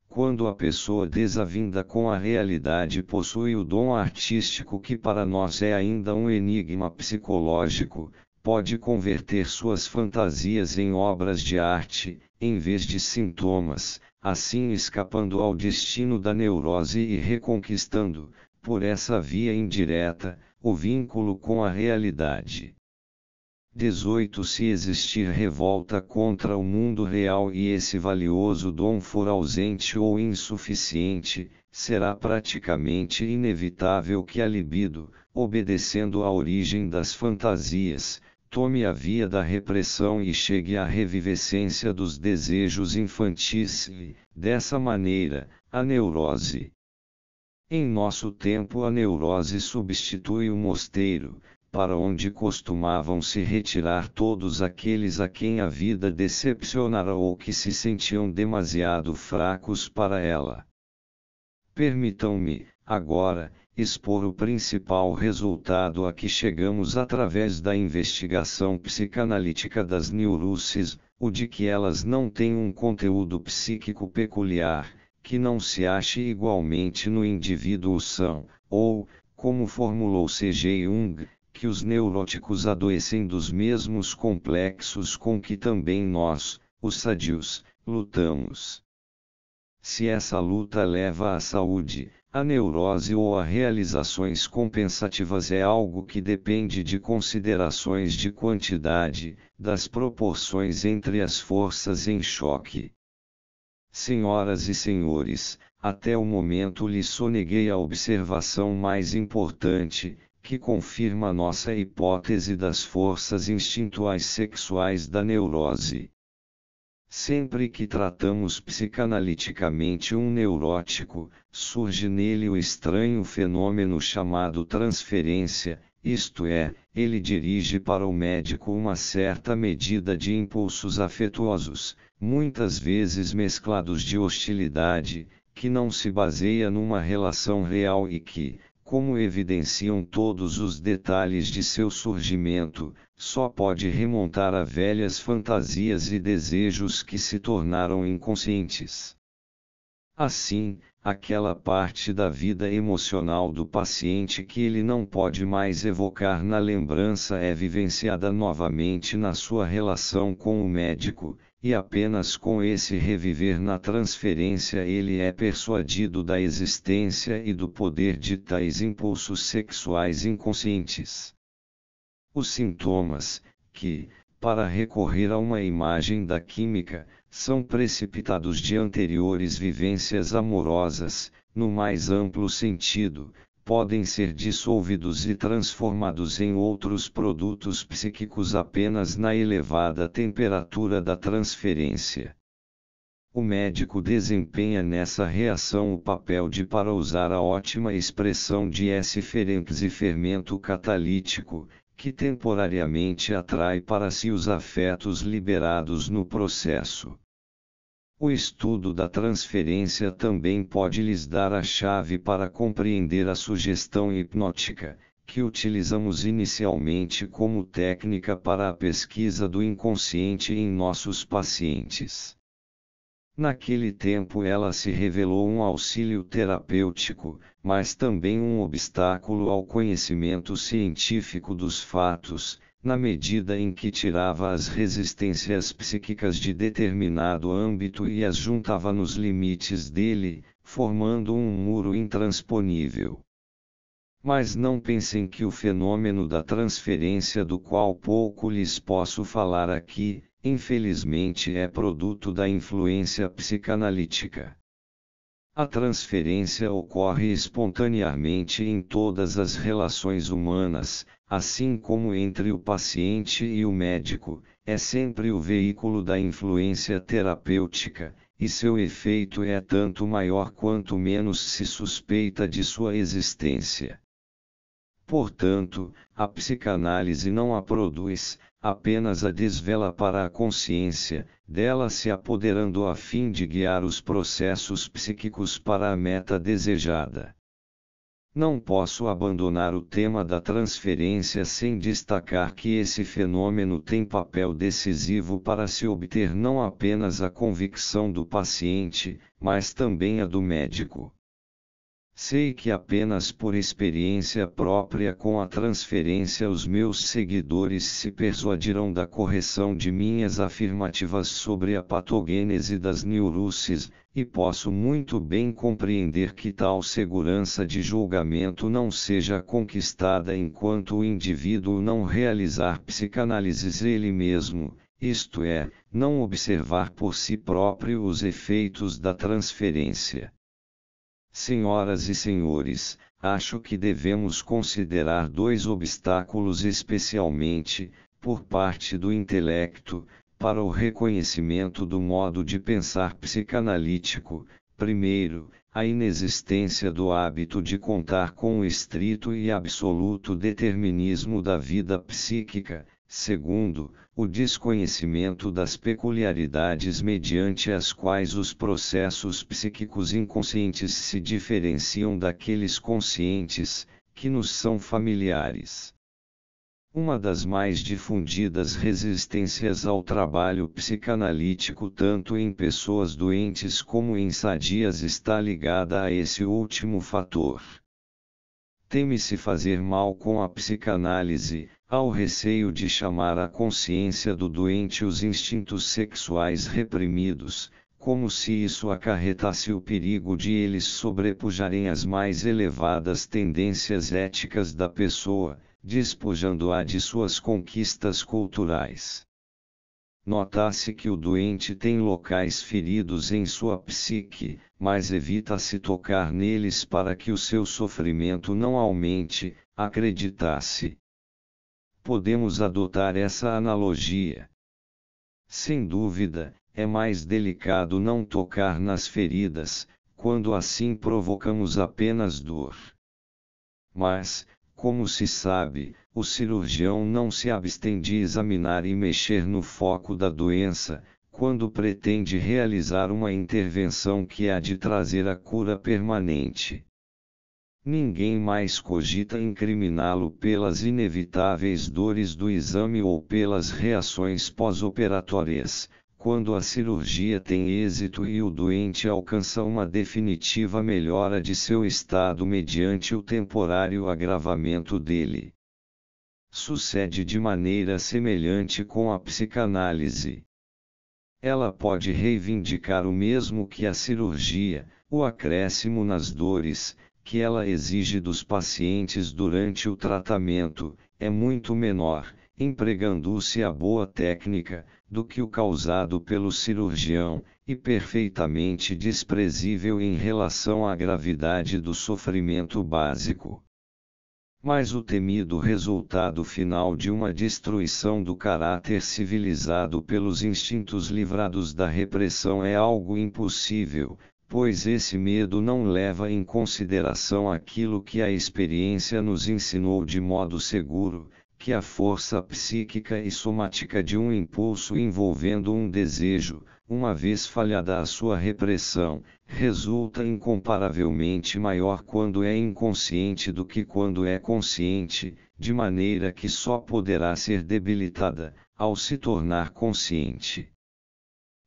Quando a pessoa desavinda com a realidade possui o dom artístico que para nós é ainda um enigma psicológico, pode converter suas fantasias em obras de arte, em vez de sintomas, assim escapando ao destino da neurose e reconquistando, por essa via indireta, o vínculo com a realidade. 18 Se existir revolta contra o mundo real e esse valioso dom for ausente ou insuficiente, será praticamente inevitável que a libido, obedecendo à origem das fantasias, tome a via da repressão e chegue à revivescência dos desejos infantis e, dessa maneira, a neurose. Em nosso tempo a neurose substitui o mosteiro, para onde costumavam se retirar todos aqueles a quem a vida decepcionara ou que se sentiam demasiado fracos para ela. Permitam-me, agora, expor o principal resultado a que chegamos através da investigação psicanalítica das neuroses, o de que elas não têm um conteúdo psíquico peculiar, que não se ache igualmente no indivíduo são, ou, como formulou C.G. Jung, que os neuróticos adoecem dos mesmos complexos com que também nós, os sadios, lutamos. Se essa luta leva à saúde, a neurose ou a realizações compensativas é algo que depende de considerações de quantidade, das proporções entre as forças em choque. Senhoras e senhores, até o momento lhe soneguei a observação mais importante, que confirma nossa hipótese das forças instintuais sexuais da neurose. Sempre que tratamos psicanaliticamente um neurótico, surge nele o estranho fenômeno chamado transferência, isto é, ele dirige para o médico uma certa medida de impulsos afetuosos, muitas vezes mesclados de hostilidade, que não se baseia numa relação real e que, como evidenciam todos os detalhes de seu surgimento, só pode remontar a velhas fantasias e desejos que se tornaram inconscientes. Assim, aquela parte da vida emocional do paciente que ele não pode mais evocar na lembrança é vivenciada novamente na sua relação com o médico, e apenas com esse reviver na transferência ele é persuadido da existência e do poder de tais impulsos sexuais inconscientes. Os sintomas, que, para recorrer a uma imagem da química, são precipitados de anteriores vivências amorosas, no mais amplo sentido, podem ser dissolvidos e transformados em outros produtos psíquicos apenas na elevada temperatura da transferência. O médico desempenha nessa reação o papel de para usar a ótima expressão de S-ferenx fermento catalítico, que temporariamente atrai para si os afetos liberados no processo. O estudo da transferência também pode lhes dar a chave para compreender a sugestão hipnótica, que utilizamos inicialmente como técnica para a pesquisa do inconsciente em nossos pacientes. Naquele tempo ela se revelou um auxílio terapêutico, mas também um obstáculo ao conhecimento científico dos fatos, na medida em que tirava as resistências psíquicas de determinado âmbito e as juntava nos limites dele, formando um muro intransponível. Mas não pensem que o fenômeno da transferência, do qual pouco lhes posso falar aqui, infelizmente é produto da influência psicanalítica. A transferência ocorre espontaneamente em todas as relações humanas, assim como entre o paciente e o médico, é sempre o veículo da influência terapêutica, e seu efeito é tanto maior quanto menos se suspeita de sua existência. Portanto, a psicanálise não a produz, apenas a desvela para a consciência, dela se apoderando a fim de guiar os processos psíquicos para a meta desejada. Não posso abandonar o tema da transferência sem destacar que esse fenômeno tem papel decisivo para se obter não apenas a convicção do paciente, mas também a do médico. Sei que apenas por experiência própria com a transferência os meus seguidores se persuadirão da correção de minhas afirmativas sobre a patogênese das neuruses, e posso muito bem compreender que tal segurança de julgamento não seja conquistada enquanto o indivíduo não realizar psicanálises ele mesmo, isto é, não observar por si próprio os efeitos da transferência. Senhoras e senhores, acho que devemos considerar dois obstáculos especialmente, por parte do intelecto, para o reconhecimento do modo de pensar psicanalítico. Primeiro, a inexistência do hábito de contar com o estrito e absoluto determinismo da vida psíquica. Segundo, o desconhecimento das peculiaridades mediante as quais os processos psíquicos inconscientes se diferenciam daqueles conscientes, que nos são familiares. Uma das mais difundidas resistências ao trabalho psicanalítico, tanto em pessoas doentes como em sadias, está ligada a esse último fator. Teme-se fazer mal com a psicanálise, ao receio de chamar à consciência do doente os instintos sexuais reprimidos, como se isso acarretasse o perigo de eles sobrepujarem as mais elevadas tendências éticas da pessoa, despojando-a de suas conquistas culturais. Nota-se que o doente tem locais feridos em sua psique, mas evita se tocar neles para que o seu sofrimento não aumente, acreditasse, podemos adotar essa analogia. Sem dúvida, é mais delicado não tocar nas feridas, quando assim provocamos apenas dor. Mas, como se sabe, o cirurgião não se abstém de examinar e mexer no foco da doença, quando pretende realizar uma intervenção que há de trazer a cura permanente. Ninguém mais cogita incriminá-lo pelas inevitáveis dores do exame ou pelas reações pós-operatórias, quando a cirurgia tem êxito e o doente alcança uma definitiva melhora de seu estado mediante o temporário agravamento dele. Sucede de maneira semelhante com a psicanálise. Ela pode reivindicar o mesmo que a cirurgia, o acréscimo nas dores, que ela exige dos pacientes durante o tratamento, é muito menor, empregando-se a boa técnica, do que o causado pelo cirurgião, e perfeitamente desprezível em relação à gravidade do sofrimento básico. Mas o temido resultado final de uma destruição do caráter civilizado pelos instintos livrados da repressão é algo impossível, pois esse medo não leva em consideração aquilo que a experiência nos ensinou de modo seguro, que a força psíquica e somática de um impulso envolvendo um desejo, uma vez falhada a sua repressão, resulta incomparavelmente maior quando é inconsciente do que quando é consciente, de maneira que só poderá ser debilitada ao se tornar consciente.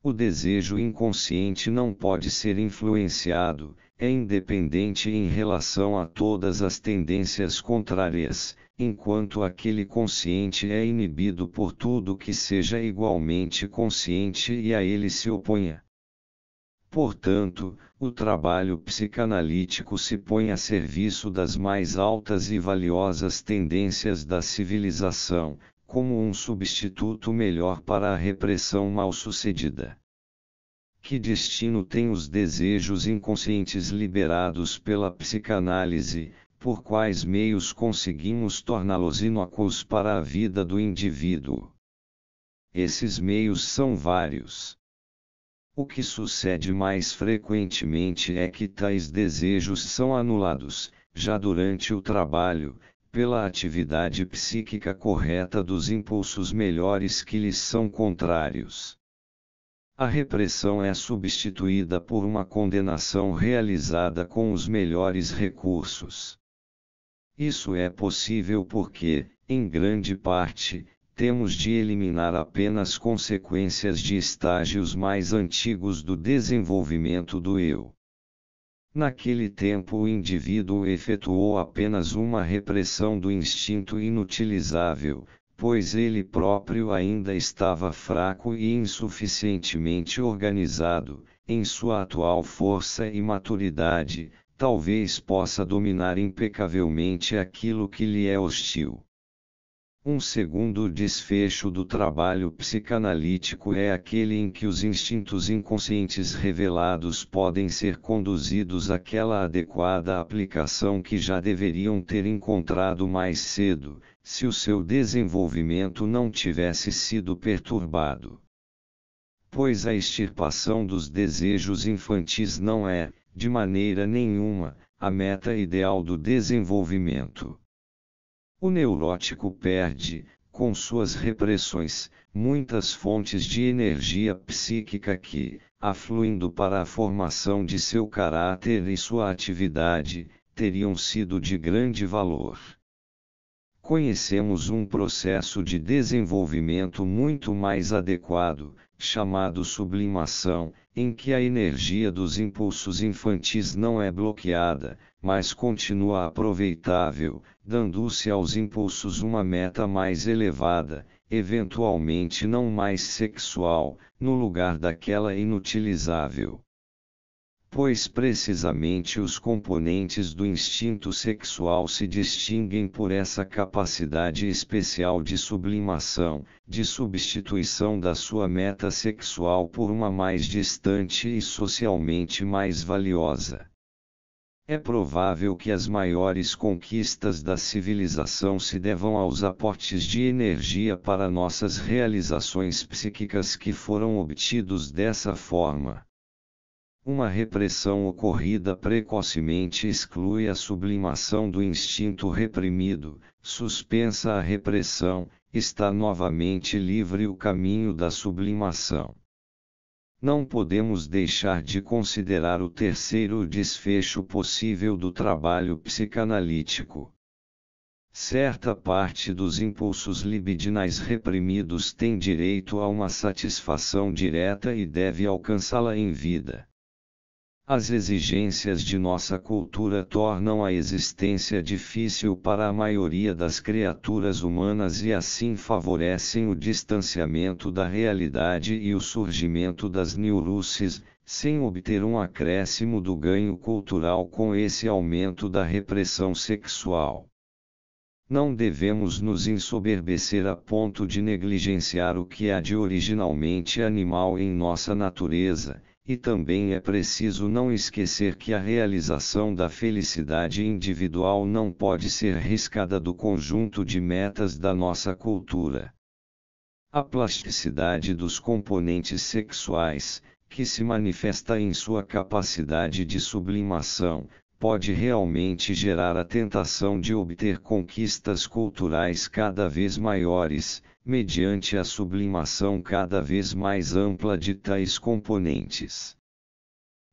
O desejo inconsciente não pode ser influenciado, é independente em relação a todas as tendências contrárias, enquanto aquele consciente é inibido por tudo que seja igualmente consciente e a ele se oponha. Portanto, o trabalho psicanalítico se põe a serviço das mais altas e valiosas tendências da civilização, como um substituto melhor para a repressão mal sucedida. Que destino têm os desejos inconscientes liberados pela psicanálise, por quais meios conseguimos torná-los inócuos para a vida do indivíduo? Esses meios são vários. O que sucede mais frequentemente é que tais desejos são anulados, já durante o trabalho, pela atividade psíquica correta dos impulsos melhores que lhes são contrários. A repressão é substituída por uma condenação realizada com os melhores recursos. Isso é possível porque, em grande parte, temos de eliminar apenas consequências de estágios mais antigos do desenvolvimento do eu. Naquele tempo o indivíduo efetuou apenas uma repressão do instinto inutilizável, pois ele próprio ainda estava fraco e insuficientemente organizado, em sua atual força e maturidade, talvez possa dominar impecavelmente aquilo que lhe é hostil. Um segundo desfecho do trabalho psicanalítico é aquele em que os instintos inconscientes revelados podem ser conduzidos àquela adequada aplicação que já deveriam ter encontrado mais cedo, se o seu desenvolvimento não tivesse sido perturbado. Pois a extirpação dos desejos infantis não é, de maneira nenhuma, a meta ideal do desenvolvimento. O neurótico perde, com suas repressões, muitas fontes de energia psíquica que, afluindo para a formação de seu caráter e sua atividade, teriam sido de grande valor. Conhecemos um processo de desenvolvimento muito mais adequado, chamado sublimação, em que a energia dos impulsos infantis não é bloqueada, mas continua aproveitável, dando-se aos impulsos uma meta mais elevada, eventualmente não mais sexual, no lugar daquela inutilizável pois precisamente os componentes do instinto sexual se distinguem por essa capacidade especial de sublimação, de substituição da sua meta sexual por uma mais distante e socialmente mais valiosa. É provável que as maiores conquistas da civilização se devam aos aportes de energia para nossas realizações psíquicas que foram obtidos dessa forma. Uma repressão ocorrida precocemente exclui a sublimação do instinto reprimido, suspensa a repressão, está novamente livre o caminho da sublimação. Não podemos deixar de considerar o terceiro desfecho possível do trabalho psicanalítico. Certa parte dos impulsos libidinais reprimidos tem direito a uma satisfação direta e deve alcançá-la em vida. As exigências de nossa cultura tornam a existência difícil para a maioria das criaturas humanas e assim favorecem o distanciamento da realidade e o surgimento das neurosis, sem obter um acréscimo do ganho cultural com esse aumento da repressão sexual. Não devemos nos ensoberbecer a ponto de negligenciar o que há de originalmente animal em nossa natureza e também é preciso não esquecer que a realização da felicidade individual não pode ser riscada do conjunto de metas da nossa cultura. A plasticidade dos componentes sexuais, que se manifesta em sua capacidade de sublimação, pode realmente gerar a tentação de obter conquistas culturais cada vez maiores, mediante a sublimação cada vez mais ampla de tais componentes.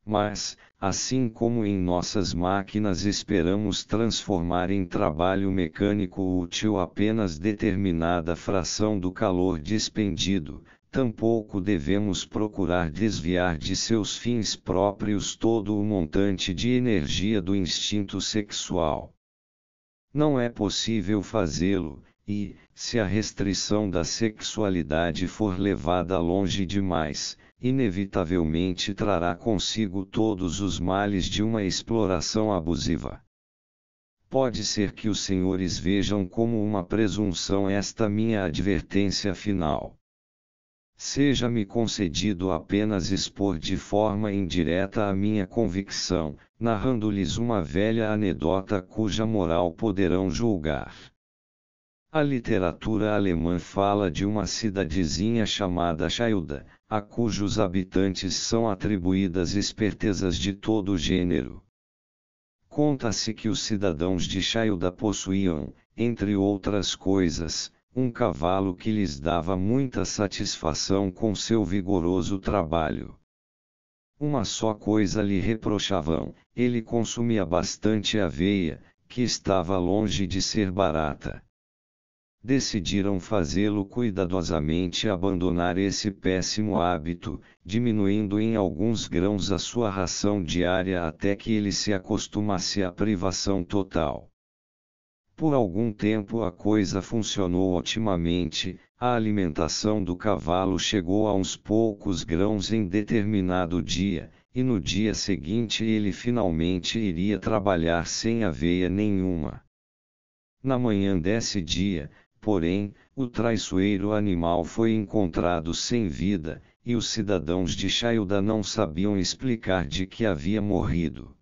Mas, assim como em nossas máquinas esperamos transformar em trabalho mecânico útil apenas determinada fração do calor dispendido, tampouco devemos procurar desviar de seus fins próprios todo o montante de energia do instinto sexual. Não é possível fazê-lo, e, se a restrição da sexualidade for levada longe demais, inevitavelmente trará consigo todos os males de uma exploração abusiva. Pode ser que os senhores vejam como uma presunção esta minha advertência final. Seja-me concedido apenas expor de forma indireta a minha convicção, narrando-lhes uma velha anedota cuja moral poderão julgar. A literatura alemã fala de uma cidadezinha chamada Schilda, a cujos habitantes são atribuídas espertezas de todo gênero. Conta-se que os cidadãos de Schilda possuíam, entre outras coisas, um cavalo que lhes dava muita satisfação com seu vigoroso trabalho. Uma só coisa lhe reprochavam: ele consumia bastante aveia, que estava longe de ser barata decidiram fazê-lo cuidadosamente abandonar esse péssimo hábito, diminuindo em alguns grãos a sua ração diária até que ele se acostumasse à privação total. Por algum tempo a coisa funcionou otimamente, a alimentação do cavalo chegou a uns poucos grãos em determinado dia, e no dia seguinte ele finalmente iria trabalhar sem aveia nenhuma. Na manhã desse dia, Porém, o traiçoeiro animal foi encontrado sem vida, e os cidadãos de Chailda não sabiam explicar de que havia morrido.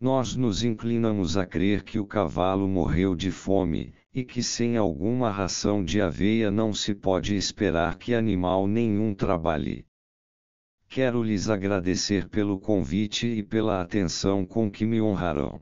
Nós nos inclinamos a crer que o cavalo morreu de fome, e que sem alguma ração de aveia não se pode esperar que animal nenhum trabalhe. Quero lhes agradecer pelo convite e pela atenção com que me honraram.